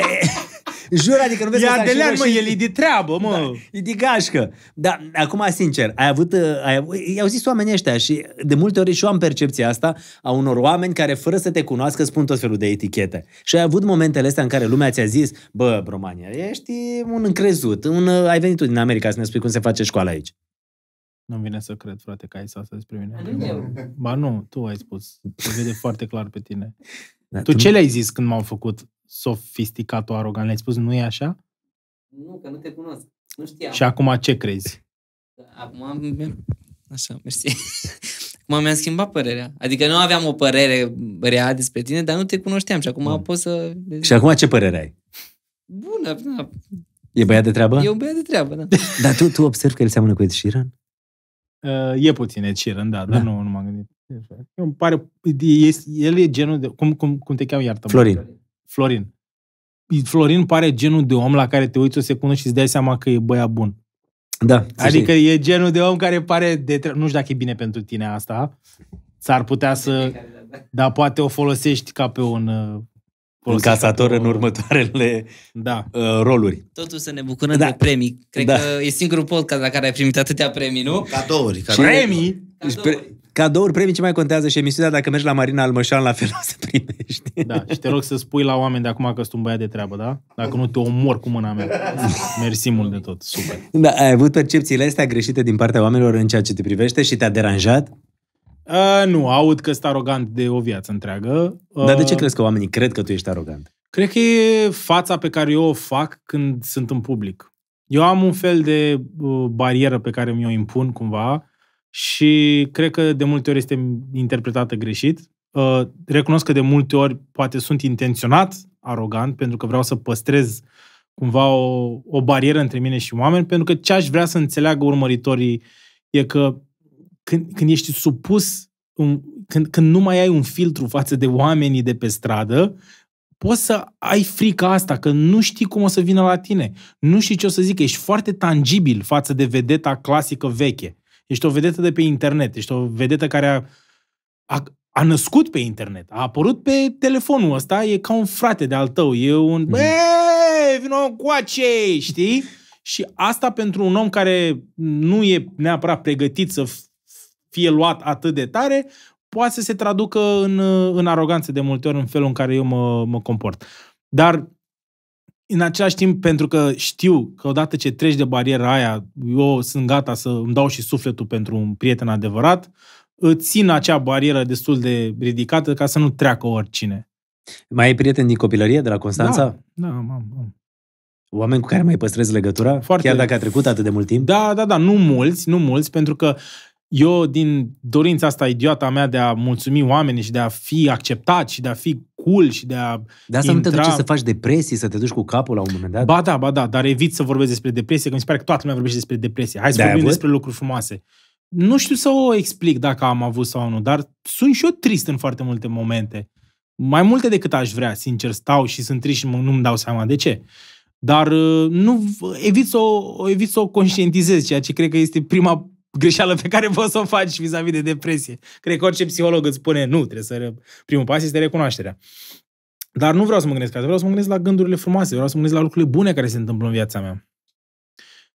E, jur, adică nu vezi e ardelean, mă, și... el e de treabă, mă. Da, e de gașcă. Dar, acum, sincer, ai avut... Uh, ai, avut, i-au zis oamenii ăștia și de multe ori și eu am percepția asta a unor oameni care, fără să te cunoască, spun tot felul de etichete. Și ai avut momentele astea în care lumea ți-a zis, bă, România, ești un încrezut, un, uh, ai venit tu din America să ne spui cum se face școala aici. Nu-mi vine să cred, frate, că ai să asta despre mine. Ba nu, tu ai spus. Se vede foarte clar pe tine. Da, tu, tu ce le-ai zis când m-au făcut sofisticatul arogan? Le-ai spus, nu e așa? Nu, că nu te cunosc. Nu știam. Și acum ce crezi? Acum am, Așa, mersi. Acum mi-am schimbat părerea. Adică nu aveam o părere rea despre tine, dar nu te cunoșteam și acum Bun. pot să... Și acum ce părere ai? Bună, da. E băiat de treabă? E un băiat de treabă, da. dar tu, tu observi că el seamănă cu Ed Sheeran? Uh, e puțin Ed Sheeran, da, dar da. nu, nu m-am gândit. îmi pare, el e genul de, cum, cum, cum te cheamă, iartă Florin. Florin. Florin pare genul de om la care te uiți o secundă și îți dai seama că e băia bun. Da. Adică e genul de om care pare de tre- Nu știu dacă e bine pentru tine asta. S-ar putea să... Dar poate o folosești ca pe un uh, un casator în următoarele da. Uh, roluri. Totuși să ne bucurăm da. de premii. Cred da. că e singurul podcast la care ai primit atâtea premii, nu? Cadouri. cadouri. Premii? Cadouri. Pre- cadouri, premii, ce mai contează și emisiunea, dacă mergi la Marina Almășan, la fel o să primești. Da, și te rog să spui la oameni de acum că sunt un băiat de treabă, da? Dacă nu, te omor cu mâna mea. Mersi mult de tot, super. Da, ai avut percepțiile astea greșite din partea oamenilor în ceea ce te privește și te-a deranjat? Uh, nu, aud că sunt arogant de o viață întreagă. Uh, Dar de ce uh, crezi că oamenii cred că tu ești arogant? Cred că e fața pe care eu o fac când sunt în public. Eu am un fel de uh, barieră pe care mi-o impun cumva și cred că de multe ori este interpretată greșit. Uh, recunosc că de multe ori poate sunt intenționat arogant pentru că vreau să păstrez cumva o, o barieră între mine și oameni, pentru că ce aș vrea să înțeleagă urmăritorii e că când, când ești supus, un, când, când nu mai ai un filtru față de oamenii de pe stradă, poți să ai frica asta, că nu știi cum o să vină la tine. Nu știi ce o să zic, ești foarte tangibil față de vedeta clasică veche. Ești o vedetă de pe internet, ești o vedetă care a, a, a născut pe internet, a apărut pe telefonul ăsta, e ca un frate de-al tău, e un... Mm. Bă, vină cu acei, știi? Și asta pentru un om care nu e neapărat pregătit să fie luat atât de tare, poate să se traducă în, în aroganță de multe ori în felul în care eu mă, mă comport. Dar în același timp, pentru că știu că odată ce treci de bariera aia, eu sunt gata să îmi dau și sufletul pentru un prieten adevărat, țin acea barieră destul de ridicată ca să nu treacă oricine. Mai ai prieteni din copilărie, de la Constanța? Da, da, am, am. Oameni cu care mai păstrezi legătura? Foarte... Chiar dacă a trecut atât de mult timp? Da, da, da, nu mulți, nu mulți, pentru că eu, din dorința asta idiota mea de a mulțumi oamenii și de a fi acceptat și de a fi cool și de a De asta intra... nu te duce să faci depresie să te duci cu capul la un moment dat? Ba da, ba da, dar evit să vorbesc despre depresie, că mi se pare că toată lumea vorbește despre depresie. Hai să de vorbim despre lucruri frumoase. Nu știu să o explic dacă am avut sau nu, dar sunt și eu trist în foarte multe momente. Mai multe decât aș vrea, sincer, stau și sunt trist și nu-mi dau seama de ce dar uh, nu evit să, o, evit să o conștientizez, ceea ce cred că este prima greșeală pe care poți să o faci vis-a-vis de depresie. Cred că orice psiholog îți spune, nu, trebuie să... Primul pas este recunoașterea. Dar nu vreau să mă gândesc asta, vreau să mă gândesc la gândurile frumoase, vreau să mă gândesc la lucrurile bune care se întâmplă în viața mea.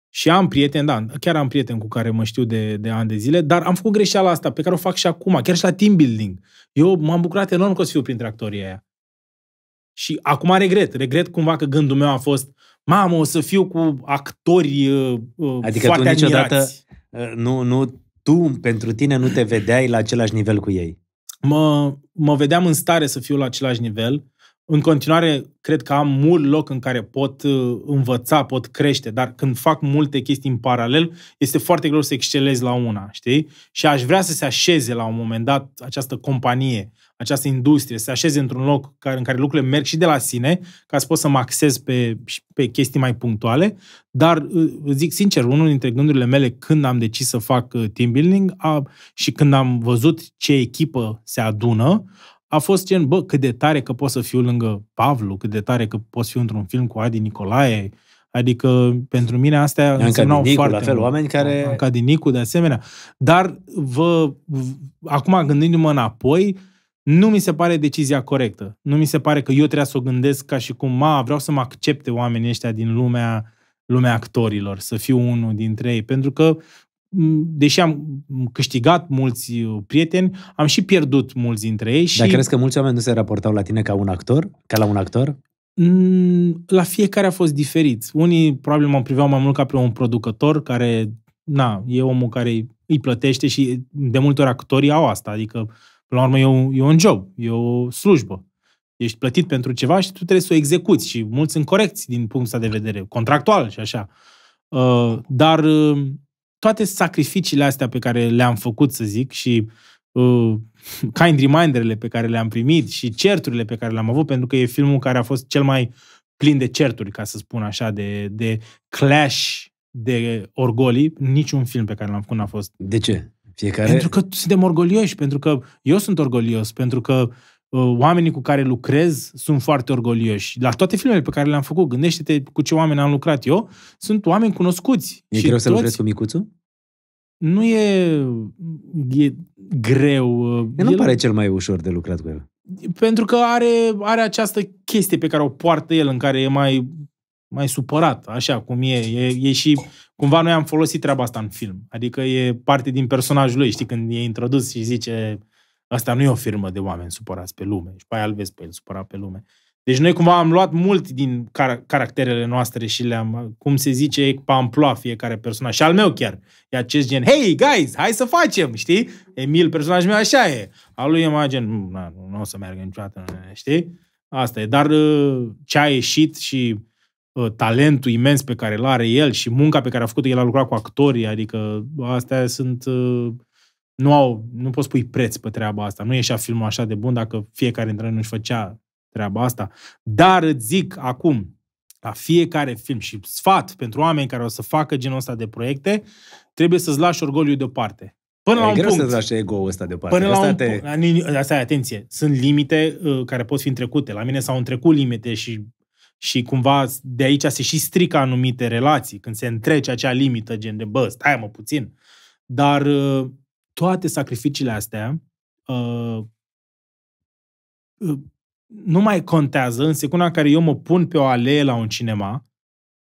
Și am prieteni, da, chiar am prieteni cu care mă știu de, de ani de zile, dar am făcut greșeala asta pe care o fac și acum, chiar și la team building. Eu m-am bucurat enorm că o să fiu printre actorii aia. Și acum regret, regret cumva că gândul meu a fost, mamă, o să fiu cu actori uh, uh adică foarte tu niciodată, admirați nu, nu, tu, pentru tine, nu te vedeai la același nivel cu ei? Mă, mă vedeam în stare să fiu la același nivel, în continuare, cred că am mult loc în care pot uh, învăța, pot crește, dar când fac multe chestii în paralel, este foarte greu să excelezi la una, știi? Și aș vrea să se așeze la un moment dat această companie, această industrie, să se așeze într-un loc în care lucrurile merg și de la sine, ca să pot să mă axez pe, pe chestii mai punctuale, dar uh, zic sincer, unul dintre gândurile mele când am decis să fac uh, team building a, și când am văzut ce echipă se adună, a fost gen, bă, cât de tare că pot să fiu lângă Pavlu, cât de tare că pot fi într-un film cu Adi Nicolae, Adică, pentru mine, astea însemnau Dinicu, foarte la fel, mult. oameni care... din Nicu, de asemenea. Dar, vă, acum gândindu-mă înapoi, nu mi se pare decizia corectă. Nu mi se pare că eu trebuie să o gândesc ca și cum, ma, vreau să mă accepte oamenii ăștia din lumea lumea actorilor, să fiu unul dintre ei. Pentru că Mm, deși am câștigat mulți uh, prieteni, am și pierdut mulți dintre ei. Și... Dar crezi că mulți oameni nu se raportau la tine ca un actor? Ca la un actor? Mm, la fiecare a fost diferit. Unii probabil mă priveau mai mult ca pe un producător care, na, e omul care îi plătește și de multe ori actorii au asta, adică Până la urmă, e un, e un job, e o slujbă. Ești plătit pentru ceva și tu trebuie să o execuți și mulți sunt corecți din punctul ăsta de vedere, contractual și așa. Uh, dar uh, toate sacrificiile astea pe care le-am făcut, să zic, și uh, kind reminderele pe care le-am primit și certurile pe care le-am avut, pentru că e filmul care a fost cel mai plin de certuri, ca să spun așa, de, de clash, de orgolii. Niciun film pe care l-am făcut n-a fost. De ce? Fiecare... Pentru că suntem orgolioși, pentru că eu sunt orgolios, pentru că Uh, oamenii cu care lucrez sunt foarte orgolioși. La toate filmele pe care le-am făcut, gândește-te cu ce oameni am lucrat eu, sunt oameni cunoscuți. E și greu toți... să lucrezi cu micuțul? Nu e, e greu. Uh, e nu el... pare cel mai ușor de lucrat cu el. Pentru că are, are această chestie pe care o poartă el, în care e mai, mai supărat, așa cum e. e. E și, cumva, noi am folosit treaba asta în film. Adică e parte din personajul lui, știi, când e introdus și zice Asta nu e o firmă de oameni supărați pe lume. Și pe aia îl vezi pe el supărat pe lume. Deci noi cumva am luat mult din car- caracterele noastre și le-am, cum se zice, pamploa fiecare personaj. Și al meu chiar. E acest gen, hey guys, hai să facem, știi? Emil, personajul meu, așa e. Al lui e mai gen, mm, nu, nu, nu o să meargă niciodată, știi? Asta e. Dar ă, ce a ieșit și ă, talentul imens pe care îl are el și munca pe care a făcut-o, el a lucrat cu actorii, adică astea sunt uh, nu, au, nu poți pui preț pe treaba asta. Nu ieșea filmul așa de bun dacă fiecare dintre noi nu-și făcea treaba asta. Dar îți zic acum, la fiecare film și sfat pentru oameni care o să facă genul ăsta de proiecte, trebuie să-ți lași orgoliul deoparte. Până e la un greu punct. să-ți lași ego-ul ăsta deoparte. Până asta la un te... punct. Asta e, atenție. Sunt limite uh, care pot fi întrecute. La mine s-au întrecut limite și și cumva de aici se și strică anumite relații, când se întrece acea limită, gen de, bă, stai mă puțin. Dar uh, toate sacrificiile astea uh, uh, nu mai contează în secunda în care eu mă pun pe o alee la un cinema,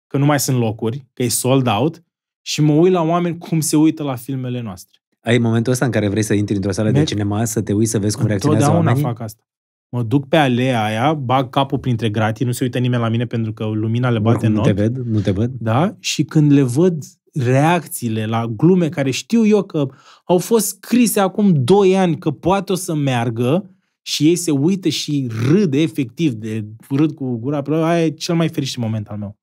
că nu mai sunt locuri, că e sold out, și mă uit la oameni cum se uită la filmele noastre. Ai momentul ăsta în care vrei să intri într-o sală Merg. de cinema, să te uiți, să vezi cum reacționează oamenii? fac asta. Mă duc pe alea aia, bag capul printre gratii, nu se uită nimeni la mine pentru că lumina le bate Oricum, în Nu te ved, nu te văd. Da? Și când le văd reacțiile la glume care știu eu că au fost scrise acum 2 ani că poate o să meargă și ei se uită și râd efectiv de râd cu gura, aia e cel mai fericit moment al meu.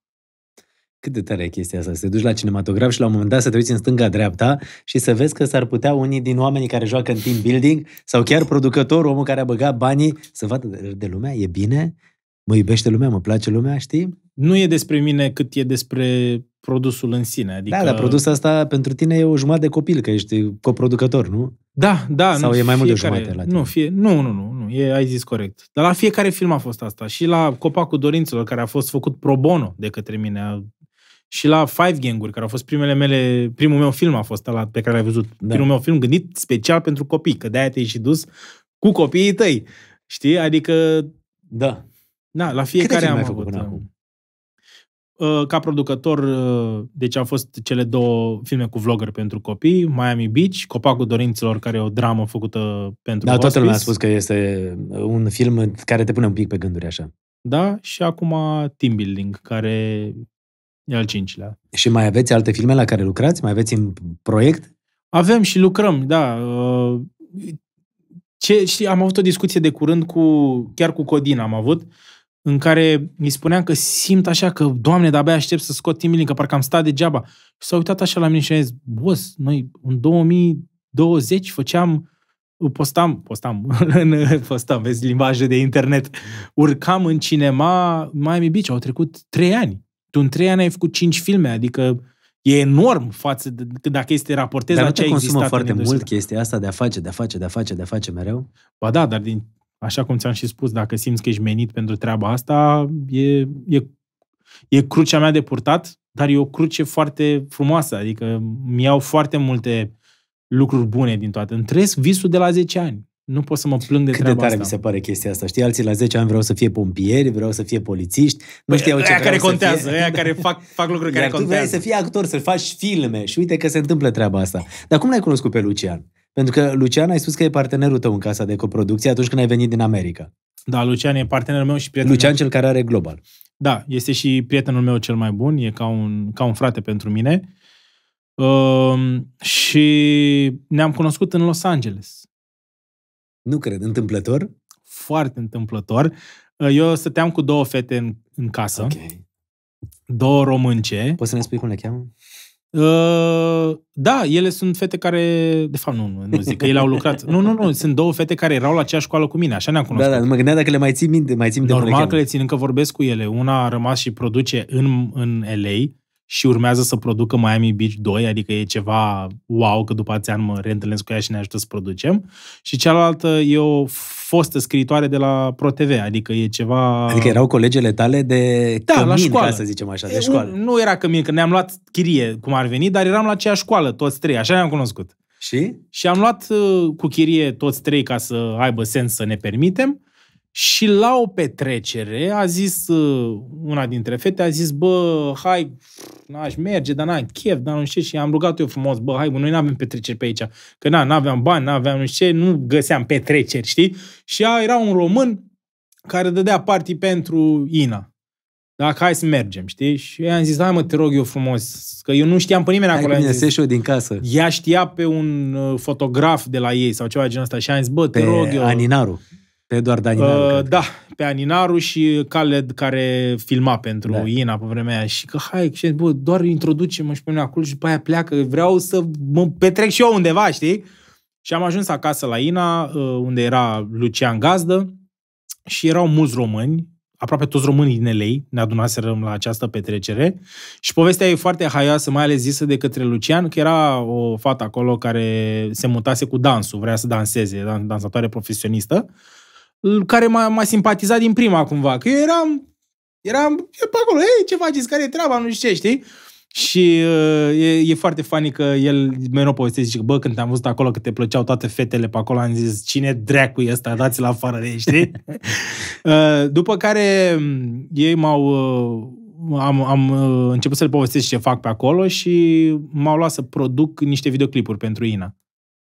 Cât de tare e chestia asta, să te duci la cinematograf și la un moment dat să te uiți în stânga-dreapta și să vezi că s-ar putea unii din oamenii care joacă în team building sau chiar producătorul, omul care a băgat banii, să vadă de lumea, e bine, mă iubește lumea, mă place lumea, știi? nu e despre mine cât e despre produsul în sine. Da, adică... Da, dar produsul asta pentru tine e o jumătate de copil, că ești coproducător, nu? Da, da. Sau nu, e mai mult de jumătate la tine? Nu, fie, nu, nu, nu, nu e, ai zis corect. Dar la fiecare film a fost asta. Și la Copacul Dorințelor, care a fost făcut pro bono de către mine. Și la Five Gang-uri, care au fost primele mele, primul meu film a fost ăla pe care l-ai văzut. Da. Primul meu film gândit special pentru copii, că de-aia te-ai și dus cu copiii tăi. Știi? Adică... Da. Da, la fiecare Câte am uh, acum? Uh, ca producător, uh, deci au fost cele două filme cu vlogger pentru copii, Miami Beach, Copacul Dorinților, care e o dramă făcută pentru Da, hospice. toată lumea a spus că este uh, un film care te pune un pic pe gânduri așa. Da, și acum Team Building, care e al cincilea. Și mai aveți alte filme la care lucrați? Mai aveți în proiect? Avem și lucrăm, da. Ce, și am avut o discuție de curând cu, chiar cu Codin am avut, uh, în care îi spuneam că simt așa că, Doamne, de-abia aștept să scot timpul că parcă am stat degeaba. Și s-a uitat așa la mine și a zis, boss, noi în 2020 făceam, postam, postam, postam, vezi, limbajul de internet, urcam în cinema Miami Beach, au trecut trei ani. Tu în trei ani ai făcut cinci filme, adică e enorm față de, dacă este raportez dar la ce a existat consumă foarte mult chestia asta de a face, de a face, de a face, de a face mereu? Ba da, dar din așa cum ți-am și spus, dacă simți că ești menit pentru treaba asta, e, e, e crucea mea de purtat, dar e o cruce foarte frumoasă, adică mi iau foarte multe lucruri bune din toate. Îmi trăiesc visul de la 10 ani. Nu pot să mă plâng de Cât treaba de tare asta. mi se pare chestia asta. Știi, alții la 10 ani vreau să fie pompieri, vreau să fie polițiști, nu păi, știau ce care contează, fie... care fac, fac lucruri Iar care tu contează. tu vrei să fii actor, să faci filme și uite că se întâmplă treaba asta. Dar cum l-ai cunoscut pe Lucian? Pentru că Lucian ai spus că e partenerul tău în casa de coproducție atunci când ai venit din America. Da, Lucian e partenerul meu și prietenul Lucian meu. cel care are Global. Da, este și prietenul meu cel mai bun, e ca un, ca un frate pentru mine. Uh, și ne-am cunoscut în Los Angeles. Nu cred, întâmplător? Foarte întâmplător. Ă, eu stăteam cu două fete în, în casă. Okay. Două românce. Poți să ne spui cum le cheamă? Ă, da, ele sunt fete care... De fapt, nu, nu, nu zic că ele au lucrat. Nu, nu, nu, sunt două fete care erau la aceeași școală cu mine, așa ne-am cunoscut. Da, da, mă gândeam dacă le mai țin minte, mai țin minte. Normal că le țin, încă vorbesc cu ele. Una a rămas și produce în, în LA, și urmează să producă Miami Beach 2, adică e ceva wow că după ați ani mă reîntâlnesc cu ea și ne ajută să producem. Și cealaltă e o fostă scriitoare de la ProTV, adică e ceva... Adică erau colegele tale de da, cămin, la școală. ca să zicem așa, de școală. Nu, nu era cămin, că ne-am luat chirie, cum ar veni, dar eram la aceeași școală, toți trei, așa ne-am cunoscut. Și? Și am luat uh, cu chirie toți trei ca să aibă sens să ne permitem. Și la o petrecere a zis uh, una dintre fete, a zis, bă, hai, aș merge, dar n-am chef, dar nu știu Și am rugat eu frumos, bă, hai, noi n-avem petreceri pe aici. Că na, n-aveam bani, n-aveam nu știu ce, nu găseam petreceri, știi? Și a, era un român care dădea party pentru Ina. Dacă hai să mergem, știi? Și eu i-am zis, hai mă, te rog eu frumos, că eu nu știam pe nimeni hai acolo. Hai să și eu din casă. Ea știa pe un uh, fotograf de la ei sau ceva de genul ăsta și am zis, bă, te pe rog eu. Aninaru. Pe Eduard Aninaru. Uh, da, pe Aninaru și Khaled care filma pentru da. Ina pe vremea aia. Și că hai, și, bă, doar introducem și pe mine acolo și după aia pleacă. Vreau să mă petrec și eu undeva, știi? Și am ajuns acasă la Ina, uh, unde era Lucian Gazdă și erau mulți români, aproape toți românii din Elei, ne adunaserăm la această petrecere și povestea e foarte haioasă, mai ales zisă de către Lucian, că era o fată acolo care se mutase cu dansul, vrea să danseze, dansatoare profesionistă care m-a, m-a simpatizat din prima cumva. Că eu eram, eram pe acolo, ei, ce faceți, care e treaba, nu știu ce, știi? Și uh, e, e foarte funny că el mereu povestește, zice, bă, când te-am văzut acolo, că te plăceau toate fetele pe acolo, am zis, cine dracu e ăsta, dați-l afară de ei, știi? uh, după care mm, ei m-au... Uh, am, am uh, început să l povestesc ce fac pe acolo și m-au luat să produc niște videoclipuri pentru Ina.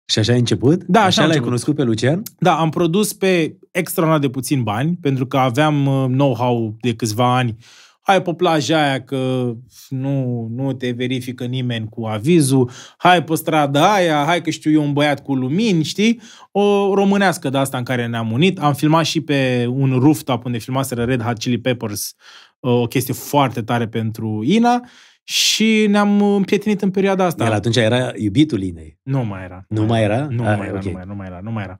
Și așa ai început? Da, așa, așa l-ai cunoscut pe Lucian? Da, am produs pe extraordinar de puțin bani, pentru că aveam uh, know-how de câțiva ani. Hai pe plaja aia că nu, nu te verifică nimeni cu avizul, hai pe strada aia, hai că știu eu un băiat cu lumini, știi? O românească de asta în care ne-am unit. Am filmat și pe un rooftop unde filmaseră Red Hot Chili Peppers uh, o chestie foarte tare pentru Ina și ne-am uh, împrietenit în perioada asta. El atunci era iubitul Linei. Nu mai era. Nu mai era? Ah, nu mai era, nu mai era, nu mai era.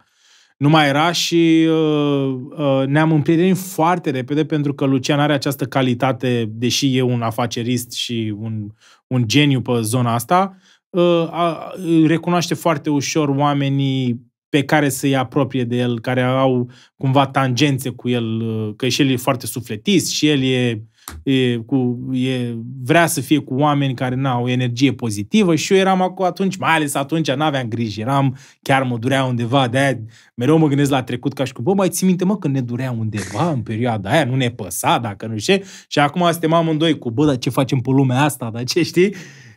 Nu mai era și uh, uh, ne-am împrietenit foarte repede pentru că Lucian are această calitate, deși e un afacerist și un, un geniu pe zona asta, uh, a, recunoaște foarte ușor oamenii pe care să-i apropie de el, care au cumva tangențe cu el, uh, că și el e foarte sufletist și el e e, cu, e, vrea să fie cu oameni care nu au energie pozitivă și eu eram acolo atunci, mai ales atunci, nu aveam griji, eram, chiar mă durea undeva, de aia mereu mă gândesc la trecut ca și cum, bă, mai ții minte, mă, că ne durea undeva în perioada aia, nu ne păsa, dacă nu știu, și acum suntem amândoi cu, bă, dar ce facem pe lumea asta, dar ce știi?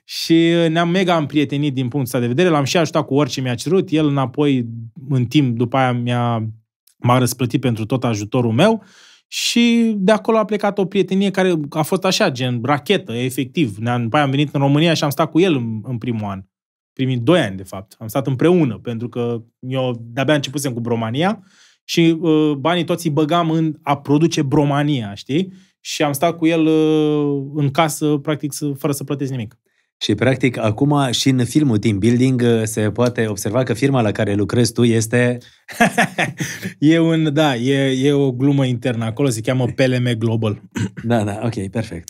și uh, ne-am mega împrietenit din punctul ăsta de vedere, l-am și ajutat cu orice mi-a cerut, el înapoi, în timp, după aia mi-a, m-a răsplătit pentru tot ajutorul meu și de acolo a plecat o prietenie care a fost așa, gen rachetă, efectiv. Ne-am, după aia am venit în România și am stat cu el în, în primul an. Primii doi ani, de fapt. Am stat împreună, pentru că eu de-abia începusem cu Bromania și uh, banii toți îi băgam în a produce Bromania, știi? Și am stat cu el uh, în casă, practic, să, fără să plătesc nimic. Și practic acum și în filmul team building uh, se poate observa că firma la care lucrezi tu este... e un, da, e, e o glumă internă. Acolo se cheamă PLM Global. da, da, ok, perfect.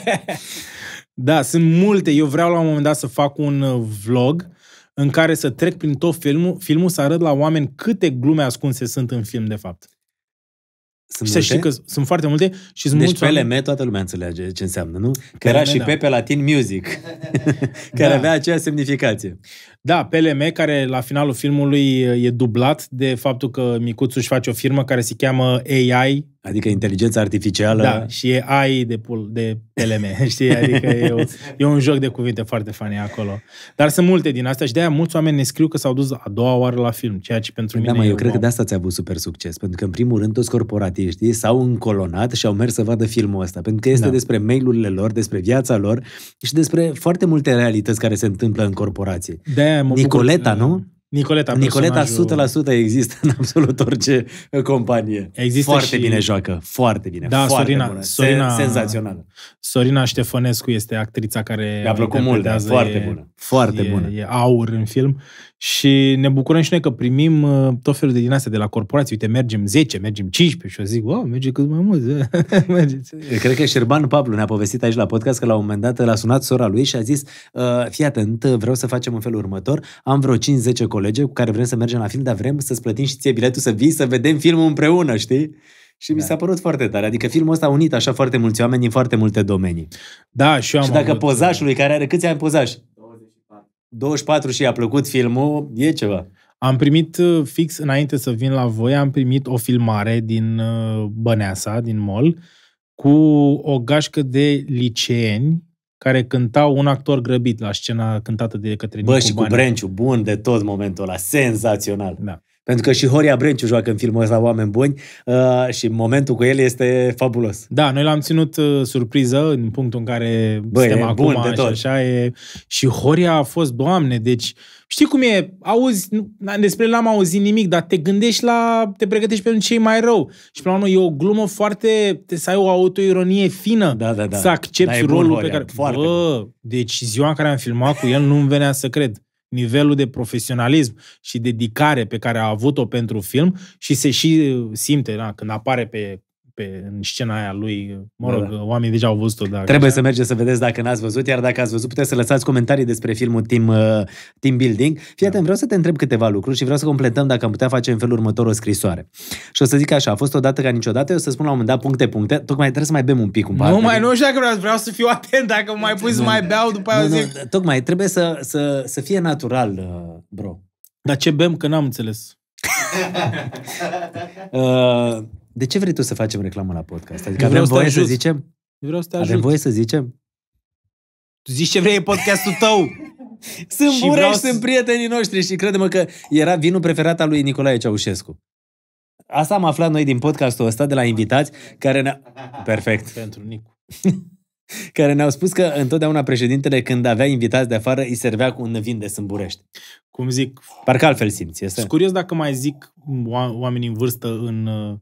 da, sunt multe. Eu vreau la un moment dat să fac un uh, vlog în care să trec prin tot filmul, filmul să arăt la oameni câte glume ascunse sunt în film, de fapt. Sunt să știi că sunt foarte multe și sunt deci mulți PLM oameni... toată lumea înțelege ce înseamnă, nu? Că PLM, da, era da, și da. Pepe Latin Music, care da. avea aceeași semnificație. Da, PLM, care la finalul filmului uh, e dublat de faptul că micuțul își face o firmă care se cheamă AI. Adică inteligența artificială. Da, și e AI de, pul, de PLM, știi? Adică e, o, e un joc de cuvinte foarte fani acolo. Dar sunt multe din astea și de-aia mulți oameni ne scriu că s-au dus a doua oară la film, ceea ce pentru da, mine Da, mă, eu cred că de asta ți-a avut super succes, pentru că în primul rând toți corporatiștii s-au încolonat și au mers să vadă filmul ăsta, pentru că este da. despre mailurile lor, despre viața lor și despre foarte multe realități care se întâmplă în corporații. de mă Nicoleta, bucur... nu? Nicoleta, Nicoleta 100% există în absolut orice uh, companie. Există foarte și... bine joacă, foarte bine, da, foarte Sorina, bună, Sorina, senzațională. Sorina Ștefănescu este actrița care Mi-a plăcut mult, da, foarte bună, foarte e, bună. E aur în film și ne bucurăm și noi că primim uh, tot felul de din astea de la corporații. Uite, mergem 10, mergem 15 și o zic, wow, merge cât mai mult. Cred că Șerban Pablu ne-a povestit aici la podcast că la un moment dat l-a sunat sora lui și a zis, uh, fii atent, vreau să facem în felul următor, am vreo 5-10 colege cu care vrem să mergem la film, dar vrem să-ți plătim și ție biletul să vii să vedem filmul împreună, știi? Și da. mi s-a părut foarte tare. Adică filmul ăsta a unit așa foarte mulți oameni din foarte multe domenii. Da, și eu am Și dacă avut... Uh, pozașului, care are câți ani pozaș? 24 și a plăcut filmul, e ceva. Am primit uh, fix înainte să vin la voi, am primit o filmare din uh, Băneasa, din mall, cu o gașcă de liceeni care cântau un actor grăbit la scena cântată de către Bă, Nicu și cu Brenciu, bun de tot momentul ăla, senzațional. Da. Pentru că și Horia Brânciu joacă în filmul ăsta Oameni Buni uh, și momentul cu el este fabulos. Da, noi l-am ținut uh, surpriză în punctul în care Bă, suntem acum bun de tot. și așa. E... Și Horia a fost, doamne, deci știi cum e, auzi, despre el n-am auzit nimic, dar te gândești la, te pregătești pentru ce e mai rău. Și până la urmă e o glumă foarte, să ai o autoironie fină, da, da, da. să accepti da, rolul bun, pe care... Foarte Bă, deci ziua în care am filmat cu el nu-mi venea să cred nivelul de profesionalism și dedicare pe care a avut-o pentru film și se și simte da, când apare pe pe, în scena aia lui. Mă da, rog, da, oamenii deja au văzut-o. Dacă Trebuie așa. să mergeți să vedeți dacă n-ați văzut, iar dacă ați văzut, puteți să lăsați comentarii despre filmul Team, uh, team Building. Fii da. vreau să te întreb câteva lucruri și vreau să completăm dacă am putea face în felul următor o scrisoare. Și o să zic așa, a fost odată ca niciodată, eu să spun la un moment dat puncte, puncte, tocmai trebuie să mai bem un pic Un Nu mai, adică nu știu dacă vreau, vreau să fiu atent, dacă mai pui să mai beau, după aia nu, zic. Nu, tocmai, trebuie să, să, să fie natural, uh, bro. Dar ce bem, că n-am înțeles. uh, de ce vrei tu să facem reclamă la podcast? Adică avem voie ajut. să zicem? Eu vreau să te ajut. Avem voie să zicem? Tu zici ce vrei e podcastul tău! sunt și Burești, vreau... sunt prietenii noștri și credem că era vinul preferat al lui Nicolae Ceaușescu. Asta am aflat noi din podcastul ăsta de la invitați care ne Perfect. Pentru Nicu. care ne-au spus că întotdeauna președintele când avea invitați de afară îi servea cu un vin de sâmburești. Cum zic? Parcă altfel simți. Este. Sunt curios dacă mai zic oamenii în vârstă în uh,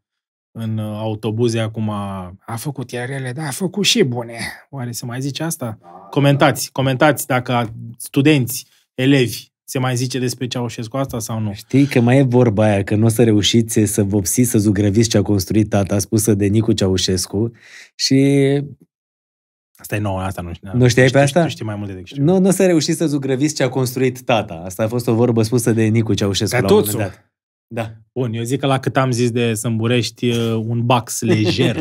în uh, autobuze acum, a făcut iar ele, dar a făcut și bune. Oare se mai zice asta? Da, da. comentați, da. comentați dacă studenți, elevi, se mai zice despre Ceaușescu asta sau nu? Știi că mai e vorba aia, că nu o să reușiți să vopsiți, să zugrăviți ce a construit tata, spusă de Nicu Ceaușescu și Asta e nouă, asta nu știu. Nu știai pe asta? Nu știi mai multe decât știu. Nu, nu o să reușiți să zugrăviți ce a construit tata. Asta a fost o vorbă spusă de Nicu Ceaușescu Tătuțu. la un moment dat. Da. Bun, eu zic că la cât am zis de Sâmburești, un bax lejer.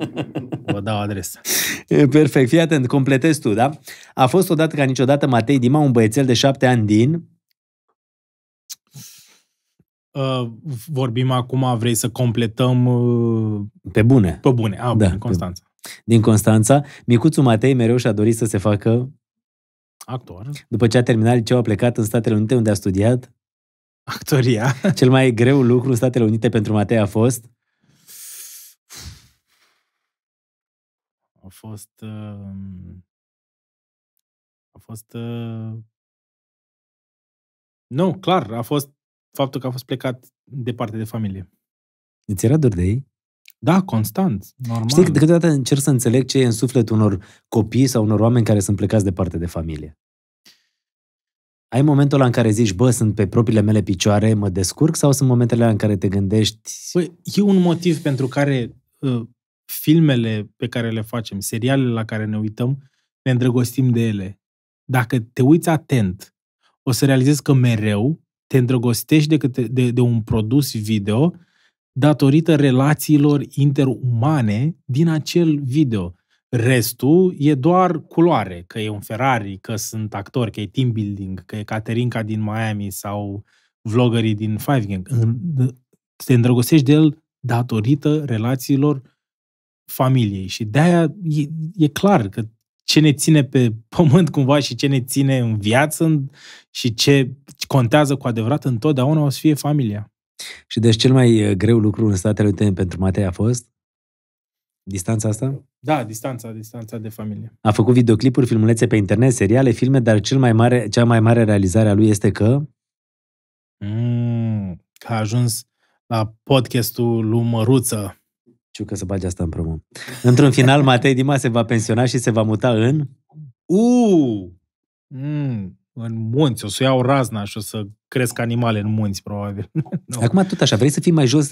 Vă dau adresa. Perfect, fii atent, completezi tu, da? A fost odată ca niciodată Matei Dima, un băiețel de șapte ani din... Uh, vorbim acum, vrei să completăm... Uh... Pe bune. Pe bune, a, ah, da, bun, Constanța. Pe... Din Constanța. Micuțul Matei mereu și-a dorit să se facă... Actor. După ce a terminat liceu, a plecat în Statele Unite, unde a studiat Actoria. Cel mai greu lucru în Statele Unite pentru Matei a fost? A fost... Um, a fost... Uh, nu, clar, a fost faptul că a fost plecat departe de familie. Îți era dor de ei? Da, constant, normal. Știi, de câteodată încerc să înțeleg ce e în sufletul unor copii sau unor oameni care sunt plecați departe de familie ai momentul ăla în care zici, bă, sunt pe propriile mele picioare, mă descurc, sau sunt momentele în care te gândești... Păi, e un motiv pentru care uh, filmele pe care le facem, serialele la care ne uităm, ne îndrăgostim de ele. Dacă te uiți atent, o să realizezi că mereu te îndrăgostești de, câte, de, de un produs video datorită relațiilor interumane din acel video. Restul e doar culoare, că e un Ferrari, că sunt actori, că e team building, că e Caterinca din Miami sau vloggerii din Five Gang. Te îndrăgostești de el datorită relațiilor familiei și de-aia e, e clar că ce ne ține pe pământ cumva și ce ne ține în viață și ce contează cu adevărat întotdeauna o să fie familia. Și deci cel mai uh, greu lucru în Statele Unite pentru Matei a fost? Distanța asta? Da, distanța, distanța de familie. A făcut videoclipuri, filmulețe pe internet, seriale, filme, dar cel mai mare, cea mai mare realizare a lui este că... Mm, că a ajuns la podcastul lui Măruță. Știu că să bagi asta în promo. Într-un final, Matei Dima se va pensiona și se va muta în... Uuu! Mm, în munți, o să iau razna și o să cresc animale în munți, probabil. Acum tot așa, vrei să fii mai jos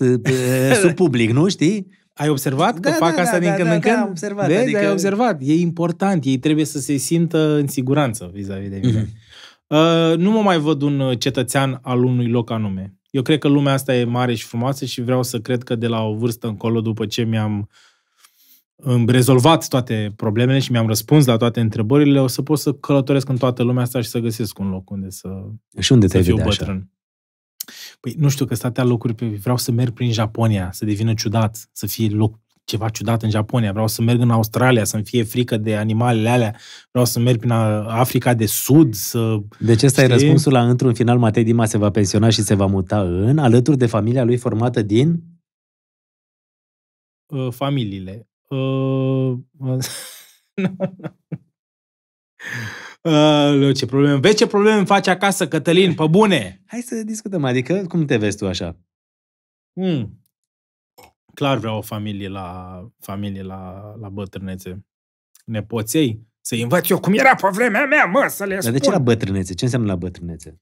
sub public, nu știi? Ai observat da, că da, fac da, asta da, din da, când da, în când? Da, am observat. Vezi, adică... ai observat. E important. Ei trebuie să se simtă în siguranță vis-a-vis de mine. Mm-hmm. Uh, nu mă mai văd un uh, cetățean al unui loc anume. Eu cred că lumea asta e mare și frumoasă și vreau să cred că de la o vârstă încolo, după ce mi-am rezolvat toate problemele și mi-am răspuns la toate întrebările, o să pot să călătoresc în toată lumea asta și să găsesc un loc unde să, și unde să te fiu bătrân. Așa? Păi nu știu că statea locuri pe... Vreau să merg prin Japonia, să devină ciudat, să fie loc ceva ciudat în Japonia, vreau să merg în Australia, să-mi fie frică de animalele alea, vreau să merg prin uh, Africa de Sud, să... Deci ăsta e răspunsul la într-un final Matei Dima se va pensiona și se va muta în, alături de familia lui formată din... Uh, familiile. Uh... Uh, ce probleme. Vezi ce probleme îmi face acasă, Cătălin, pe bune! Hai să discutăm, adică cum te vezi tu așa? Mm. Clar vreau o familie la, familie la, la bătrânețe. Nepoței? Să-i învăț eu cum era pe vremea mea, mă, să le Dar spun. de ce la bătrânețe? Ce înseamnă la bătrânețe?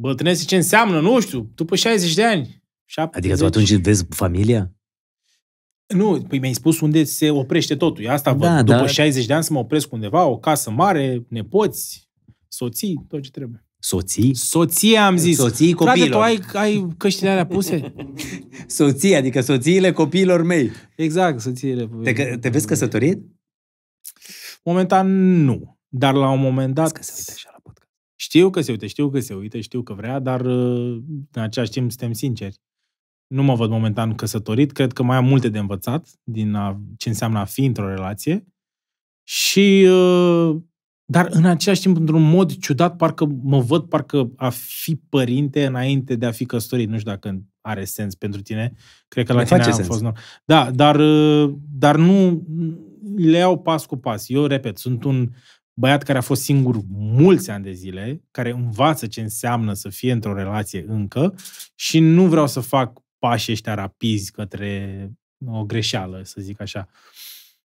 Bătrânețe ce înseamnă? Nu știu, după 60 de ani. 70. Adică tu atunci vezi familia? Nu, păi mi-ai spus unde se oprește totul. E asta, da, După da. 60 de ani să mă opresc undeva, o casă mare, nepoți, soții, tot ce trebuie. Soții? Soție, am zis. Soții copiilor. Frate, tu ai, ai căștile alea puse? soții, adică soțiile copiilor mei. Exact, soțiile. Te, te vezi căsătorit? Momentan nu. Dar la un moment dat... Că se uită așa la podcast. Știu că se uită, știu că se uită, știu că vrea, dar uh, în același timp suntem sinceri. Nu mă văd momentan căsătorit, cred că mai am multe de învățat din a, ce înseamnă a fi într-o relație. Și, uh, dar în același timp, într-un mod ciudat, parcă mă văd parcă a fi părinte înainte de a fi căsătorit. Nu știu dacă are sens pentru tine. Cred că la tine a sens. fost... Nor- da, dar, uh, dar nu le iau pas cu pas. Eu, repet, sunt un băiat care a fost singur mulți ani de zile, care învață ce înseamnă să fie într-o relație încă și nu vreau să fac pașii ăștia rapizi către o greșeală, să zic așa.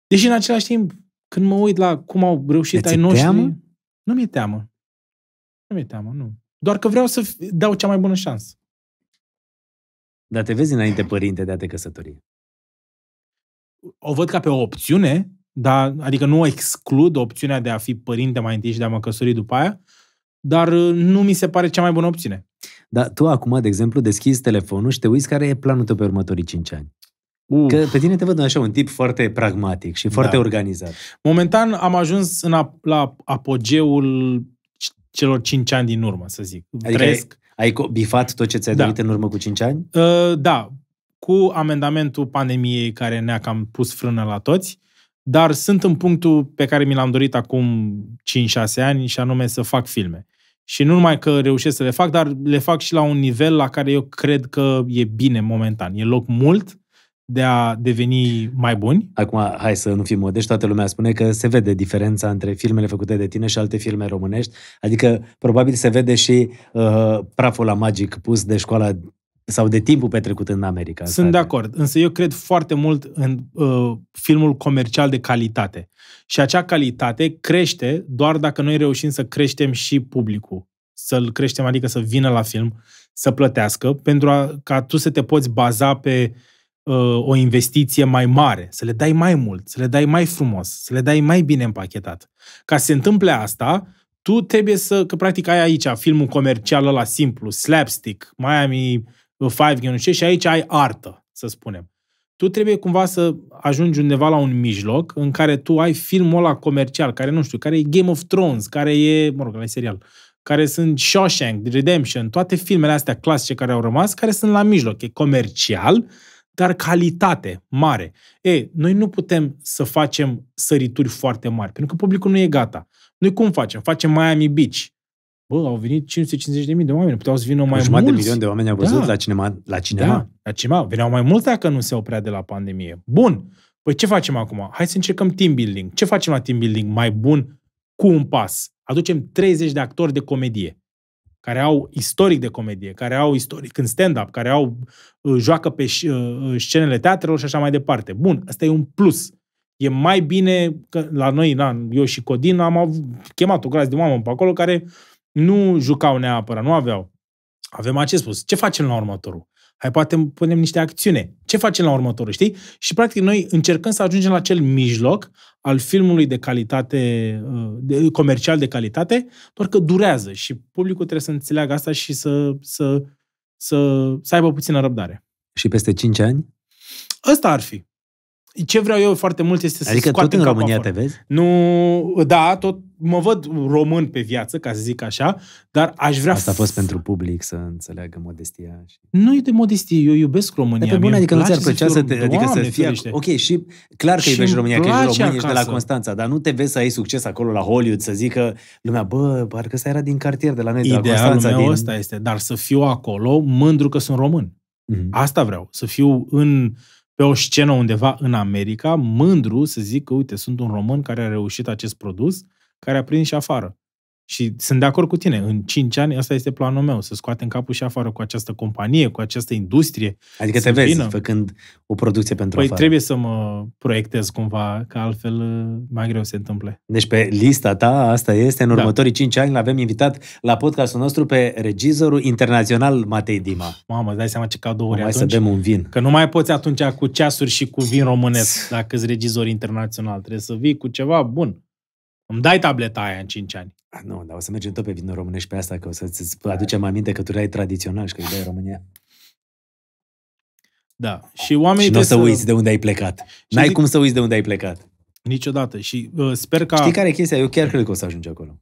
Deși în același timp, când mă uit la cum au reușit ai noștri... Teamă? Nu mi-e teamă. Nu mi-e teamă, nu. Doar că vreau să dau cea mai bună șansă. Dar te vezi înainte părinte de a te căsători? O văd ca pe o opțiune, dar, adică nu exclud opțiunea de a fi părinte mai întâi și de a mă căsători după aia, dar nu mi se pare cea mai bună opțiune. Dar tu acum, de exemplu, deschizi telefonul și te uiți care e planul tău pe următorii 5 ani. Uf. Că pe tine te văd așa un tip foarte pragmatic și foarte da. organizat. Momentan am ajuns în a, la apogeul celor 5 ani din urmă, să zic. Adică Trăiesc... ai, ai bifat tot ce ți-ai da. dorit în urmă cu 5 ani? Uh, da, cu amendamentul pandemiei care ne-a cam pus frână la toți, dar sunt în punctul pe care mi l-am dorit acum 5-6 ani și anume să fac filme. Și nu numai că reușesc să le fac, dar le fac și la un nivel la care eu cred că e bine momentan. E loc mult de a deveni mai buni. Acum, hai să nu fim modești, toată lumea spune că se vede diferența între filmele făcute de tine și alte filme românești, adică probabil se vede și uh, praful la magic pus de școala sau de timpul petrecut în America. Sunt State. de acord, însă eu cred foarte mult în uh, filmul comercial de calitate. Și acea calitate crește doar dacă noi reușim să creștem și publicul. Să-l creștem, adică să vină la film, să plătească, pentru a, ca tu să te poți baza pe uh, o investiție mai mare, să le dai mai mult, să le dai mai frumos, să le dai mai bine împachetat. Ca să se întâmple asta, tu trebuie să, că practic ai aici filmul comercial ăla simplu, slapstick, Miami five game, nu știu, și aici ai artă, să spunem. Tu trebuie cumva să ajungi undeva la un mijloc în care tu ai filmul ăla comercial, care nu știu, care e Game of Thrones, care e, mă rog, e serial, care sunt Shawshank, Redemption, toate filmele astea clasice care au rămas, care sunt la mijloc. E comercial, dar calitate mare. E, noi nu putem să facem sărituri foarte mari, pentru că publicul nu e gata. Noi cum facem? Facem Miami Beach, Bă, au venit 550.000 de oameni, puteau să vină mai mulți. de milion de oameni au văzut da. la cinema. La cinema. Da, la cinema. Veneau mai mulți dacă nu se oprea de la pandemie. Bun. Păi ce facem acum? Hai să încercăm team building. Ce facem la team building mai bun cu un pas? Aducem 30 de actori de comedie care au istoric de comedie, care au istoric în stand-up, care au uh, joacă pe uh, uh, scenele teatrelor și așa mai departe. Bun, asta e un plus. E mai bine că la noi, na, eu și Codin am avut, chemat o grază de mamă pe acolo care uh, nu jucau neapărat, nu aveau. Avem acest spus. Ce facem la următorul? Hai, poate punem niște acțiune. Ce facem la următorul, știi? Și, practic, noi încercăm să ajungem la acel mijloc al filmului de calitate, uh, de, comercial de calitate, doar că durează și publicul trebuie să înțeleagă asta și să, să, să, să aibă puțină răbdare. Și peste 5 ani? Ăsta ar fi. Ce vreau eu foarte mult este să Adică tot în România te vezi? Nu, da, tot, mă văd român pe viață, ca să zic așa, dar aș vrea... Asta a fost pentru public să înțeleagă modestia. Și... Nu e de modestie, eu iubesc România. Pe bun, adică nu ți-ar plăcea să te... Adică să fie... Ok, și clar că iubești România, că ești român, acasă. ești de la Constanța, dar nu te vezi să ai succes acolo la Hollywood, să zică lumea, bă, parcă ăsta era din cartier de la noi, de la Constanța. Din... ăsta este, dar să fiu acolo mândru că sunt român. Mm-hmm. Asta vreau, să fiu în pe o scenă undeva în America, mândru să zic că, uite, sunt un român care a reușit acest produs, uh, care a prins și afară. Și sunt de acord cu tine. În 5 ani, asta este planul meu, să scoatem capul și afară cu această companie, cu această industrie. Adică te vezi vină. făcând o producție pentru păi afară. trebuie să mă proiectez cumva, că altfel uh, mai greu se întâmple. Deci pe lista ta, asta este, în da. următorii da. 5 ani l-avem invitat la podcastul nostru pe regizorul internațional Matei Dima. Mamă, dai seama ce cadou Mai să bem un vin. Că nu mai poți atunci cu ceasuri și cu vin românesc, dacă ești regizor internațional. Trebuie să vii cu ceva bun. Îmi dai tableta aia în 5 ani. A, ah, nu, dar o să mergem tot pe vinul românești pe asta, că o să-ți aducem aminte că tu erai tradițional și că erai România. Da. Și oamenii și nu o să, să uiți de unde ai plecat. N-ai zic... cum să uiți de unde ai plecat. Niciodată. Și uh, sper că... Știi care e chestia? Eu chiar cred că o să ajungi acolo.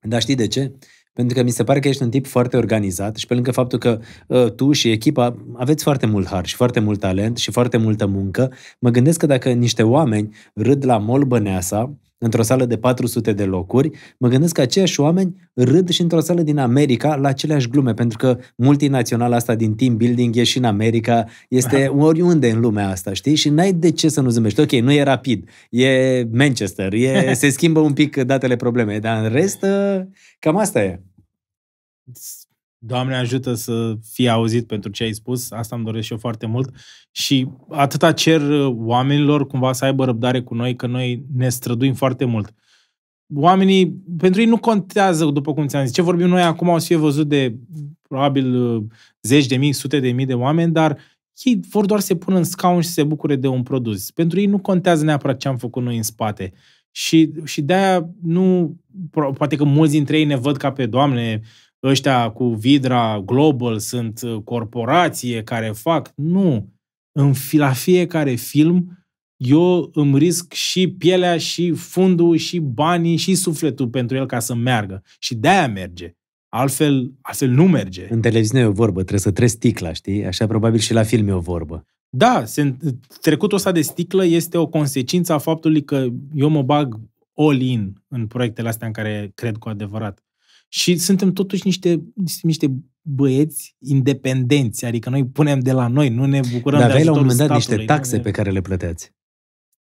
Dar știi de ce? Pentru că mi se pare că ești un tip foarte organizat și pe lângă faptul că uh, tu și echipa aveți foarte mult har și foarte mult talent și foarte multă muncă, mă gândesc că dacă niște oameni râd la Mol Băneasa, într-o sală de 400 de locuri, mă gândesc că aceiași oameni râd și într-o sală din America la aceleași glume, pentru că multinaționala asta din team building e și în America, este oriunde în lumea asta, știi? Și n-ai de ce să nu zâmbești. Ok, nu e rapid, e Manchester, e, se schimbă un pic datele probleme, dar în rest, ă, cam asta e. Doamne ajută să fie auzit pentru ce ai spus, asta îmi doresc și eu foarte mult și atâta cer uh, oamenilor cumva să aibă răbdare cu noi, că noi ne străduim foarte mult. Oamenii, pentru ei nu contează, după cum ți-am zis, ce vorbim noi acum o să fie văzut de probabil uh, zeci de mii, sute de mii de oameni, dar ei vor doar să se pună în scaun și să se bucure de un produs. Pentru ei nu contează neapărat ce am făcut noi în spate. Și, și de-aia nu, poate că mulți dintre ei ne văd ca pe, Doamne, ăștia cu Vidra Global sunt uh, corporație care fac. Nu. În, la fiecare film eu îmi risc și pielea, și fundul, și banii, și sufletul pentru el ca să meargă. Și de-aia merge. Altfel, altfel nu merge. În televiziune e o vorbă, trebuie să treci sticla, știi? Așa probabil și la film e o vorbă. Da, se, trecutul ăsta de sticlă este o consecință a faptului că eu mă bag all-in în proiectele astea în care cred cu adevărat. Și suntem totuși niște, niște, niște băieți independenți, adică noi punem de la noi, nu ne bucurăm Dar de aveai la un moment dat niște taxe pe care le plăteați.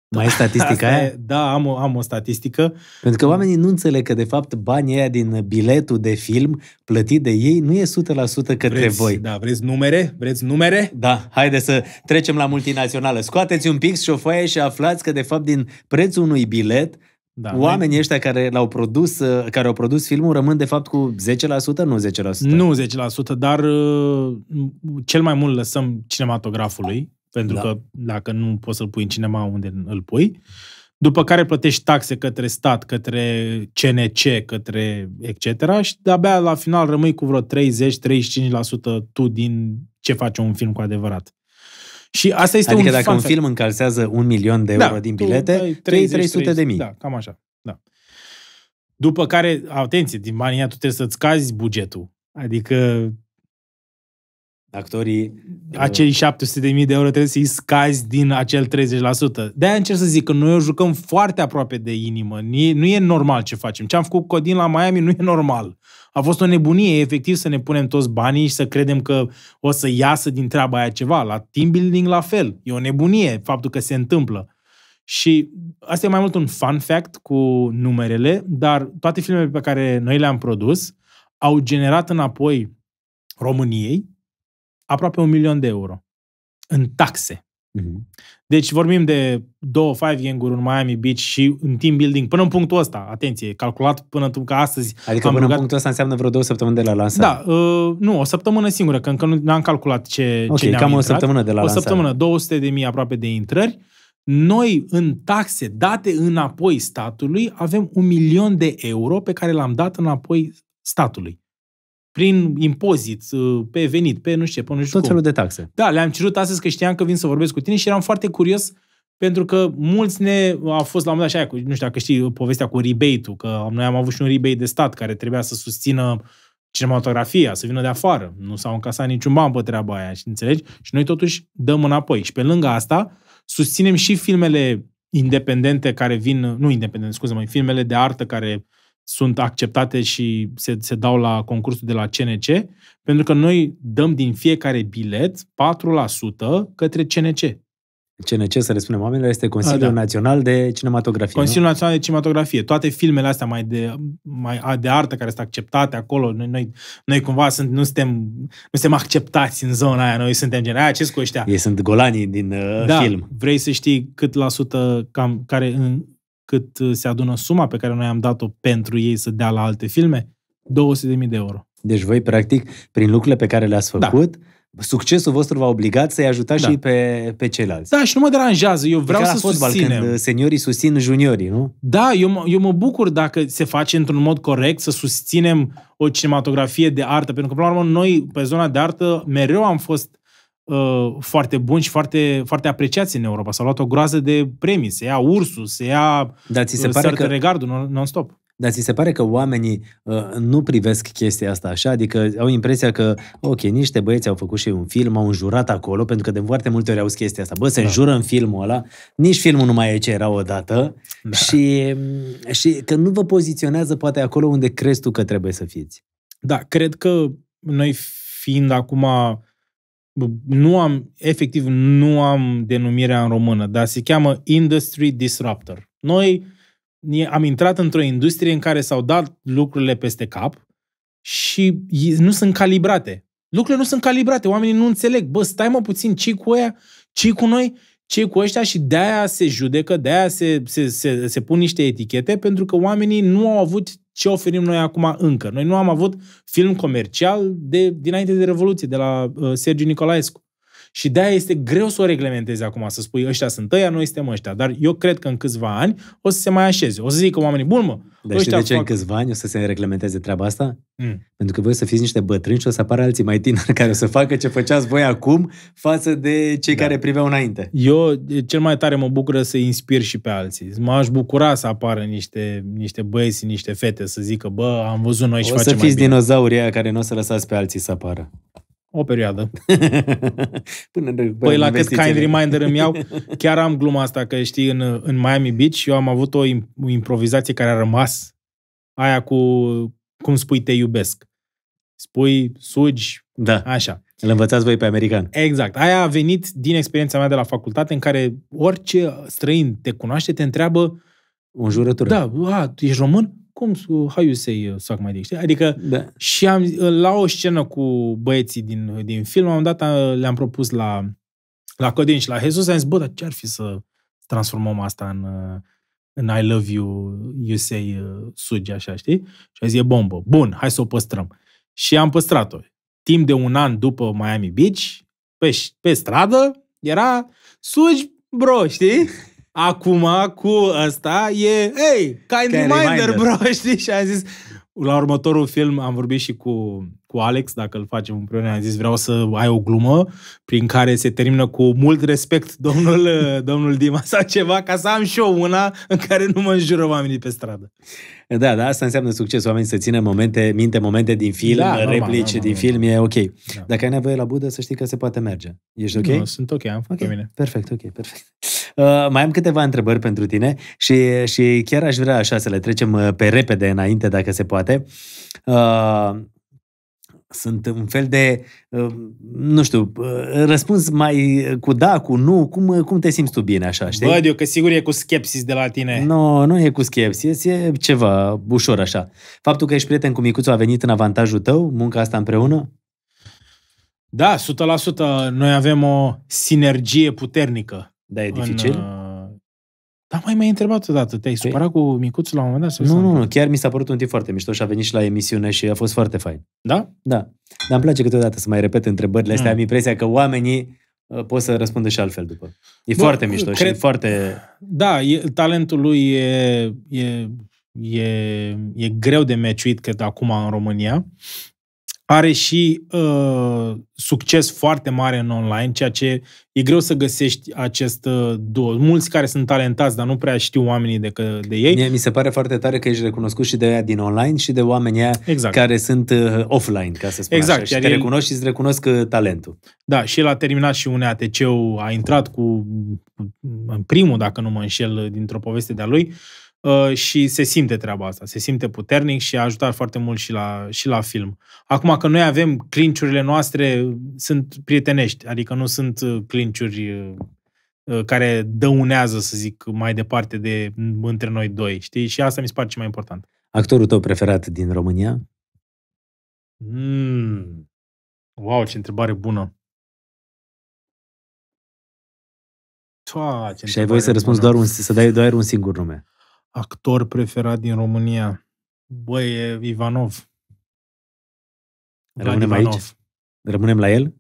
Da, Mai e statistica aia? E, da, am o, am o statistică. Pentru că mm. oamenii nu înțeleg că, de fapt, banii aia din biletul de film plătit de ei nu e 100% către vreți, voi. Da, vreți numere? Vreți numere? Da, haide să trecem la multinațională. Scoateți un pix și o și aflați că, de fapt, din prețul unui bilet, da, Oamenii mai... ăștia care l-au produs, uh, care au produs filmul rămân de fapt cu 10%, nu 10%. Nu 10%, dar uh, cel mai mult lăsăm cinematografului, pentru da. că dacă nu poți să-l pui în cinema unde îl pui, după care plătești taxe către stat, către CNC, către etc. și de-abia la final rămâi cu vreo 30-35% tu din ce face un film cu adevărat. Și asta este adică un dacă un film încalsează un milion de da, euro da, din bilete, 300 de mii. Da, cam așa. Da. După care, atenție, din banii tu trebuie să-ți cazi bugetul. Adică actorii... Uh, acei mii de euro trebuie să-i scazi din acel 30%. De-aia încerc să zic că noi o jucăm foarte aproape de inimă. Nu e normal ce facem. Ce am făcut Codin la Miami nu e normal. A fost o nebunie, efectiv, să ne punem toți banii și să credem că o să iasă din treaba aia ceva. La team building la fel. E o nebunie faptul că se întâmplă. Și asta e mai mult un fun fact cu numerele, dar toate filmele pe care noi le-am produs au generat înapoi României aproape un milion de euro în taxe. Mhm. Deci vorbim de două five gang-uri în Miami Beach și în team building până în punctul ăsta. Atenție, calculat până că astăzi... Adică am până rugat... în punctul ăsta înseamnă vreo două săptămâni de la lansare. Da, uh, nu, o săptămână singură, că încă nu am calculat ce, okay, ce ne-am cam intrat. o săptămână de la lansare. O săptămână, 200 de mii aproape de intrări. Noi, în taxe date înapoi statului, avem un milion de euro pe care l-am dat înapoi statului prin impozit, uh, pe venit, pe nu știu pe nu știu Tot felul de taxe. Da, le-am cerut astăzi că știam că vin să vorbesc cu tine și eram foarte curios pentru că mulți ne a fost la un moment dat așa, nu știu dacă știi povestea cu rebate-ul, că noi am avut și un rebate de stat care trebuia să susțină cinematografia, să vină de afară. Nu s-au încasat niciun ban pe treaba aia, și înțelegi? Și noi totuși dăm înapoi. Și pe lângă asta, susținem și filmele independente care vin, nu independente, scuze mă filmele de artă care sunt acceptate și se, se dau la concursul de la CNC, pentru că noi dăm din fiecare bilet 4% către CNC. CNC, să le spunem oamenilor, este Consiliul A, da, da. Național de Cinematografie. Consiliul nu? Național de Cinematografie. Toate filmele astea mai de, mai de artă care sunt acceptate acolo, noi, noi, noi cumva sunt, nu, suntem, nu suntem acceptați în zona aia, noi suntem gen, aia, ce cu ăștia? Ei sunt golanii din uh, da, film. vrei să știi cât la sută, cam, care în, cât uh, se adună suma pe care noi am dat-o pentru ei să dea la alte filme, 200.000 de euro. Deci voi, practic, prin lucrurile pe care le-ați da. făcut, da succesul vostru v-a obligat să-i ajutați da. și pe, pe ceilalți. Da, și nu mă deranjează, eu vreau adică să fotbal, susținem. Când seniorii susțin juniorii, nu? Da, eu, mă, eu mă bucur dacă se face într-un mod corect să susținem o cinematografie de artă, pentru că, până la urmă, noi, pe zona de artă, mereu am fost uh, foarte buni și foarte, foarte apreciați în Europa. S-au luat o groază de premii. Se ia Ursul, se ia Dar ți se uh, pare că... Regardul non-stop. Dar ți se pare că oamenii uh, nu privesc chestia asta așa? Adică au impresia că, ok, niște băieți au făcut și un film, au înjurat acolo, pentru că de foarte multe ori au chestia asta. Bă, se da. înjură în filmul ăla, nici filmul nu mai e ce era odată da. și, și că nu vă poziționează poate acolo unde crezi tu că trebuie să fiți. Da, cred că noi fiind acum nu am, efectiv, nu am denumirea în română, dar se cheamă Industry Disruptor. Noi am intrat într-o industrie în care s-au dat lucrurile peste cap și nu sunt calibrate. Lucrurile nu sunt calibrate, oamenii nu înțeleg. Bă, stai mă puțin, ce cu ea, ce cu noi, ce cu ăștia și de-aia se judecă, de-aia se, se, se, se pun niște etichete, pentru că oamenii nu au avut ce oferim noi acum încă. Noi nu am avut film comercial de dinainte de Revoluție, de la uh, Sergiu Nicolaescu. Și de-aia este greu să o reglementezi acum, să spui ăștia sunt ăia, noi suntem ăștia. Dar eu cred că în câțiva ani o să se mai așeze. O să zică oamenii, bun mă, Dar știi de ce fac... în câțiva ani o să se reglementeze treaba asta? Mm. Pentru că voi o să fiți niște bătrâni și o să apară alții mai tineri care o să facă ce făceați voi acum față de cei da. care priveau înainte. Eu cel mai tare mă bucură să inspir și pe alții. M-aș bucura să apară niște, niște băieți, niște fete să zică, bă, am văzut noi și o facem să fiți dinozaurii care nu o să lăsați pe alții să apară. O perioadă. Până de, păi la cât kind reminder îmi iau, chiar am gluma asta că știi, în, în Miami Beach eu am avut o, improvizație care a rămas aia cu cum spui te iubesc. Spui, sugi, da. așa. Îl învățați voi pe american. Exact. Aia a venit din experiența mea de la facultate în care orice străin te cunoaște, te întreabă... Un jurător. Da, a, ești român? cum, how you say uh, suck mai dick, Adică da. și am, uh, la o scenă cu băieții din, din film, am dat, uh, le-am propus la, la Codin și la Jesus, am zis, bă, dar ce ar fi să transformăm asta în, în I love you, you say, sugi, așa, știi? Și a zis, e bombă. Bun, hai să o păstrăm. Și am păstrat-o. Timp de un an după Miami Beach, pe, pe stradă, era sugi, bro, știi? Acum, cu ăsta, e, hey, kind, kind reminder, reminder, bro, știi? Și am zis, la următorul film am vorbit și cu, cu Alex, dacă îl facem împreună, am zis vreau să ai o glumă prin care se termină cu mult respect domnul, domnul Dima sau ceva, ca să am și eu una în care nu mă înjură oamenii pe stradă. Da, da, asta înseamnă succes. Oamenii să țină momente, minte momente din film, da, replici normal, din film, e ok. Da. Dacă ai nevoie la budă, să știi că se poate merge. Ești ok? Nu, sunt ok, am făcut okay. bine. Perfect, ok, perfect. Uh, mai am câteva întrebări pentru tine și, și chiar aș vrea așa să le trecem uh, pe repede înainte, dacă se poate. Uh, sunt un fel de, uh, nu știu, uh, răspuns mai uh, cu da, cu nu, cum, cum te simți tu bine așa, știi? Văd eu că sigur e cu schepsis de la tine. Nu, no, nu e cu schepsis, e ceva ușor așa. Faptul că ești prieten cu micuțul a venit în avantajul tău, munca asta împreună? Da, 100%. Noi avem o sinergie puternică. Da, e dificil? În, dar mai m-ai întrebat o dată, te-ai păi- supărat cu micuțul la un moment dat? Nu, nu, nu, chiar mi s-a părut un tip foarte mișto și a venit și la emisiune și a fost foarte fain. Da? Da. Dar îmi place câteodată să mai repet întrebările astea. Mm. Am impresia că oamenii uh, pot să răspundă și altfel după. E Bă, foarte mișto cred... și e foarte... Da, e, talentul lui e, e, e, e greu de meciuit, cred, acum în România. Are și uh, succes foarte mare în online, ceea ce e greu să găsești acest uh, duo. Mulți care sunt talentați, dar nu prea știu oamenii de, că, de ei. Mie mi se pare foarte tare că ești recunoscut și de aia din online și de oamenii exact. care sunt uh, offline, ca să spun exact. așa. Și Iar te el... recunoști și îți recunosc uh, talentul. Da, și el a terminat și un ATC-ul, a intrat cu, cu în primul, dacă nu mă înșel, dintr-o poveste de-a lui. Uh, Uh, și se simte treaba asta, se simte puternic și a ajutat foarte mult și la, și la film. Acum că noi avem clinciurile noastre, sunt prietenești, adică nu sunt uh, clinciuri uh, care dăunează, să zic, mai departe de între noi doi, știi? Și asta mi se pare ce mai important. Actorul tău preferat din România? Mm. Wow, ce întrebare bună! Toa, ce și ai voie să răspunzi bună. doar un, să dai doar un singur nume actor preferat din România? Băi, e Ivanov. Rămânem Vlad Ivanov. aici? Rămânem la el? Pe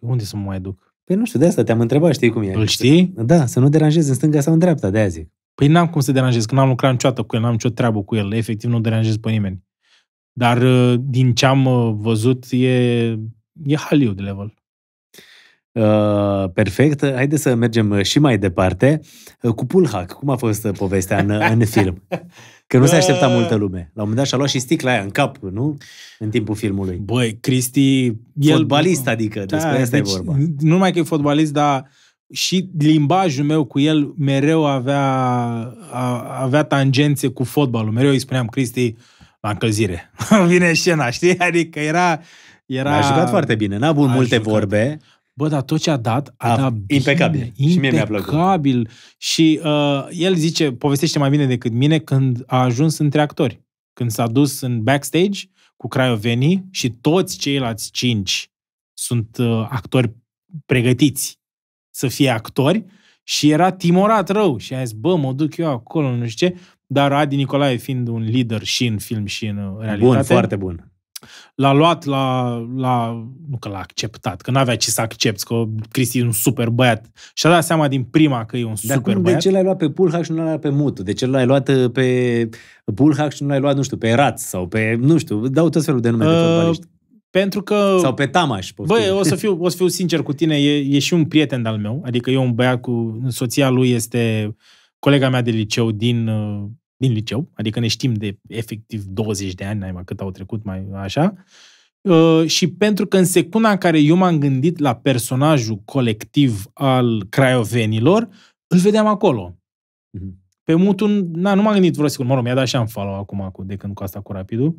păi unde să mă mai duc? Păi nu știu, de asta te-am întrebat, știi cum e. Îl știi? Da, să nu deranjezi în stânga sau în dreapta, de azi. Păi n-am cum să deranjez, că n-am lucrat niciodată cu el, n-am nicio treabă cu el, efectiv nu deranjez pe nimeni. Dar uh, din ce am uh, văzut, e, e Hollywood level. Uh, perfect. Haideți să mergem și mai departe uh, cu Pulhac. Cum a fost uh, povestea în, în film? Că nu se aștepta da. multă lume. La un moment dat și-a luat și sticla aia în cap, nu? În timpul filmului. Băi, Cristi... El... Fotbalist, adică, da, despre asta deci, e vorba. Nu numai că e fotbalist, dar și limbajul meu cu el mereu avea, a, avea tangențe cu fotbalul. Mereu îi spuneam, Cristi, la încălzire. Vine scena, știi? Adică era... era... A jucat foarte bine, n-a avut multe jucat. vorbe bă, dar tot ce a dat, a, a dat bine, impecabil. impecabil. Și mie mi-a plăcut. Și uh, el zice, povestește mai bine decât mine, când a ajuns între actori. Când s-a dus în backstage cu craiovenii și toți ceilalți cinci sunt uh, actori pregătiți să fie actori și era timorat rău și a zis, bă, mă duc eu acolo, nu știu ce, dar Adi Nicolae fiind un lider și în film și în uh, realitate. Bun, foarte bun l-a luat, la, la, nu că l-a acceptat, că n-avea ce să accepti, că Cristi e un super băiat. Și a dat seama din prima că e un Dar super cum, băiat. De ce l-ai luat pe Pulhac și nu l-ai luat pe Mutu? De ce l-ai luat uh, pe Pulhac și nu l-ai luat, nu știu, pe Raț sau pe, nu știu, dau tot felul de nume uh, de fotbaliști. Pentru că... Sau pe Tamaș. Băi, o să, fiu, o să fiu sincer cu tine, e, e și un prieten al meu, adică eu un băiat cu... Soția lui este colega mea de liceu din uh, din liceu, adică ne știm de efectiv 20 de ani, mai cât au trecut, mai așa, uh, și pentru că în secunda în care eu m-am gândit la personajul colectiv al craiovenilor, îl vedeam acolo. Mm-hmm. Pe mutul, na, nu m-am gândit vreo secundă. Mă rog, mi-a dat și am follow acum, cu, de când cu asta cu rapidul.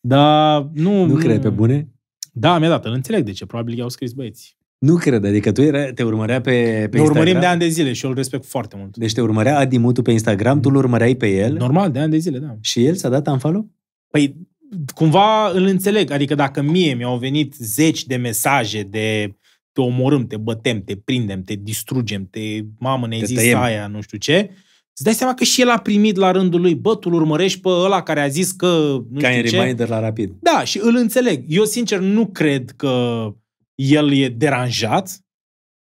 Dar nu... nu cred, pe bune? Da, mi-a dat. Îl înțeleg de ce. Probabil i-au scris băieți. Nu cred, adică tu era, te urmărea pe, pe ne Instagram. urmărim de ani de zile și eu îl respect foarte mult. Deci te urmărea Adi Mutu pe Instagram, tu îl urmăreai pe el. Normal, de ani de zile, da. Și el s-a dat unfollow? Păi, cumva îl înțeleg. Adică dacă mie mi-au venit zeci de mesaje de te omorâm, te bătem, te prindem, te distrugem, te mamă, ne-ai zis tăiem. aia, nu știu ce, îți dai seama că și el a primit la rândul lui, bă, tu urmărești pe ăla care a zis că... Nu Ca știu în ce. reminder la rapid. Da, și îl înțeleg. Eu, sincer, nu cred că el e deranjat,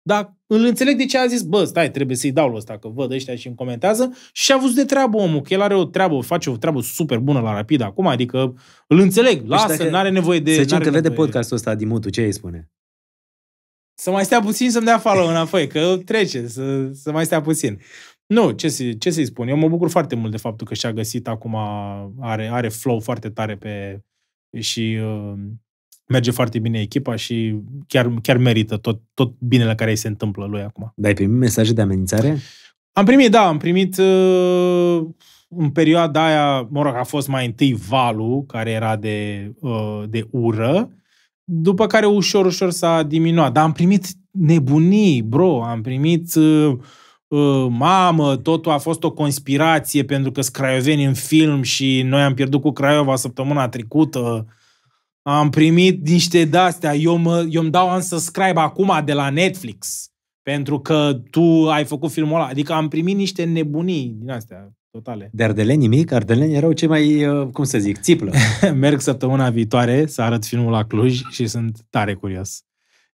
dar îl înțeleg de ce a zis, bă, stai, trebuie să-i dau ăsta, că văd ăștia și îmi comentează și a văzut de treabă omul, că el are o treabă, face o treabă super bună la rapid acum, adică îl înțeleg, deci lasă, nu are nevoie de... Să zicem că vede podcastul ăsta, Dimutu, ce îi spune? Să mai stea puțin să-mi dea follow înapoi, că trece, să, să mai stea puțin. Nu, ce, ce să-i spun? Eu mă bucur foarte mult de faptul că și-a găsit acum, are, are flow foarte tare pe și uh, merge foarte bine echipa și chiar, chiar merită tot, tot binele care îi se întâmplă lui acum. Dar ai primit mesaje de amenințare? Am primit, da, am primit uh, în perioada aia, mă rog, a fost mai întâi valul care era de, uh, de ură, după care ușor, ușor s-a diminuat. Dar am primit nebunii, bro, am primit uh, uh mamă, totul a fost o conspirație pentru că sunt craioveni în film și noi am pierdut cu Craiova săptămâna trecută. Uh, am primit niște de-astea, eu, mă, eu îmi dau unsubscribe acum de la Netflix, pentru că tu ai făcut filmul ăla. Adică am primit niște nebunii din astea totale. De Ardeleni nimic, Ardeleni erau cei mai, uh, cum să zic, țiplă. Merg săptămâna viitoare să arăt filmul la Cluj și sunt tare curios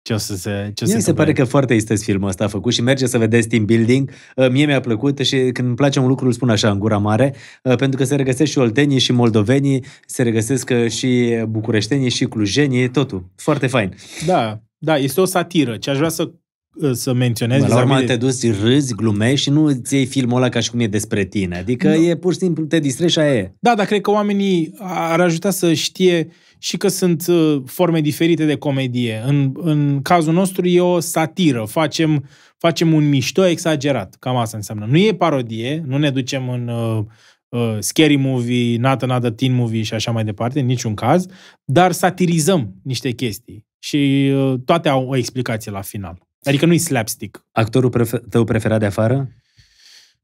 ce o să se ce Mie se, se pare că foarte este filmul ăsta făcut și merge să vedeți team building. Ă, mie mi-a plăcut și când îmi place un lucru îl spun așa în gura mare, ă, pentru că se regăsesc și oltenii și moldovenii, se regăsesc ă, și bucureștenii și clujenii, totul. Foarte fain. Da, da, este o satiră. Ce aș vrea să Uh, să menționez. Până la urmă de... te duci, râzi, glumești și nu îți iei filmul ăla ca și cum e despre tine. Adică nu. e pur și simplu, te distrezi și aia e. Da, dar cred că oamenii ar ajuta să știe și că sunt uh, forme diferite de comedie. În, în cazul nostru e o satiră. Facem, facem un mișto exagerat. Cam asta înseamnă. Nu e parodie, nu ne ducem în uh, uh, scary movie, not another teen movie și așa mai departe, în niciun caz, dar satirizăm niște chestii. Și uh, toate au o explicație la final. Adică nu-i slapstick. Actorul prefer- tău preferat de afară?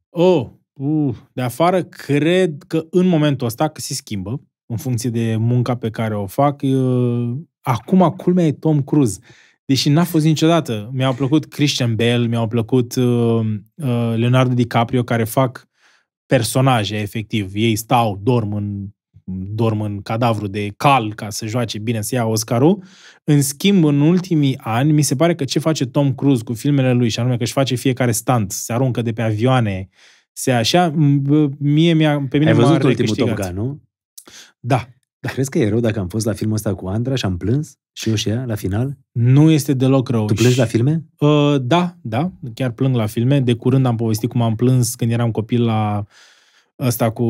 Oh, uh, de afară cred că în momentul ăsta, că se schimbă, în funcție de munca pe care o fac, eu... acum culmea e Tom Cruise. Deși n-a fost niciodată. Mi-au plăcut Christian Bale, mi-au plăcut uh, uh, Leonardo DiCaprio, care fac personaje, efectiv. Ei stau, dorm în dorm în cadavru de cal ca să joace bine, să ia Oscarul. În schimb, în ultimii ani, mi se pare că ce face Tom Cruise cu filmele lui, și anume că își face fiecare stand, se aruncă de pe avioane, se așa, mie mi-a, pe mine Ai văzut ultimul Top Gun, nu? Da. Da. Crezi că e rău dacă am fost la filmul ăsta cu Andra și am plâns? Și eu și ea, la final? Nu este deloc rău. Tu plângi la filme? Uh, da, da, chiar plâng la filme. De curând am povestit cum am plâns când eram copil la uh, ăsta cu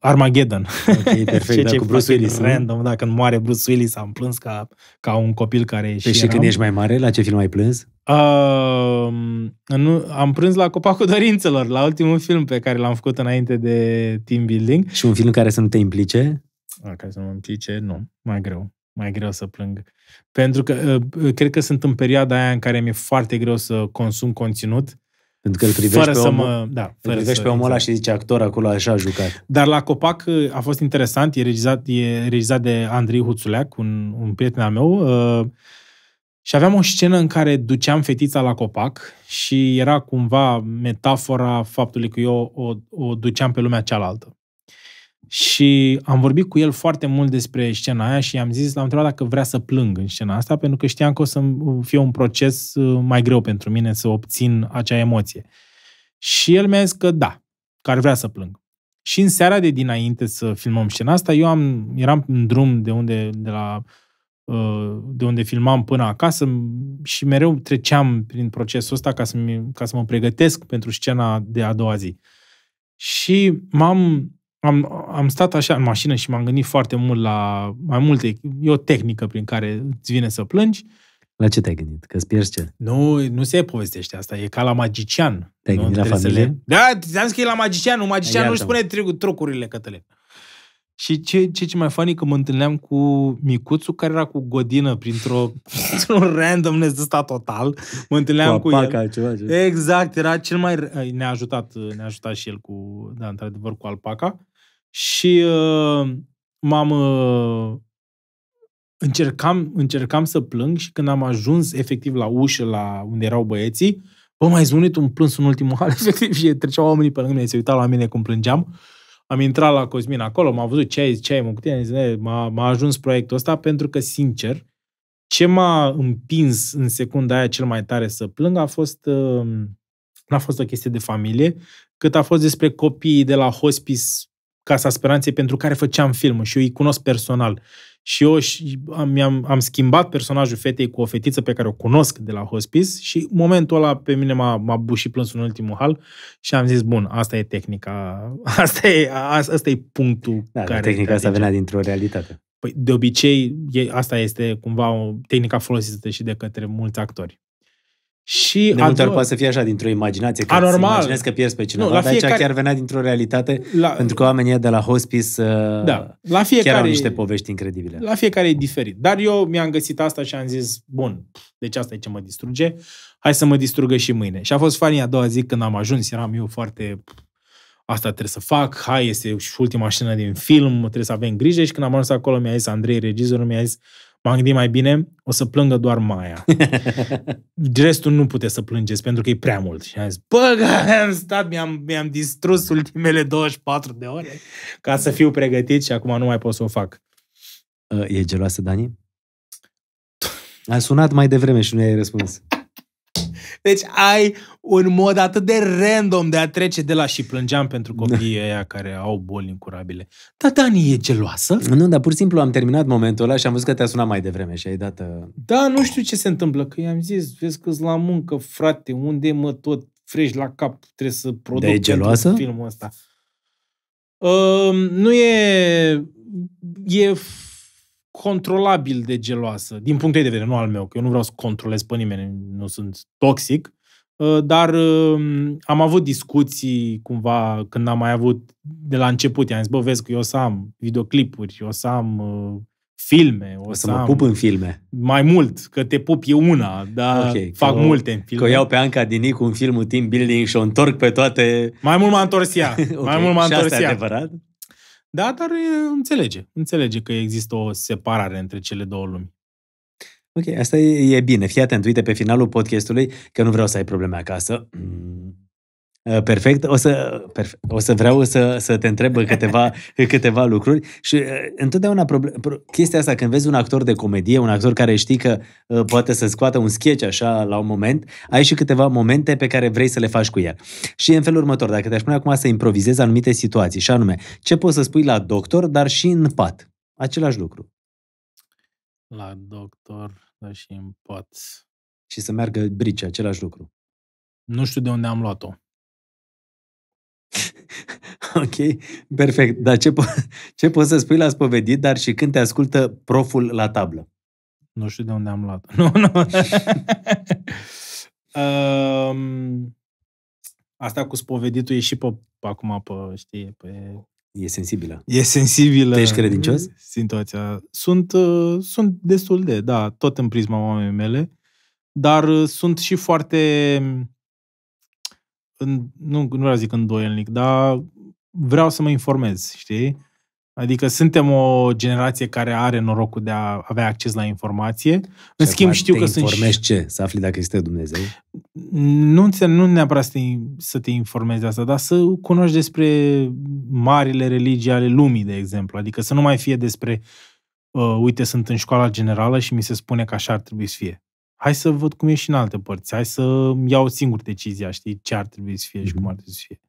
Armageddon. Ok, perfect, da, cu Bruce Willis. Random, da, când moare Bruce Willis am plâns ca, ca un copil care păi și eram. când ești mai mare, la ce film ai plâns? Uh, nu, am prins la Copacul Dorințelor, la ultimul film pe care l-am făcut înainte de team building. Și un film care să nu te implice? A, care să nu mă implice, nu, mai greu. Mai greu să plâng. Pentru că uh, cred că sunt în perioada aia în care mi-e foarte greu să consum conținut pentru că îl privești fără pe omul, mă, da, fără îl privești să, pe omul ăla și zice actor acolo așa a jucat. Dar la Copac uh, a fost interesant, e regizat, e regizat de Andrei Huțuleac, un, un prieten al meu, uh, și aveam o scenă în care duceam fetița la copac și era cumva metafora faptului că eu o, o duceam pe lumea cealaltă. Și am vorbit cu el foarte mult despre scena aia și i-am zis, l-am întrebat dacă vrea să plâng în scena asta, pentru că știam că o să fie un proces uh, mai greu pentru mine să obțin acea emoție. Și el mi-a zis că da, că ar vrea să plâng. Și în seara de dinainte să filmăm scena asta, eu am, eram în drum de unde, de la, uh, de unde filmam până acasă și mereu treceam prin procesul ăsta ca să, ca să mă pregătesc pentru scena de a doua zi. Și m-am am, am stat așa în mașină și m-am gândit foarte mult la mai multe. E o tehnică prin care îți vine să plângi. La ce te-ai gândit? Că ți pierzi ce? Nu, nu se povestește asta. E ca la magician. Te-ai nu? gândit Trebuie la familie? Le... Da, ți-am zis că e la magician. Un magician nu-și spune trucurile, Cătălin. Și ce, ce, ce mai funny că mă întâlneam cu micuțul care era cu godină printr-o un randomness ăsta total. Mă întâlneam cu, cu alpaca, el. Ceva, ceva. Exact, era cel mai... Eh, ne-a ajutat, ne-a ajutat și el cu, da, într-adevăr, cu alpaca și uh, m-am uh, încercam, încercam să plâng și când am ajuns efectiv la ușă, la unde erau băieții, bă, mai zvonit un plâns în ultimul hal, efectiv, și treceau oamenii pe lângă mine, se uitau la mine cum plângeam. Am intrat la Cosmin acolo, m-a văzut ce ai, ce ai, mă, cu tine, zis, m-a, m-a ajuns proiectul ăsta pentru că, sincer, ce m-a împins în secunda aia cel mai tare să plâng a fost, uh, n-a fost o chestie de familie, cât a fost despre copiii de la hospice Casa Speranței pentru care făceam filmul și eu îi cunosc personal. Și eu am, am, am schimbat personajul fetei cu o fetiță pe care o cunosc de la hospice și momentul ăla pe mine m-a, m-a bușit plânsul în ultimul hal și am zis, bun, asta e tehnica, asta e, asta e punctul da, care... Tehnica asta venea dintr-o realitate. Păi, de obicei, e, asta este cumva o tehnica folosită și de către mulți actori. Și de multe ori poate să fie așa dintr-o imaginație, că anormal. îți că pierzi pe cineva, nu, la dar fiecare... aici chiar venea dintr-o realitate, la... pentru că oamenii de la hospice uh, da. la fiecare... chiar au niște povești incredibile. La fiecare e diferit. Dar eu mi-am găsit asta și am zis, bun, deci asta e ce mă distruge, hai să mă distrugă și mâine. Și a fost fanii a doua zi când am ajuns, eram eu foarte asta trebuie să fac, hai, este și ultima scenă din film, trebuie să avem grijă și când am ajuns acolo mi-a zis Andrei, regizorul, mi-a zis m-am gândit mai bine, o să plângă doar Maia. Restul nu puteți să plângeți, pentru că e prea mult. Și am zis, bă, am stat, mi-am, mi-am distrus ultimele 24 de ore ca să fiu pregătit și acum nu mai pot să o fac. E geloasă, Dani? A sunat mai devreme și nu i-ai răspuns. Deci ai un mod atât de random de a trece de la și plângeam pentru da. copiii ăia care au boli incurabile. Dar Dani e geloasă? Nu, dar pur și simplu am terminat momentul ăla și am văzut că te-a sunat mai devreme și ai dat... Uh, da, nu știu ce se întâmplă, că i-am zis, vezi că la muncă, frate, unde mă tot frești la cap, trebuie să produc de geloasă? filmul ăsta. Uh, nu e... E controlabil de geloasă, din punctul de vedere, nu al meu, că eu nu vreau să controlez pe nimeni, nu sunt toxic, uh, dar um, am avut discuții cumva când am mai avut de la început, i-am zis, bă, vezi că eu o să am videoclipuri, eu o să am uh, filme. O, o să, să mă am pup în filme. Mai mult, că te pup e una, dar okay, fac că multe în filme. Că o iau pe Anca Dinic un filmul Team Building și o întorc pe toate... Mai mult m-a întors ea. okay, mai mult m-a întors și asta ea. adevărat? Da, dar înțelege. Înțelege că există o separare între cele două lumi. Ok, asta e, e bine. Fii atent, uite, pe finalul podcastului, că nu vreau să ai probleme acasă. Uh, perfect. O să, perfect. O să vreau să, să te întreb câteva, câteva lucruri. Și uh, întotdeauna problem, chestia asta, când vezi un actor de comedie, un actor care știi că uh, poate să scoată un sketch așa la un moment, ai și câteva momente pe care vrei să le faci cu el. Și în felul următor, dacă te-aș pune acum să improvizezi anumite situații, și anume, ce poți să spui la doctor, dar și în pat? Același lucru. La doctor, dar și în pat. Și să meargă brice, același lucru. Nu știu de unde am luat-o ok, perfect. Dar ce, po- ce poți să spui la spovedit, dar și când te ascultă proful la tablă? Nu știu de unde am luat. Nu, nu. um, asta cu spoveditul e și pe, pe acum, pe, știi, pe... E sensibilă. E sensibilă. Tu ești credincios? Situația. Sunt, uh, sunt destul de, da, tot în prisma mamei mele, dar uh, sunt și foarte în, nu, nu vreau să zic îndoielnic, dar vreau să mă informez, știi? Adică suntem o generație care are norocul de a avea acces la informație. Și în schimb, știu că sunt... informezi ce? Să afli dacă este Dumnezeu? Nu, nu neapărat să te, să te informezi de asta, dar să cunoști despre marile religii ale lumii, de exemplu. Adică să nu mai fie despre, uh, uite, sunt în școala generală și mi se spune că așa ar trebui să fie hai să văd cum e și în alte părți, hai să iau singur decizia, știi, ce ar trebui să fie mm-hmm. și cum mhm. ar trebui să fie.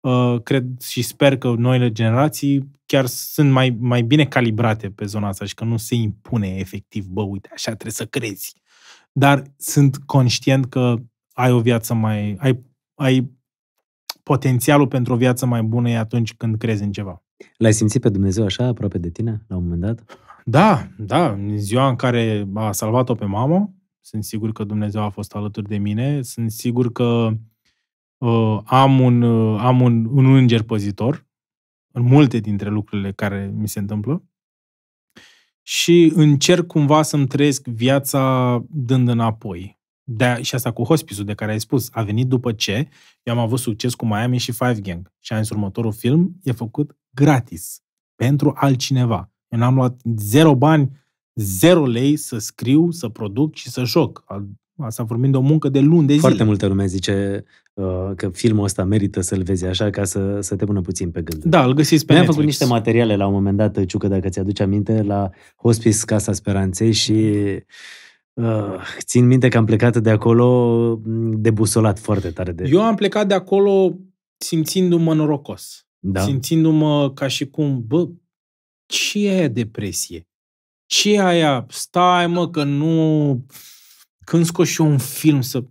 Uh, cred și sper că noile generații chiar sunt mai, mai bine calibrate pe zona asta și că nu se impune efectiv, bă, uite, așa trebuie să crezi. Dar sunt conștient că ai o viață mai... ai, ai potențialul pentru o viață mai bună e atunci când crezi în ceva. L-ai simțit pe Dumnezeu așa, aproape de tine, la un moment dat? Da, da. În ziua în care a salvat-o pe mamă, sunt sigur că Dumnezeu a fost alături de mine. Sunt sigur că uh, am, un, uh, am un, un înger păzitor în multe dintre lucrurile care mi se întâmplă. Și încerc cumva să-mi trăiesc viața dând înapoi. De, și asta cu hospisul de care ai spus. A venit după ce eu am avut succes cu Miami și Five Gang. Și am următorul film e făcut gratis. Pentru altcineva. Eu n-am luat zero bani, zero lei să scriu, să produc și să joc. Asta vorbind de o muncă de luni de zile. Foarte multă lume zice uh, că filmul ăsta merită să-l vezi așa ca să, să te pună puțin pe gând. Da, îl găsiți pe Noi am făcut niște materiale la un moment dat, Ciucă, dacă ți-aduci aminte, la Hospice Casa Speranței și uh, țin minte că am plecat de acolo mm, debusolat foarte tare. De... Eu am plecat de acolo simțindu-mă norocos. Da. Simțindu-mă ca și cum, bă, ce e depresie? ce aia? Stai, mă, că nu... Când scoși și eu un film să...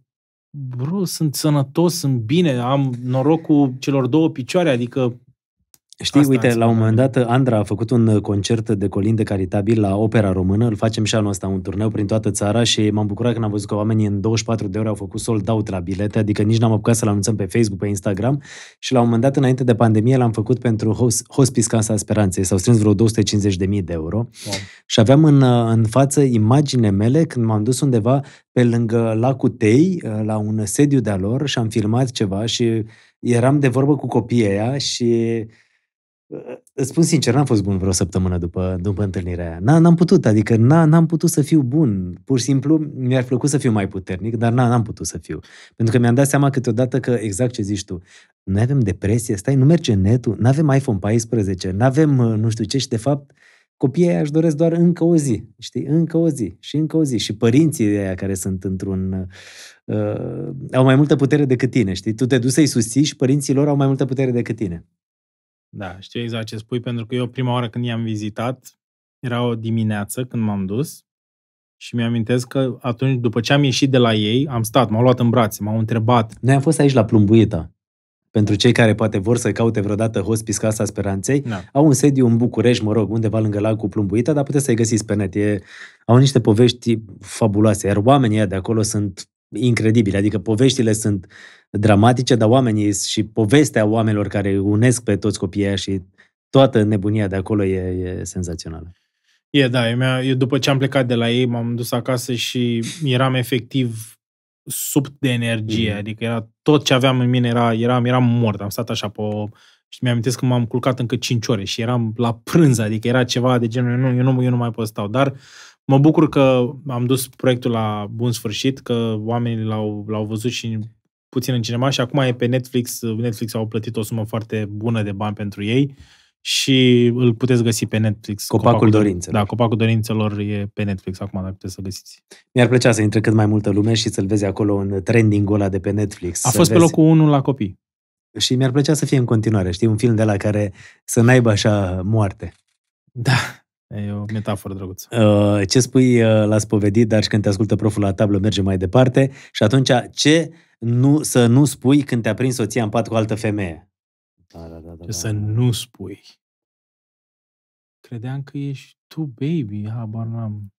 Bro, sunt sănătos, sunt bine, am norocul celor două picioare, adică Știi, Asta uite, la un moment dat Andra a făcut un concert de colinde caritabil la Opera Română, îl facem și anul ăsta, un turneu prin toată țara și m-am bucurat când am văzut că oamenii în 24 de ore au făcut sold out la bilete, adică nici n-am apucat să-l anunțăm pe Facebook, pe Instagram și la un moment dat, înainte de pandemie, l-am făcut pentru Hospice Casa Speranței, s-au strâns vreo 250.000 de euro wow. și aveam în, în față imagine mele când m-am dus undeva pe lângă lacul Tei, la un sediu de-a lor și am filmat ceva și eram de vorbă cu copiii aia și Îți spun sincer, n-am fost bun vreo săptămână după, după întâlnirea aia. N-am putut, adică n-am putut să fiu bun. Pur și simplu mi-ar plăcut să fiu mai puternic, dar n-am putut să fiu. Pentru că mi-am dat seama câteodată că exact ce zici tu, noi avem depresie, stai, nu merge netul, nu avem iPhone 14, nu avem nu știu ce și de fapt copiii aia își doresc doar încă o zi, știi, încă o zi și încă o zi. Și părinții aia care sunt într-un... Uh, au mai multă putere decât tine, știi? Tu te duci să-i susții și părinții lor au mai multă putere decât tine. Da, știu exact ce spui, pentru că eu prima oară când i-am vizitat, era o dimineață când m-am dus și mi-amintesc că atunci, după ce am ieșit de la ei, am stat, m-au luat în brațe, m-au întrebat. Noi am fost aici la Plumbuita. Pentru cei care poate vor să caute vreodată Hospice Casa Speranței, da. au un sediu în București, mă rog, undeva lângă lacul Plumbuita, dar puteți să-i găsiți pe net. E, au niște povești fabuloase, iar oamenii de acolo sunt incredibile. Adică poveștile sunt dramatice, dar oamenii și povestea oamenilor care unesc pe toți copiii și toată nebunia de acolo e, e senzațională. E, da, eu, mea, eu după ce am plecat de la ei, m-am dus acasă și eram efectiv sub de energie, mm. adică era tot ce aveam în mine era, eram, eram mort, am stat așa pe o, și mi-am că m-am culcat încă 5 ore și eram la prânz, adică era ceva de genul, nu, eu nu, eu nu mai pot stau, dar mă bucur că am dus proiectul la bun sfârșit, că oamenii l-au, l-au văzut și puțin în cinema și acum e pe Netflix. Netflix au plătit o sumă foarte bună de bani pentru ei și îl puteți găsi pe Netflix. Copacul, Copacul Dorințelor. Da, Copacul Dorințelor e pe Netflix acum, dacă puteți să găsiți. Mi-ar plăcea să intre cât mai multă lume și să-l vezi acolo în trending ăla de pe Netflix. A fost vezi. pe locul 1 la copii. Și mi-ar plăcea să fie în continuare, știi, un film de la care să n-aibă așa moarte. Da, E o metaforă drăguță. Uh, ce spui uh, la spovedit, dar și când te ascultă proful la tablă, merge mai departe. Și atunci, ce nu, să nu spui când te-a prins soția în pat cu altă femeie? Da, da, da, da, ce da, să da. nu spui? Credeam că ești tu, baby, habar n-am.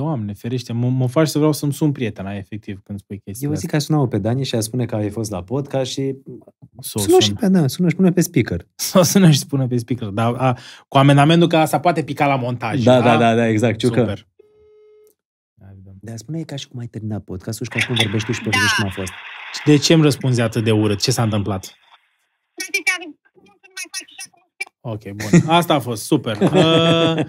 Doamne, ferește, mă, mă faci să vreau să-mi sun prietena, efectiv, când spui chestia Eu zic că sună pe Dani și a spune că ai fost la podcast și s-o sună, sună și pe, Dani, sună și pune pe speaker. Sau sună și spune pe speaker, dar a, cu amendamentul că asta poate pica la montaj. Da, da, da, da, da exact, ciucă. Super. Dar spune ca și cum ai terminat podcastul și ca și cum vorbești tu și povestești da. cum a fost. De ce îmi răspunzi atât de urât? Ce s-a întâmplat? nu mai faci Ok, bun. Asta a fost super. Uh,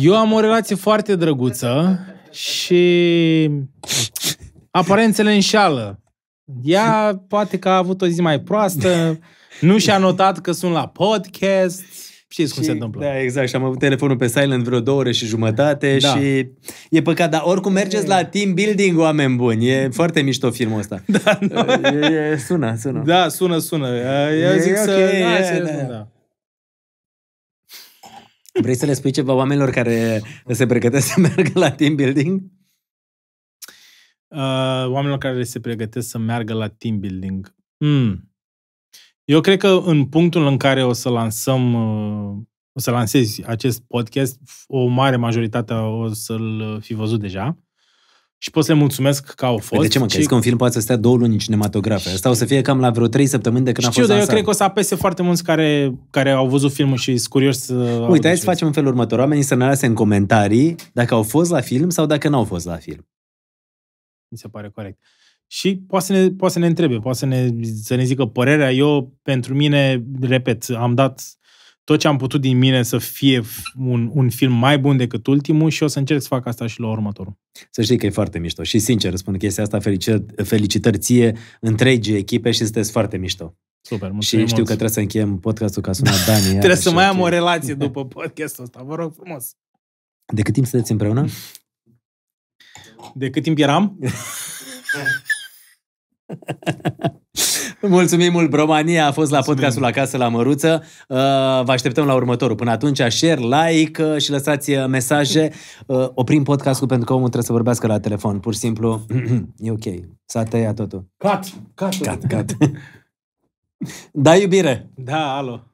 eu am o relație foarte drăguță și aparențele înșală. Ea poate că a avut o zi mai proastă, nu și-a notat că sunt la podcast, Știți și, cum se întâmplă. Da, exact. Și am avut telefonul pe silent vreo două ore și jumătate da. și e păcat. Dar oricum mergeți la team building, oameni buni. E foarte mișto filmul ăsta. Da, nu? E, e, sună, sună. Da, sună, sună. Eu zic okay, să... Da, e, da. Da. Vrei să le spui ceva oamenilor care se pregătesc să meargă la team building? Uh, oamenilor care se pregătesc să meargă la team building. Mm. Eu cred că în punctul în care o să lansăm, uh, o să lansezi acest podcast, o mare majoritate o să-l fi văzut deja și pot să-i mulțumesc că au fost. Păi de ce mă, crezi că un film poate să stea două luni în cinematografe? Asta o să fie cam la vreo trei săptămâni de când știu, a fost dar eu cred că o să apese foarte mulți care, care au văzut filmul și sunt curioși să... Uite, hai să facem în felul următor. Oamenii să ne lase în comentarii dacă au fost la film sau dacă n-au fost la film. Mi se pare corect. Și poate să ne, poate să ne întrebe, poate să ne, să ne zică părerea. Eu, pentru mine, repet, am dat tot ce am putut din mine să fie un, un film mai bun decât ultimul și o să încerc să fac asta și la următorul. Să știi că e foarte mișto și sincer spun chestia asta, felicitări, felicitări ție, întregii echipe și sunteți foarte mișto. Super, mulțumim Și știu că trebuie să încheiem podcastul ca sunat Dani. trebuie să mai am o relație după podcastul ăsta, vă rog frumos. De cât timp sunteți împreună? De cât timp eram? Mulțumim mult, Bromania a fost la Mulțumim. podcastul Acasă la Măruță. Uh, vă așteptăm la următorul. Până atunci, share, like uh, și lăsați uh, mesaje. Oprim podcastul pentru că omul trebuie să vorbească la telefon. Pur și simplu, e ok. S-a tăiat totul. Cut! Cut! Cut! cut. da, iubire! Da, alo!